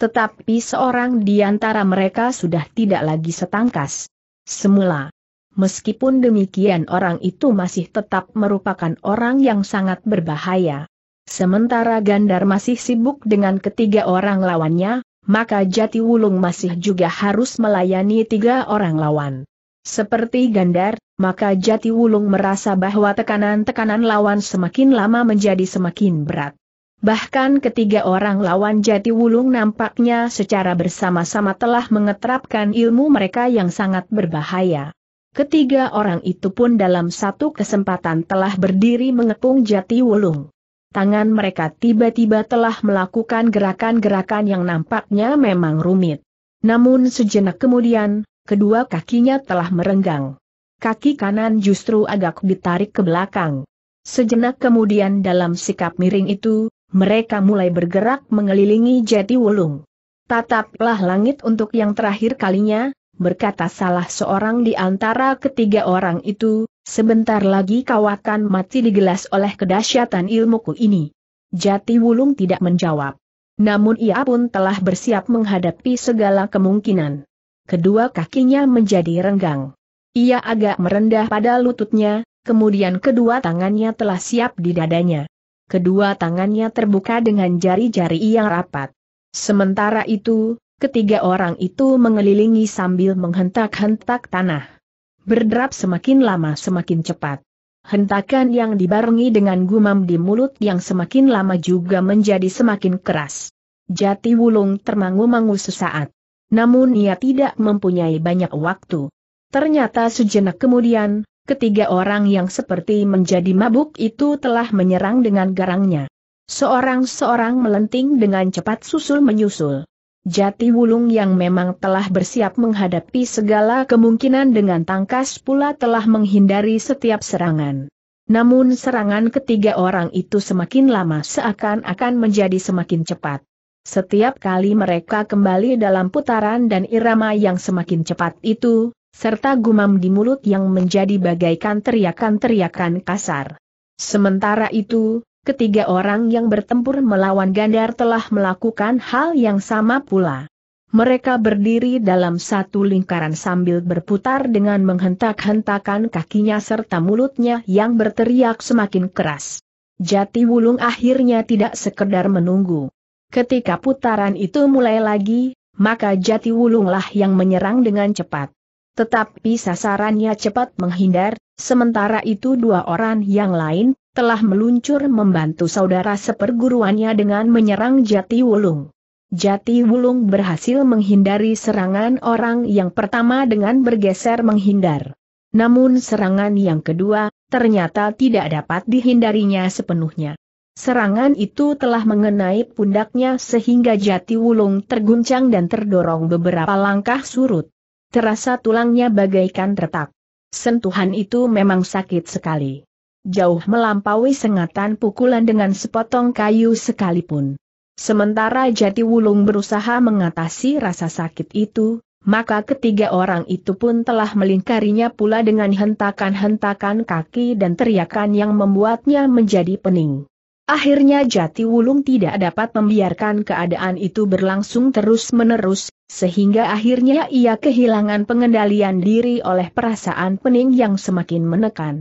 Speaker 1: Tetapi seorang di antara mereka sudah tidak lagi setangkas. Semula, Meskipun demikian orang itu masih tetap merupakan orang yang sangat berbahaya. Sementara Gandar masih sibuk dengan ketiga orang lawannya, maka Jati Wulung masih juga harus melayani tiga orang lawan. Seperti Gandar, maka Jati Wulung merasa bahwa tekanan-tekanan lawan semakin lama menjadi semakin berat. Bahkan ketiga orang lawan Jati Wulung nampaknya secara bersama-sama telah mengeterapkan ilmu mereka yang sangat berbahaya. Ketiga orang itu pun dalam satu kesempatan telah berdiri mengepung jati wulung. Tangan mereka tiba-tiba telah melakukan gerakan-gerakan yang nampaknya memang rumit. Namun sejenak kemudian, kedua kakinya telah merenggang. Kaki kanan justru agak ditarik ke belakang. Sejenak kemudian dalam sikap miring itu, mereka mulai bergerak mengelilingi jati wulung. Tataplah langit untuk yang terakhir kalinya, berkata salah seorang di antara ketiga orang itu, sebentar lagi kau akan mati digelas oleh kedahsyatan ilmuku ini. Jati Wulung tidak menjawab. Namun ia pun telah bersiap menghadapi segala kemungkinan. Kedua kakinya menjadi renggang. Ia agak merendah pada lututnya, kemudian kedua tangannya telah siap di dadanya. Kedua tangannya terbuka dengan jari-jari yang rapat. Sementara itu, Ketiga orang itu mengelilingi sambil menghentak-hentak tanah. Berderap semakin lama semakin cepat. Hentakan yang dibarengi dengan gumam di mulut yang semakin lama juga menjadi semakin keras. Jati Wulung termangu-mangu sesaat. Namun ia tidak mempunyai banyak waktu. Ternyata sejenak kemudian, ketiga orang yang seperti menjadi mabuk itu telah menyerang dengan garangnya. Seorang-seorang melenting dengan cepat susul menyusul. Jati Wulung yang memang telah bersiap menghadapi segala kemungkinan dengan tangkas pula telah menghindari setiap serangan. Namun serangan ketiga orang itu semakin lama seakan-akan menjadi semakin cepat. Setiap kali mereka kembali dalam putaran dan irama yang semakin cepat itu, serta gumam di mulut yang menjadi bagaikan teriakan-teriakan kasar. Sementara itu, Ketiga orang yang bertempur melawan Gandar telah melakukan hal yang sama pula. Mereka berdiri dalam satu lingkaran sambil berputar dengan menghentak-hentakan kakinya serta mulutnya yang berteriak semakin keras. Jati Wulung akhirnya tidak sekedar menunggu. Ketika putaran itu mulai lagi, maka Jati Wulunglah yang menyerang dengan cepat. Tetapi sasarannya cepat menghindar, sementara itu dua orang yang lain telah meluncur membantu saudara seperguruannya dengan menyerang Jati Wulung. Jati Wulung berhasil menghindari serangan orang yang pertama dengan bergeser menghindar. Namun serangan yang kedua, ternyata tidak dapat dihindarinya sepenuhnya. Serangan itu telah mengenai pundaknya sehingga Jati Wulung terguncang dan terdorong beberapa langkah surut. Terasa tulangnya bagaikan retak. Sentuhan itu memang sakit sekali jauh melampaui sengatan pukulan dengan sepotong kayu sekalipun. Sementara Jati Wulung berusaha mengatasi rasa sakit itu, maka ketiga orang itu pun telah melingkarinya pula dengan hentakan-hentakan kaki dan teriakan yang membuatnya menjadi pening. Akhirnya Jati Wulung tidak dapat membiarkan keadaan itu berlangsung terus-menerus, sehingga akhirnya ia kehilangan pengendalian diri oleh perasaan pening yang semakin menekan.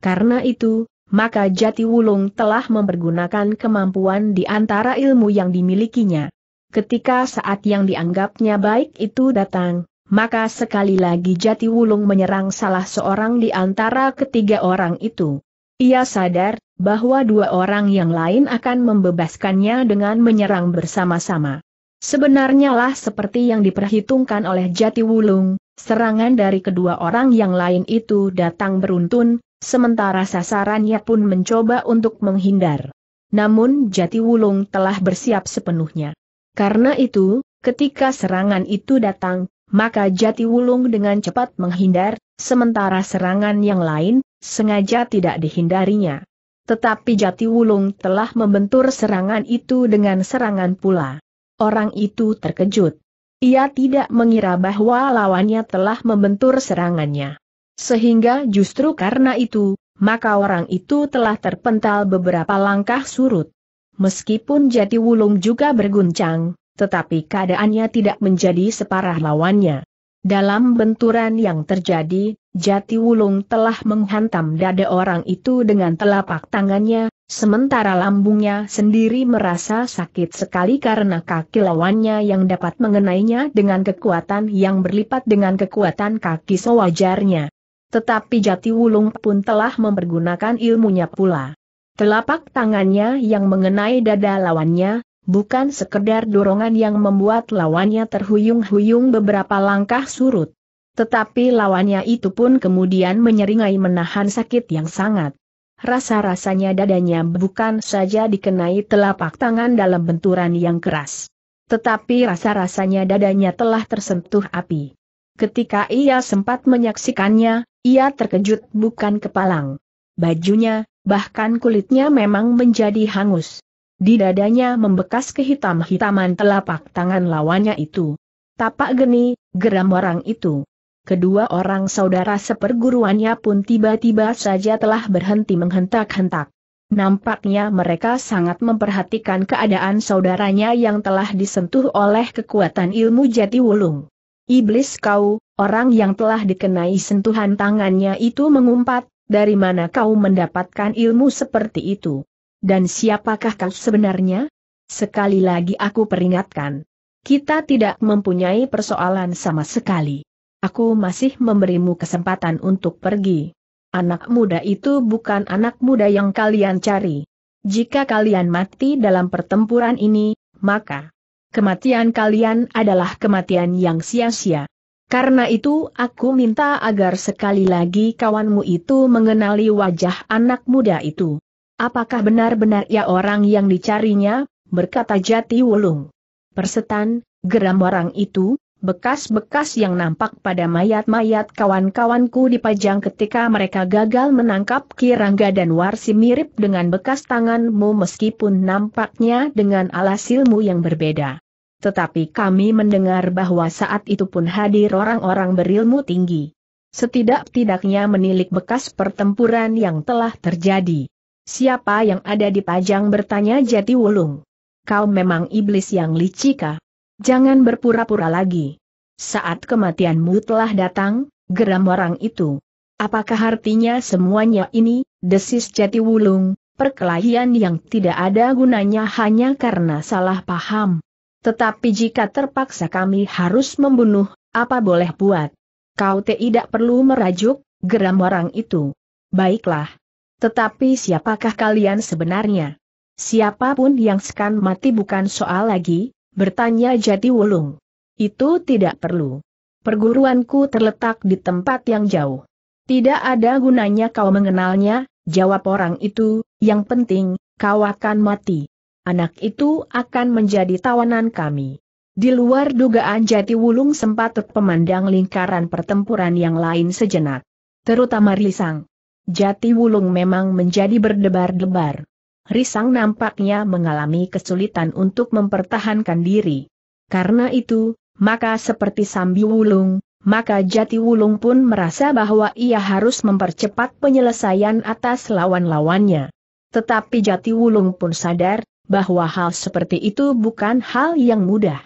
Speaker 1: Karena itu, maka Jati Wulung telah mempergunakan kemampuan di antara ilmu yang dimilikinya. Ketika saat yang dianggapnya baik itu datang, maka sekali lagi Jati Wulung menyerang salah seorang di antara ketiga orang itu. Ia sadar bahwa dua orang yang lain akan membebaskannya dengan menyerang bersama-sama. Sebenarnya lah seperti yang diperhitungkan oleh Jati Wulung, serangan dari kedua orang yang lain itu datang beruntun, sementara sasarannya pun mencoba untuk menghindar. Namun Jati Wulung telah bersiap sepenuhnya. Karena itu, ketika serangan itu datang, maka Jati Wulung dengan cepat menghindar, sementara serangan yang lain, sengaja tidak dihindarinya. Tetapi Jati Wulung telah membentur serangan itu dengan serangan pula. Orang itu terkejut. Ia tidak mengira bahwa lawannya telah membentur serangannya. Sehingga justru karena itu, maka orang itu telah terpental beberapa langkah surut. Meskipun Jati Wulung juga berguncang, tetapi keadaannya tidak menjadi separah lawannya. Dalam benturan yang terjadi, Jati Wulung telah menghantam dada orang itu dengan telapak tangannya, sementara lambungnya sendiri merasa sakit sekali karena kaki lawannya yang dapat mengenainya dengan kekuatan yang berlipat dengan kekuatan kaki sewajarnya. Tetapi Jati Wulung pun telah mempergunakan ilmunya pula. Telapak tangannya yang mengenai dada lawannya, bukan sekedar dorongan yang membuat lawannya terhuyung-huyung beberapa langkah surut. Tetapi lawannya itu pun kemudian menyeringai menahan sakit yang sangat. Rasa-rasanya dadanya bukan saja dikenai telapak tangan dalam benturan yang keras. Tetapi rasa-rasanya dadanya telah tersentuh api. Ketika ia sempat menyaksikannya, ia terkejut bukan kepalang. Bajunya, bahkan kulitnya memang menjadi hangus. Di dadanya membekas kehitam-hitaman telapak tangan lawannya itu. Tapak geni, geram orang itu. Kedua orang saudara seperguruannya pun tiba-tiba saja telah berhenti menghentak-hentak. Nampaknya mereka sangat memperhatikan keadaan saudaranya yang telah disentuh oleh kekuatan ilmu jati wulung. Iblis kau, orang yang telah dikenai sentuhan tangannya itu mengumpat, dari mana kau mendapatkan ilmu seperti itu? Dan siapakah kau sebenarnya? Sekali lagi aku peringatkan. Kita tidak mempunyai persoalan sama sekali. Aku masih memberimu kesempatan untuk pergi. Anak muda itu bukan anak muda yang kalian cari. Jika kalian mati dalam pertempuran ini, maka kematian kalian adalah kematian yang sia-sia. Karena itu aku minta agar sekali lagi kawanmu itu mengenali wajah anak muda itu. Apakah benar-benar ia orang yang dicarinya, berkata Jati Wulung. Persetan, geram orang itu, Bekas-bekas yang nampak pada mayat-mayat kawan-kawanku dipajang ketika mereka gagal menangkap Kirangga dan Warsi mirip dengan bekas tanganmu meskipun nampaknya dengan alas ilmu yang berbeda. Tetapi kami mendengar bahwa saat itu pun hadir orang-orang berilmu tinggi. Setidak-tidaknya menilik bekas pertempuran yang telah terjadi. Siapa yang ada di pajang bertanya Jati Wulung. Kau memang iblis yang licika. Jangan berpura-pura lagi. Saat kematianmu telah datang, geram orang itu. Apakah artinya semuanya ini, desis jati wulung, perkelahian yang tidak ada gunanya hanya karena salah paham? Tetapi jika terpaksa kami harus membunuh, apa boleh buat? Kau tidak perlu merajuk, geram orang itu. Baiklah. Tetapi siapakah kalian sebenarnya? Siapapun yang sekan mati bukan soal lagi, bertanya Jati Wulung. Itu tidak perlu. Perguruanku terletak di tempat yang jauh. Tidak ada gunanya kau mengenalnya, jawab orang itu, yang penting, kau akan mati. Anak itu akan menjadi tawanan kami. Di luar dugaan Jati Wulung sempat terpemandang lingkaran pertempuran yang lain sejenak. Terutama Risang. Jati Wulung memang menjadi berdebar-debar. Risang nampaknya mengalami kesulitan untuk mempertahankan diri. Karena itu, maka seperti Sambi Wulung, maka Jati Wulung pun merasa bahwa ia harus mempercepat penyelesaian atas lawan-lawannya. Tetapi Jati Wulung pun sadar, bahwa hal seperti itu bukan hal yang mudah.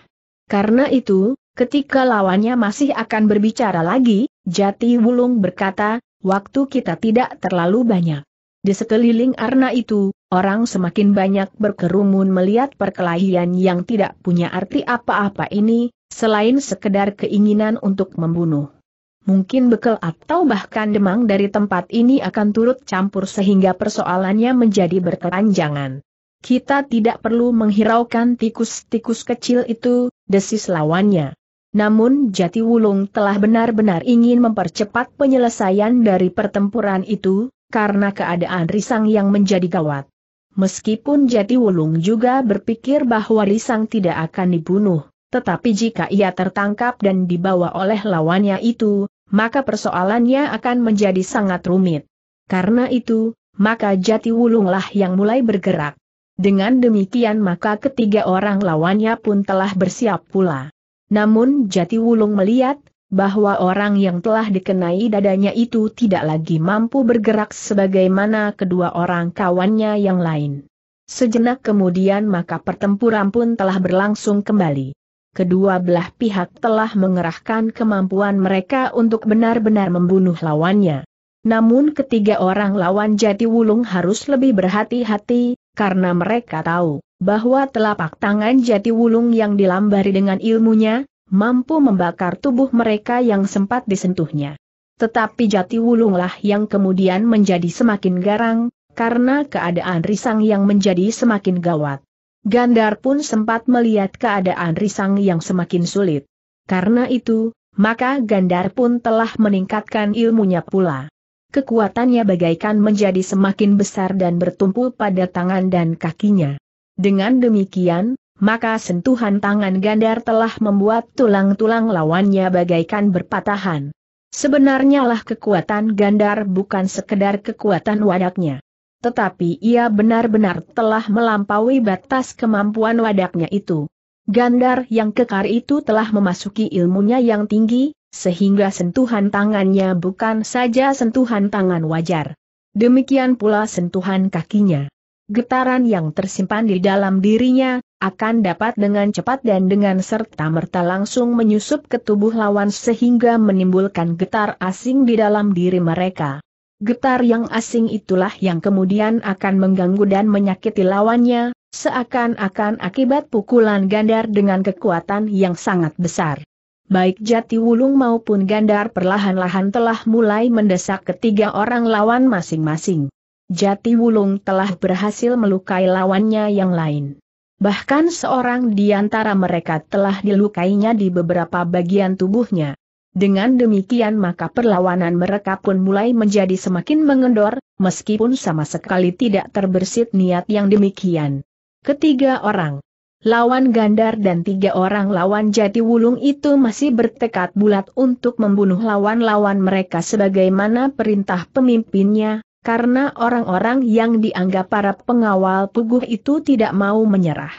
Speaker 1: Karena itu, ketika lawannya masih akan berbicara lagi, Jati Wulung berkata, waktu kita tidak terlalu banyak. Di sekeliling arna itu, orang semakin banyak berkerumun melihat perkelahian yang tidak punya arti apa-apa ini, selain sekedar keinginan untuk membunuh. Mungkin bekel atau bahkan demang dari tempat ini akan turut campur sehingga persoalannya menjadi berkelanjangan. Kita tidak perlu menghiraukan tikus-tikus kecil itu, desis lawannya. Namun Jati Wulung telah benar-benar ingin mempercepat penyelesaian dari pertempuran itu, karena keadaan Risang yang menjadi gawat. Meskipun Jati Wulung juga berpikir bahwa Risang tidak akan dibunuh, tetapi jika ia tertangkap dan dibawa oleh lawannya itu, maka persoalannya akan menjadi sangat rumit. Karena itu, maka Jati Wulunglah yang mulai bergerak. Dengan demikian maka ketiga orang lawannya pun telah bersiap pula. Namun Jati Wulung melihat, bahwa orang yang telah dikenai dadanya itu tidak lagi mampu bergerak sebagaimana kedua orang kawannya yang lain. Sejenak kemudian maka pertempuran pun telah berlangsung kembali. Kedua belah pihak telah mengerahkan kemampuan mereka untuk benar-benar membunuh lawannya. Namun ketiga orang lawan jati wulung harus lebih berhati-hati, karena mereka tahu bahwa telapak tangan jati wulung yang dilambari dengan ilmunya, mampu membakar tubuh mereka yang sempat disentuhnya. Tetapi jati wulunglah yang kemudian menjadi semakin garang, karena keadaan risang yang menjadi semakin gawat. Gandar pun sempat melihat keadaan risang yang semakin sulit. Karena itu, maka Gandar pun telah meningkatkan ilmunya pula. Kekuatannya bagaikan menjadi semakin besar dan bertumpu pada tangan dan kakinya. Dengan demikian, maka sentuhan tangan Gandar telah membuat tulang-tulang lawannya bagaikan berpatahan. Sebenarnya lah kekuatan Gandar bukan sekedar kekuatan wadaknya. Tetapi ia benar-benar telah melampaui batas kemampuan wadaknya itu. Gandar yang kekar itu telah memasuki ilmunya yang tinggi, sehingga sentuhan tangannya bukan saja sentuhan tangan wajar. Demikian pula sentuhan kakinya getaran yang tersimpan di dalam dirinya, akan dapat dengan cepat dan dengan serta-merta langsung menyusup ke tubuh lawan sehingga menimbulkan getar asing di dalam diri mereka. Getar yang asing itulah yang kemudian akan mengganggu dan menyakiti lawannya, seakan-akan akibat pukulan gandar dengan kekuatan yang sangat besar. Baik Jati Wulung maupun Gandar perlahan-lahan telah mulai mendesak ketiga orang lawan masing-masing. Jati Wulung telah berhasil melukai lawannya yang lain. Bahkan seorang di antara mereka telah dilukainya di beberapa bagian tubuhnya. Dengan demikian maka perlawanan mereka pun mulai menjadi semakin mengendor, meskipun sama sekali tidak terbersit niat yang demikian. Ketiga orang lawan Gandar dan tiga orang lawan Jati Wulung itu masih bertekad bulat untuk membunuh lawan-lawan mereka sebagaimana perintah pemimpinnya, karena orang-orang yang dianggap para pengawal puguh itu tidak mau menyerah.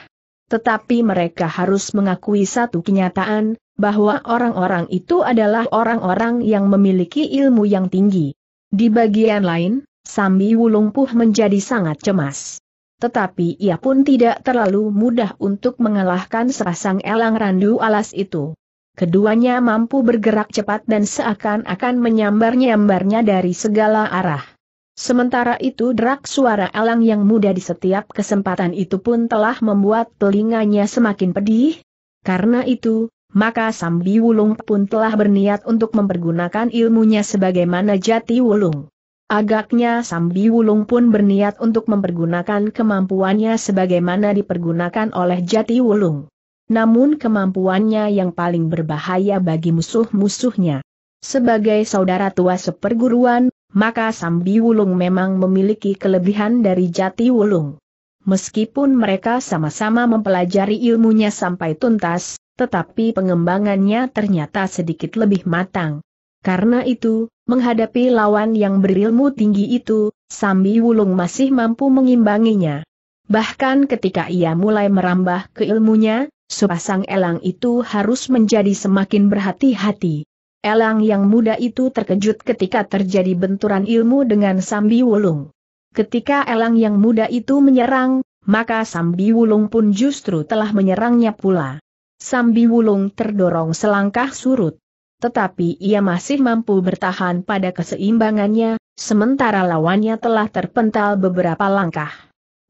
Speaker 1: Tetapi mereka harus mengakui satu kenyataan, bahwa orang-orang itu adalah orang-orang yang memiliki ilmu yang tinggi. Di bagian lain, Sambi Wulungpuh menjadi sangat cemas. Tetapi ia pun tidak terlalu mudah untuk mengalahkan serasang elang randu alas itu. Keduanya mampu bergerak cepat dan seakan-akan menyambar-nyambarnya dari segala arah. Sementara itu derak suara elang yang muda di setiap kesempatan itu pun telah membuat telinganya semakin pedih. Karena itu, maka Sambi Wulung pun telah berniat untuk mempergunakan ilmunya sebagaimana jati wulung. Agaknya Sambi Wulung pun berniat untuk mempergunakan kemampuannya sebagaimana dipergunakan oleh jati wulung. Namun kemampuannya yang paling berbahaya bagi musuh-musuhnya. Sebagai saudara tua seperguruan, maka Sambi Wulung memang memiliki kelebihan dari Jati Wulung. Meskipun mereka sama-sama mempelajari ilmunya sampai tuntas, tetapi pengembangannya ternyata sedikit lebih matang. Karena itu, menghadapi lawan yang berilmu tinggi itu, Sambi Wulung masih mampu mengimbanginya. Bahkan ketika ia mulai merambah ke ilmunya, sepasang Elang itu harus menjadi semakin berhati-hati. Elang yang muda itu terkejut ketika terjadi benturan ilmu dengan Sambi Wulung. Ketika elang yang muda itu menyerang, maka Sambi Wulung pun justru telah menyerangnya pula. Sambi Wulung terdorong selangkah surut. Tetapi ia masih mampu bertahan pada keseimbangannya, sementara lawannya telah terpental beberapa langkah.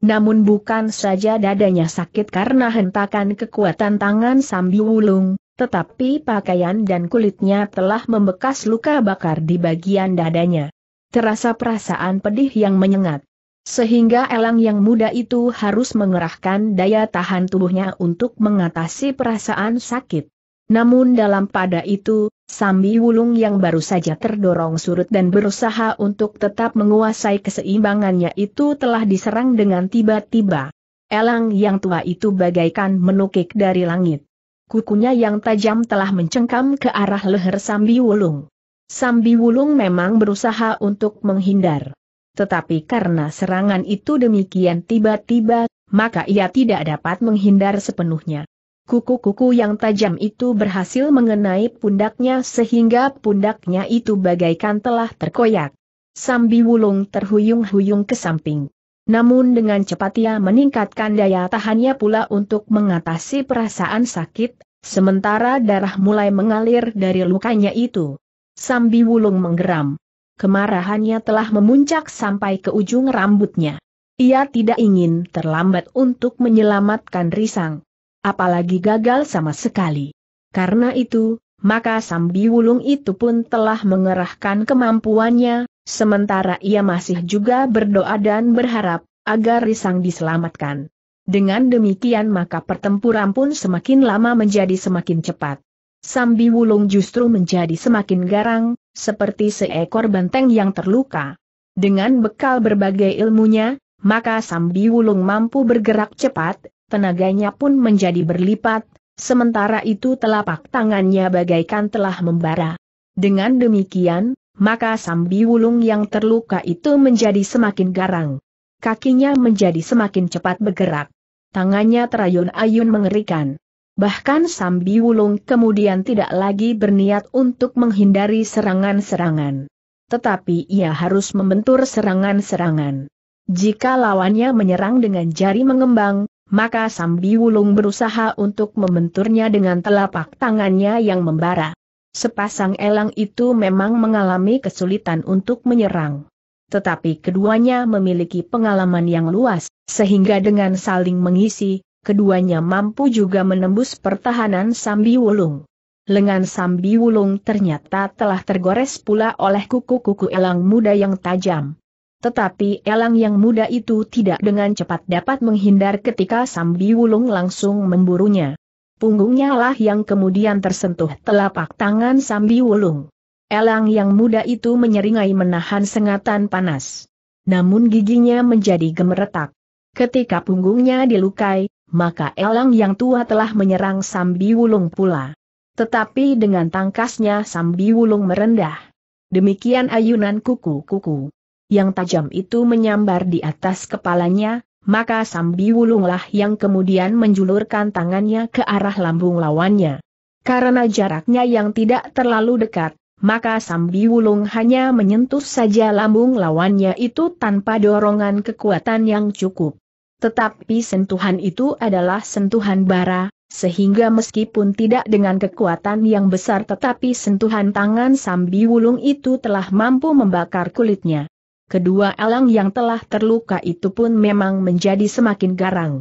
Speaker 1: Namun bukan saja dadanya sakit karena hentakan kekuatan tangan Sambi Wulung, tetapi pakaian dan kulitnya telah membekas luka bakar di bagian dadanya. Terasa perasaan pedih yang menyengat. Sehingga elang yang muda itu harus mengerahkan daya tahan tubuhnya untuk mengatasi perasaan sakit. Namun dalam pada itu, Sambi Wulung yang baru saja terdorong surut dan berusaha untuk tetap menguasai keseimbangannya itu telah diserang dengan tiba-tiba. Elang yang tua itu bagaikan menukik dari langit kukunya yang tajam telah mencengkam ke arah leher Sambi Wulung. Sambi Wulung memang berusaha untuk menghindar. Tetapi karena serangan itu demikian tiba-tiba, maka ia tidak dapat menghindar sepenuhnya. Kuku-kuku yang tajam itu berhasil mengenai pundaknya sehingga pundaknya itu bagaikan telah terkoyak. Sambi Wulung terhuyung-huyung ke samping. Namun dengan cepat ia meningkatkan daya tahannya pula untuk mengatasi perasaan sakit, sementara darah mulai mengalir dari lukanya itu. Sambi Wulung menggeram. Kemarahannya telah memuncak sampai ke ujung rambutnya. Ia tidak ingin terlambat untuk menyelamatkan Risang. Apalagi gagal sama sekali. Karena itu, maka Sambi Wulung itu pun telah mengerahkan kemampuannya, Sementara ia masih juga berdoa dan berharap, agar Risang diselamatkan. Dengan demikian maka pertempuran pun semakin lama menjadi semakin cepat. Sambi Wulung justru menjadi semakin garang, seperti seekor benteng yang terluka. Dengan bekal berbagai ilmunya, maka Sambi Wulung mampu bergerak cepat, tenaganya pun menjadi berlipat, sementara itu telapak tangannya bagaikan telah membara. Dengan demikian, maka Sambi Wulung yang terluka itu menjadi semakin garang. Kakinya menjadi semakin cepat bergerak. Tangannya terayun-ayun mengerikan. Bahkan Sambi Wulung kemudian tidak lagi berniat untuk menghindari serangan-serangan. Tetapi ia harus membentur serangan-serangan. Jika lawannya menyerang dengan jari mengembang, maka Sambi Wulung berusaha untuk membenturnya dengan telapak tangannya yang membara. Sepasang elang itu memang mengalami kesulitan untuk menyerang. Tetapi keduanya memiliki pengalaman yang luas, sehingga dengan saling mengisi, keduanya mampu juga menembus pertahanan Sambi Wulung. Lengan Sambi Wulung ternyata telah tergores pula oleh kuku-kuku elang muda yang tajam. Tetapi elang yang muda itu tidak dengan cepat dapat menghindar ketika Sambi Wulung langsung memburunya. Punggungnya lah yang kemudian tersentuh telapak tangan Sambi Wulung. Elang yang muda itu menyeringai menahan sengatan panas. Namun giginya menjadi gemeretak. Ketika punggungnya dilukai, maka elang yang tua telah menyerang Sambi Wulung pula. Tetapi dengan tangkasnya Sambi Wulung merendah. Demikian ayunan kuku-kuku. Yang tajam itu menyambar di atas kepalanya, maka Sambiwulunglah yang kemudian menjulurkan tangannya ke arah lambung lawannya. Karena jaraknya yang tidak terlalu dekat, maka Sambiwulung hanya menyentuh saja lambung lawannya itu tanpa dorongan kekuatan yang cukup. Tetapi sentuhan itu adalah sentuhan bara, sehingga meskipun tidak dengan kekuatan yang besar tetapi sentuhan tangan Sambi Wulung itu telah mampu membakar kulitnya kedua elang yang telah terluka itu pun memang menjadi semakin garang.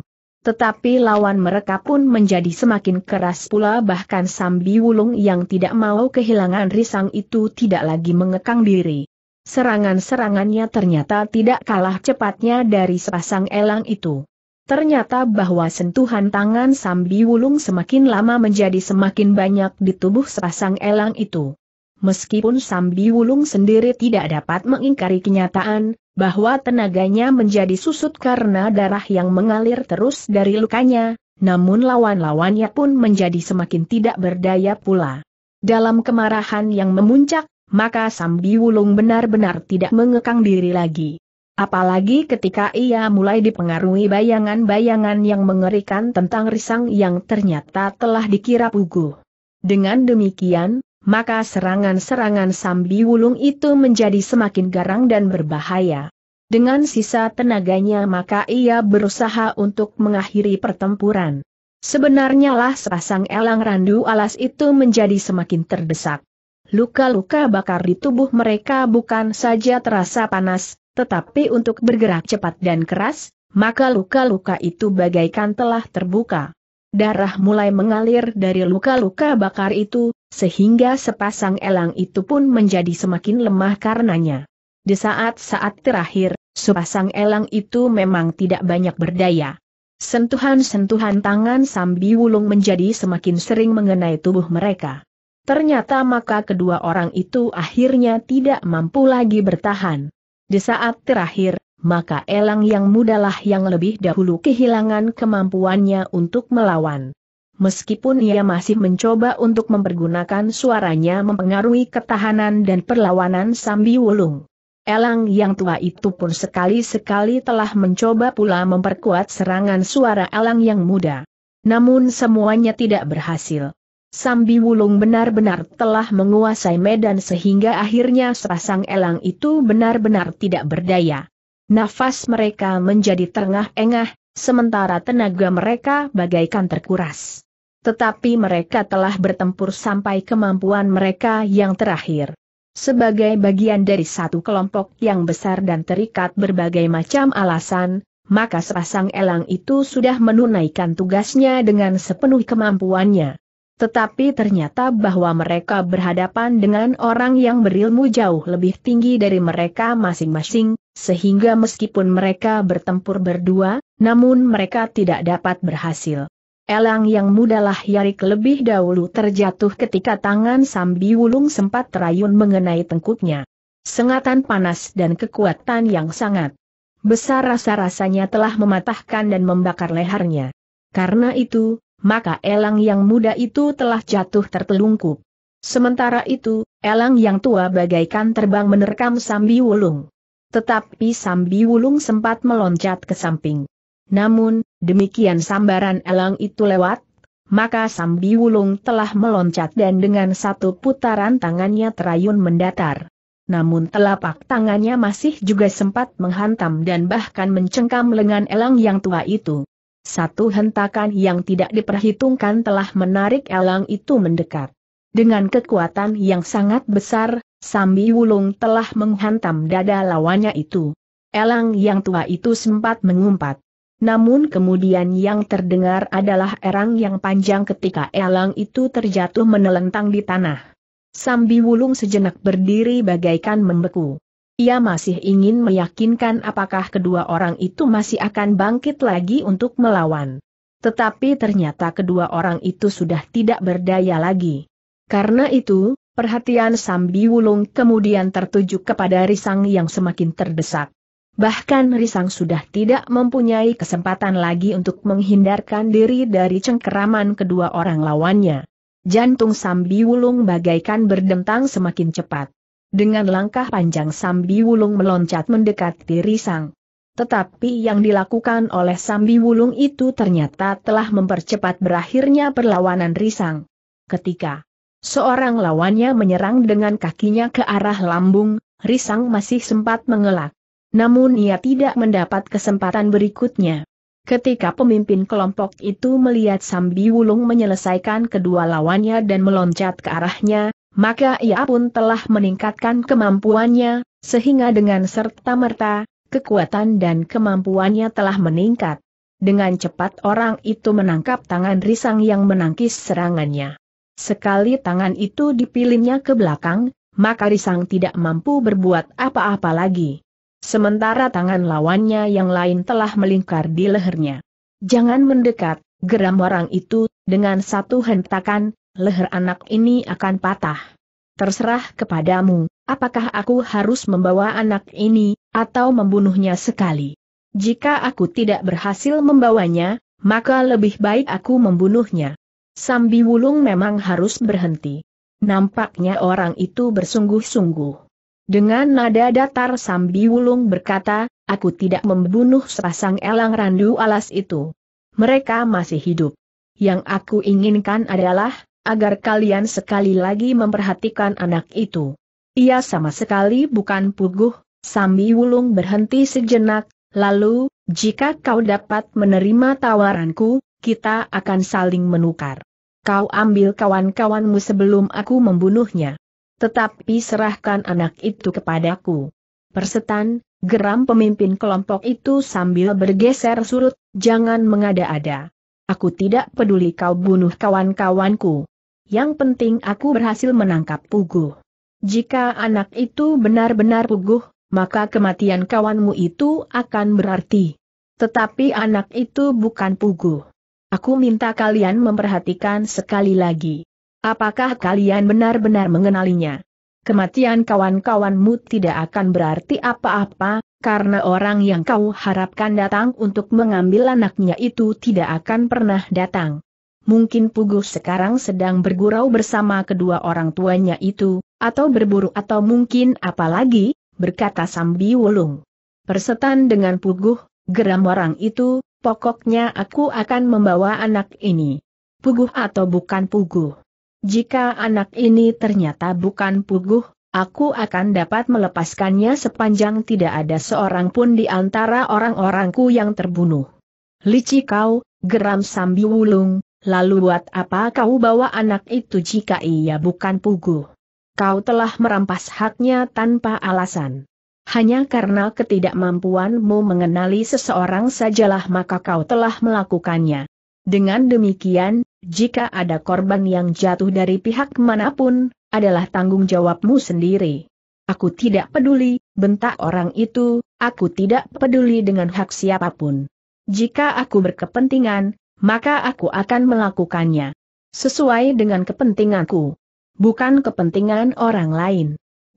Speaker 1: Tetapi lawan mereka pun menjadi semakin keras pula bahkan Sambi Wulung yang tidak mau kehilangan risang itu tidak lagi mengekang diri. Serangan-serangannya ternyata tidak kalah cepatnya dari sepasang elang itu. Ternyata bahwa sentuhan tangan Sambi Wulung semakin lama menjadi semakin banyak di tubuh sepasang elang itu meskipun Sambi Wulung sendiri tidak dapat mengingkari kenyataan, bahwa tenaganya menjadi susut karena darah yang mengalir terus dari lukanya, namun lawan-lawannya pun menjadi semakin tidak berdaya pula. Dalam kemarahan yang memuncak, maka Sambi Wulung benar-benar tidak mengekang diri lagi. Apalagi ketika ia mulai dipengaruhi bayangan-bayangan yang mengerikan tentang risang yang ternyata telah dikira puguh. Dengan demikian, maka serangan-serangan Sambi Wulung itu menjadi semakin garang dan berbahaya. Dengan sisa tenaganya maka ia berusaha untuk mengakhiri pertempuran. Sebenarnya lah sepasang elang randu alas itu menjadi semakin terdesak. Luka-luka bakar di tubuh mereka bukan saja terasa panas, tetapi untuk bergerak cepat dan keras, maka luka-luka itu bagaikan telah terbuka. Darah mulai mengalir dari luka-luka bakar itu, sehingga sepasang elang itu pun menjadi semakin lemah karenanya. Di saat-saat terakhir, sepasang elang itu memang tidak banyak berdaya. Sentuhan-sentuhan tangan Sambi Wulung menjadi semakin sering mengenai tubuh mereka. Ternyata maka kedua orang itu akhirnya tidak mampu lagi bertahan. Di saat terakhir, maka elang yang mudalah yang lebih dahulu kehilangan kemampuannya untuk melawan meskipun ia masih mencoba untuk mempergunakan suaranya mempengaruhi ketahanan dan perlawanan Sambi Wulung. Elang yang tua itu pun sekali-sekali telah mencoba pula memperkuat serangan suara elang yang muda. Namun semuanya tidak berhasil. Sambi Wulung benar-benar telah menguasai medan sehingga akhirnya sepasang elang itu benar-benar tidak berdaya. Nafas mereka menjadi terengah-engah, sementara tenaga mereka bagaikan terkuras. Tetapi mereka telah bertempur sampai kemampuan mereka yang terakhir. Sebagai bagian dari satu kelompok yang besar dan terikat berbagai macam alasan, maka sepasang elang itu sudah menunaikan tugasnya dengan sepenuh kemampuannya. Tetapi ternyata bahwa mereka berhadapan dengan orang yang berilmu jauh lebih tinggi dari mereka masing-masing, sehingga meskipun mereka bertempur berdua, namun mereka tidak dapat berhasil. Elang yang mudalah Yarik lebih dahulu terjatuh ketika tangan Sambi Wulung sempat terayun mengenai tengkuknya. Sengatan panas dan kekuatan yang sangat besar rasa-rasanya telah mematahkan dan membakar lehernya. Karena itu, maka elang yang muda itu telah jatuh tertelungkup. Sementara itu, elang yang tua bagaikan terbang menerkam Sambi Wulung. Tetapi Sambi Wulung sempat meloncat ke samping. Namun, demikian sambaran elang itu lewat, maka Sambi Wulung telah meloncat dan dengan satu putaran tangannya terayun mendatar. Namun telapak tangannya masih juga sempat menghantam dan bahkan mencengkam lengan elang yang tua itu. Satu hentakan yang tidak diperhitungkan telah menarik elang itu mendekat. Dengan kekuatan yang sangat besar, Sambi Wulung telah menghantam dada lawannya itu. Elang yang tua itu sempat mengumpat namun kemudian yang terdengar adalah erang yang panjang ketika elang itu terjatuh menelentang di tanah. Sambi Wulung sejenak berdiri bagaikan membeku. Ia masih ingin meyakinkan apakah kedua orang itu masih akan bangkit lagi untuk melawan. Tetapi ternyata kedua orang itu sudah tidak berdaya lagi. Karena itu, perhatian Sambi Wulung kemudian tertuju kepada Risang yang semakin terdesak. Bahkan Risang sudah tidak mempunyai kesempatan lagi untuk menghindarkan diri dari cengkeraman kedua orang lawannya. Jantung Sambi Wulung bagaikan berdentang semakin cepat. Dengan langkah panjang Sambi Wulung meloncat mendekati Risang. Tetapi yang dilakukan oleh Sambi Wulung itu ternyata telah mempercepat berakhirnya perlawanan Risang. Ketika seorang lawannya menyerang dengan kakinya ke arah lambung, Risang masih sempat mengelak. Namun ia tidak mendapat kesempatan berikutnya. Ketika pemimpin kelompok itu melihat Sambi Wulung menyelesaikan kedua lawannya dan meloncat ke arahnya, maka ia pun telah meningkatkan kemampuannya, sehingga dengan serta-merta, kekuatan dan kemampuannya telah meningkat. Dengan cepat orang itu menangkap tangan Risang yang menangkis serangannya. Sekali tangan itu dipilinnya ke belakang, maka Risang tidak mampu berbuat apa-apa lagi sementara tangan lawannya yang lain telah melingkar di lehernya. Jangan mendekat, geram orang itu, dengan satu hentakan, leher anak ini akan patah. Terserah kepadamu, apakah aku harus membawa anak ini, atau membunuhnya sekali. Jika aku tidak berhasil membawanya, maka lebih baik aku membunuhnya. Sambi Wulung memang harus berhenti. Nampaknya orang itu bersungguh-sungguh. Dengan nada datar Wulung berkata, aku tidak membunuh sepasang elang randu alas itu. Mereka masih hidup. Yang aku inginkan adalah, agar kalian sekali lagi memperhatikan anak itu. Ia sama sekali bukan puguh, Sambi Wulung berhenti sejenak, lalu, jika kau dapat menerima tawaranku, kita akan saling menukar. Kau ambil kawan-kawanmu sebelum aku membunuhnya. Tetapi serahkan anak itu kepadaku. Persetan, geram pemimpin kelompok itu sambil bergeser surut, jangan mengada-ada. Aku tidak peduli kau bunuh kawan-kawanku. Yang penting aku berhasil menangkap Puguh. Jika anak itu benar-benar Puguh, maka kematian kawanmu itu akan berarti. Tetapi anak itu bukan Puguh. Aku minta kalian memperhatikan sekali lagi. Apakah kalian benar-benar mengenalinya? Kematian kawan-kawanmu tidak akan berarti apa-apa, karena orang yang kau harapkan datang untuk mengambil anaknya itu tidak akan pernah datang. Mungkin Puguh sekarang sedang bergurau bersama kedua orang tuanya itu, atau berburu atau mungkin apalagi, berkata Sambi Wulung. Persetan dengan Puguh, geram orang itu, pokoknya aku akan membawa anak ini. Puguh atau bukan Puguh. Jika anak ini ternyata bukan puguh, aku akan dapat melepaskannya sepanjang tidak ada seorang pun di antara orang-orangku yang terbunuh. Lici kau, geram Sambi Wulung, lalu buat apa kau bawa anak itu jika ia bukan puguh? Kau telah merampas haknya tanpa alasan. Hanya karena ketidakmampuanmu mengenali seseorang sajalah maka kau telah melakukannya. Dengan demikian, jika ada korban yang jatuh dari pihak manapun, adalah tanggung jawabmu sendiri. Aku tidak peduli, bentak orang itu, aku tidak peduli dengan hak siapapun. Jika aku berkepentingan, maka aku akan melakukannya. Sesuai dengan kepentinganku. Bukan kepentingan orang lain.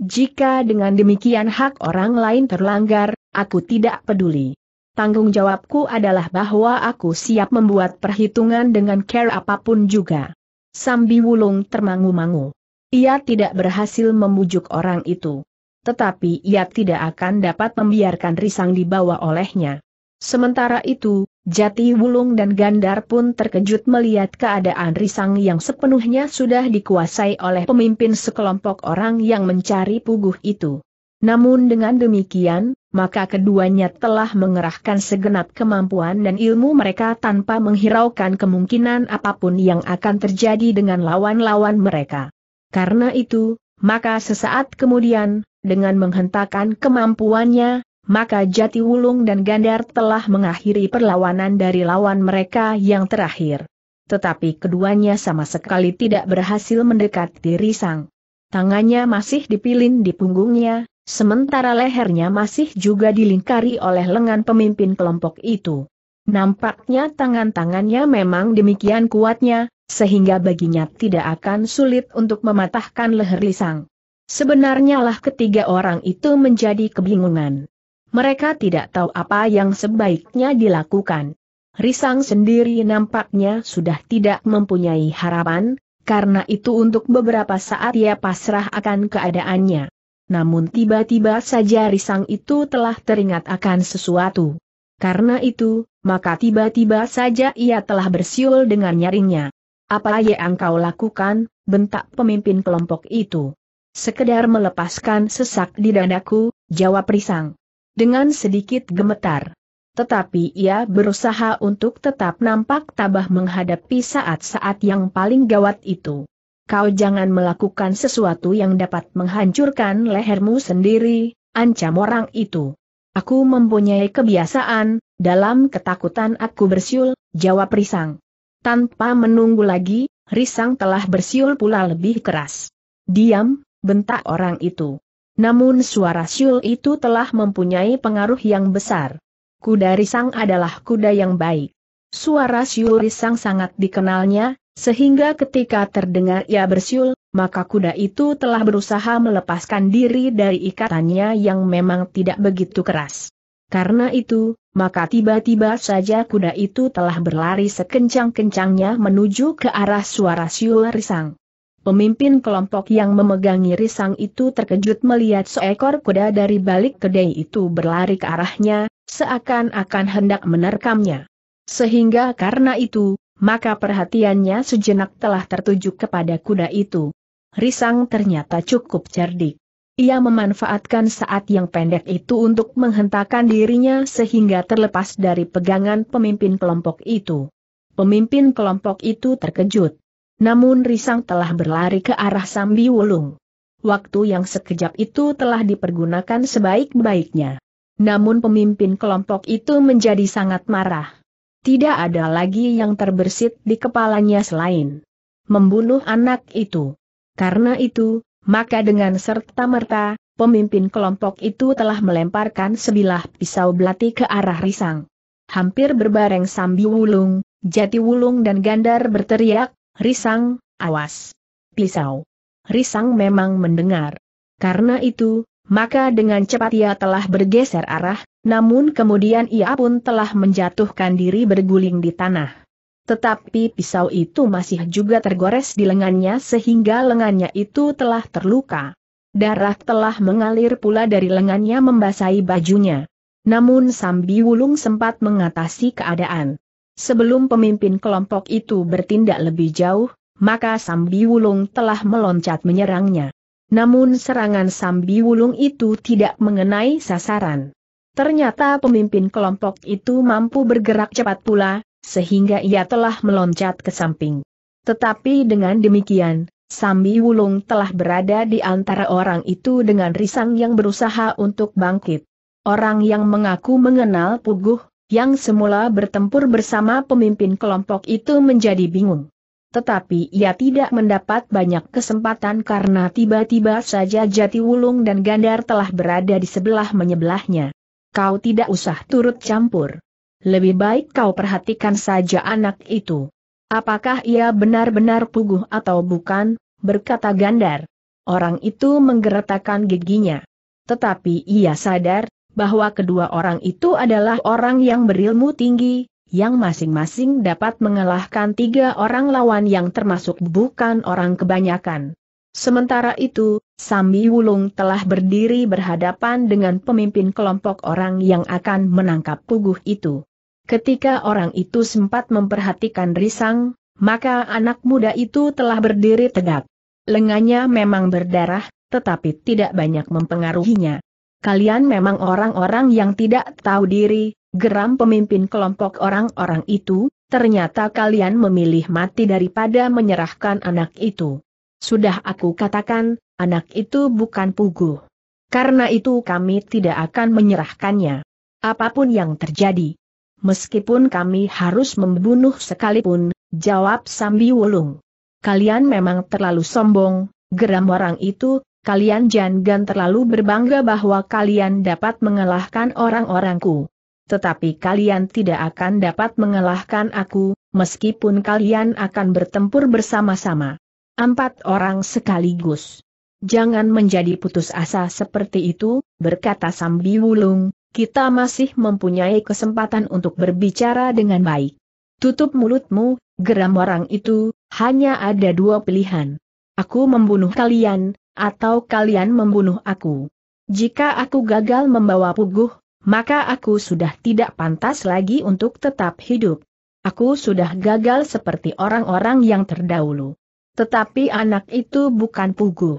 Speaker 1: Jika dengan demikian hak orang lain terlanggar, aku tidak peduli tanggung jawabku adalah bahwa aku siap membuat perhitungan dengan care apapun juga. Sambi Wulung termangu-mangu. Ia tidak berhasil membujuk orang itu. Tetapi ia tidak akan dapat membiarkan Risang dibawa olehnya. Sementara itu, Jati Wulung dan Gandar pun terkejut melihat keadaan Risang yang sepenuhnya sudah dikuasai oleh pemimpin sekelompok orang yang mencari puguh itu. Namun dengan demikian, maka keduanya telah mengerahkan segenap kemampuan dan ilmu mereka tanpa menghiraukan kemungkinan apapun yang akan terjadi dengan lawan-lawan mereka. Karena itu, maka sesaat kemudian, dengan menghentakkan kemampuannya, maka Jati Wulung dan Gandar telah mengakhiri perlawanan dari lawan mereka yang terakhir. Tetapi keduanya sama sekali tidak berhasil mendekati Risang. Tangannya masih dipilin di punggungnya, sementara lehernya masih juga dilingkari oleh lengan pemimpin kelompok itu. Nampaknya tangan-tangannya memang demikian kuatnya, sehingga baginya tidak akan sulit untuk mematahkan leher Lisang. Sebenarnya lah ketiga orang itu menjadi kebingungan. Mereka tidak tahu apa yang sebaiknya dilakukan. Risang sendiri nampaknya sudah tidak mempunyai harapan, karena itu untuk beberapa saat ia pasrah akan keadaannya. Namun tiba-tiba saja risang itu telah teringat akan sesuatu. Karena itu, maka tiba-tiba saja ia telah bersiul dengan nyaringnya. Apa yang kau lakukan, bentak pemimpin kelompok itu. Sekedar melepaskan sesak di dadaku, jawab risang. Dengan sedikit gemetar. Tetapi ia berusaha untuk tetap nampak tabah menghadapi saat-saat yang paling gawat itu kau jangan melakukan sesuatu yang dapat menghancurkan lehermu sendiri, ancam orang itu. Aku mempunyai kebiasaan, dalam ketakutan aku bersiul, jawab Risang. Tanpa menunggu lagi, Risang telah bersiul pula lebih keras. Diam, bentak orang itu. Namun suara siul itu telah mempunyai pengaruh yang besar. Kuda Risang adalah kuda yang baik. Suara siul Risang sangat dikenalnya, sehingga ketika terdengar ia bersiul, maka kuda itu telah berusaha melepaskan diri dari ikatannya yang memang tidak begitu keras. Karena itu, maka tiba-tiba saja kuda itu telah berlari sekencang-kencangnya menuju ke arah suara siul risang. Pemimpin kelompok yang memegangi risang itu terkejut melihat seekor kuda dari balik kedai itu berlari ke arahnya, seakan-akan hendak menerkamnya. Sehingga karena itu, maka perhatiannya sejenak telah tertuju kepada kuda itu. Risang ternyata cukup cerdik. Ia memanfaatkan saat yang pendek itu untuk menghentakkan dirinya sehingga terlepas dari pegangan pemimpin kelompok itu. Pemimpin kelompok itu terkejut. Namun Risang telah berlari ke arah Sambi Wulung. Waktu yang sekejap itu telah dipergunakan sebaik-baiknya. Namun pemimpin kelompok itu menjadi sangat marah. Tidak ada lagi yang terbersit di kepalanya selain membunuh anak itu. Karena itu, maka dengan serta-merta, pemimpin kelompok itu telah melemparkan sebilah pisau belati ke arah Risang. Hampir berbareng Sambi Wulung, Jati Wulung dan Gandar berteriak, Risang, awas! Pisau! Risang memang mendengar. Karena itu, maka dengan cepat ia telah bergeser arah, namun kemudian ia pun telah menjatuhkan diri berguling di tanah. Tetapi pisau itu masih juga tergores di lengannya sehingga lengannya itu telah terluka. Darah telah mengalir pula dari lengannya membasahi bajunya. Namun Sambi Wulung sempat mengatasi keadaan. Sebelum pemimpin kelompok itu bertindak lebih jauh, maka Sambi Wulung telah meloncat menyerangnya. Namun serangan Sambi Wulung itu tidak mengenai sasaran. Ternyata pemimpin kelompok itu mampu bergerak cepat pula, sehingga ia telah meloncat ke samping. Tetapi dengan demikian, Sambi Wulung telah berada di antara orang itu dengan risang yang berusaha untuk bangkit. Orang yang mengaku mengenal Puguh, yang semula bertempur bersama pemimpin kelompok itu menjadi bingung. Tetapi ia tidak mendapat banyak kesempatan karena tiba-tiba saja Jati Wulung dan Gandar telah berada di sebelah menyebelahnya. Kau tidak usah turut campur. Lebih baik kau perhatikan saja anak itu. Apakah ia benar-benar puguh atau bukan, berkata Gandar. Orang itu menggeretakkan giginya. Tetapi ia sadar, bahwa kedua orang itu adalah orang yang berilmu tinggi, yang masing-masing dapat mengalahkan tiga orang lawan yang termasuk bukan orang kebanyakan. Sementara itu, Sambi Wulung telah berdiri berhadapan dengan pemimpin kelompok orang yang akan menangkap puguh itu. Ketika orang itu sempat memperhatikan Risang, maka anak muda itu telah berdiri tegak. Lengannya memang berdarah, tetapi tidak banyak mempengaruhinya. Kalian memang orang-orang yang tidak tahu diri, Geram pemimpin kelompok orang-orang itu, ternyata kalian memilih mati daripada menyerahkan anak itu. Sudah aku katakan, anak itu bukan puguh. Karena itu kami tidak akan menyerahkannya. Apapun yang terjadi. Meskipun kami harus membunuh sekalipun, jawab Sambi Wulung. Kalian memang terlalu sombong, geram orang itu, kalian jangan terlalu berbangga bahwa kalian dapat mengalahkan orang-orangku tetapi kalian tidak akan dapat mengalahkan aku, meskipun kalian akan bertempur bersama-sama. Empat orang sekaligus. Jangan menjadi putus asa seperti itu, berkata Sambi Wulung, kita masih mempunyai kesempatan untuk berbicara dengan baik. Tutup mulutmu, geram orang itu, hanya ada dua pilihan. Aku membunuh kalian, atau kalian membunuh aku. Jika aku gagal membawa puguh, maka aku sudah tidak pantas lagi untuk tetap hidup. Aku sudah gagal seperti orang-orang yang terdahulu. Tetapi anak itu bukan puguh.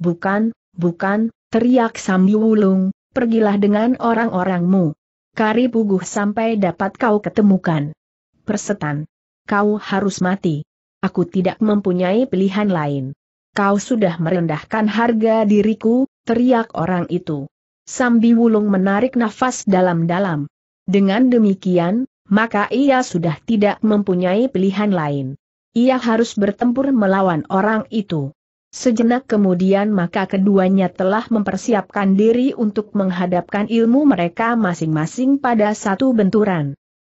Speaker 1: Bukan, bukan, teriak Sambi Wulung, pergilah dengan orang-orangmu. Kari puguh sampai dapat kau ketemukan. Persetan. Kau harus mati. Aku tidak mempunyai pilihan lain. Kau sudah merendahkan harga diriku, teriak orang itu. Sambi Wulung menarik nafas dalam-dalam. Dengan demikian, maka ia sudah tidak mempunyai pilihan lain. Ia harus bertempur melawan orang itu. Sejenak kemudian maka keduanya telah mempersiapkan diri untuk menghadapkan ilmu mereka masing-masing pada satu benturan.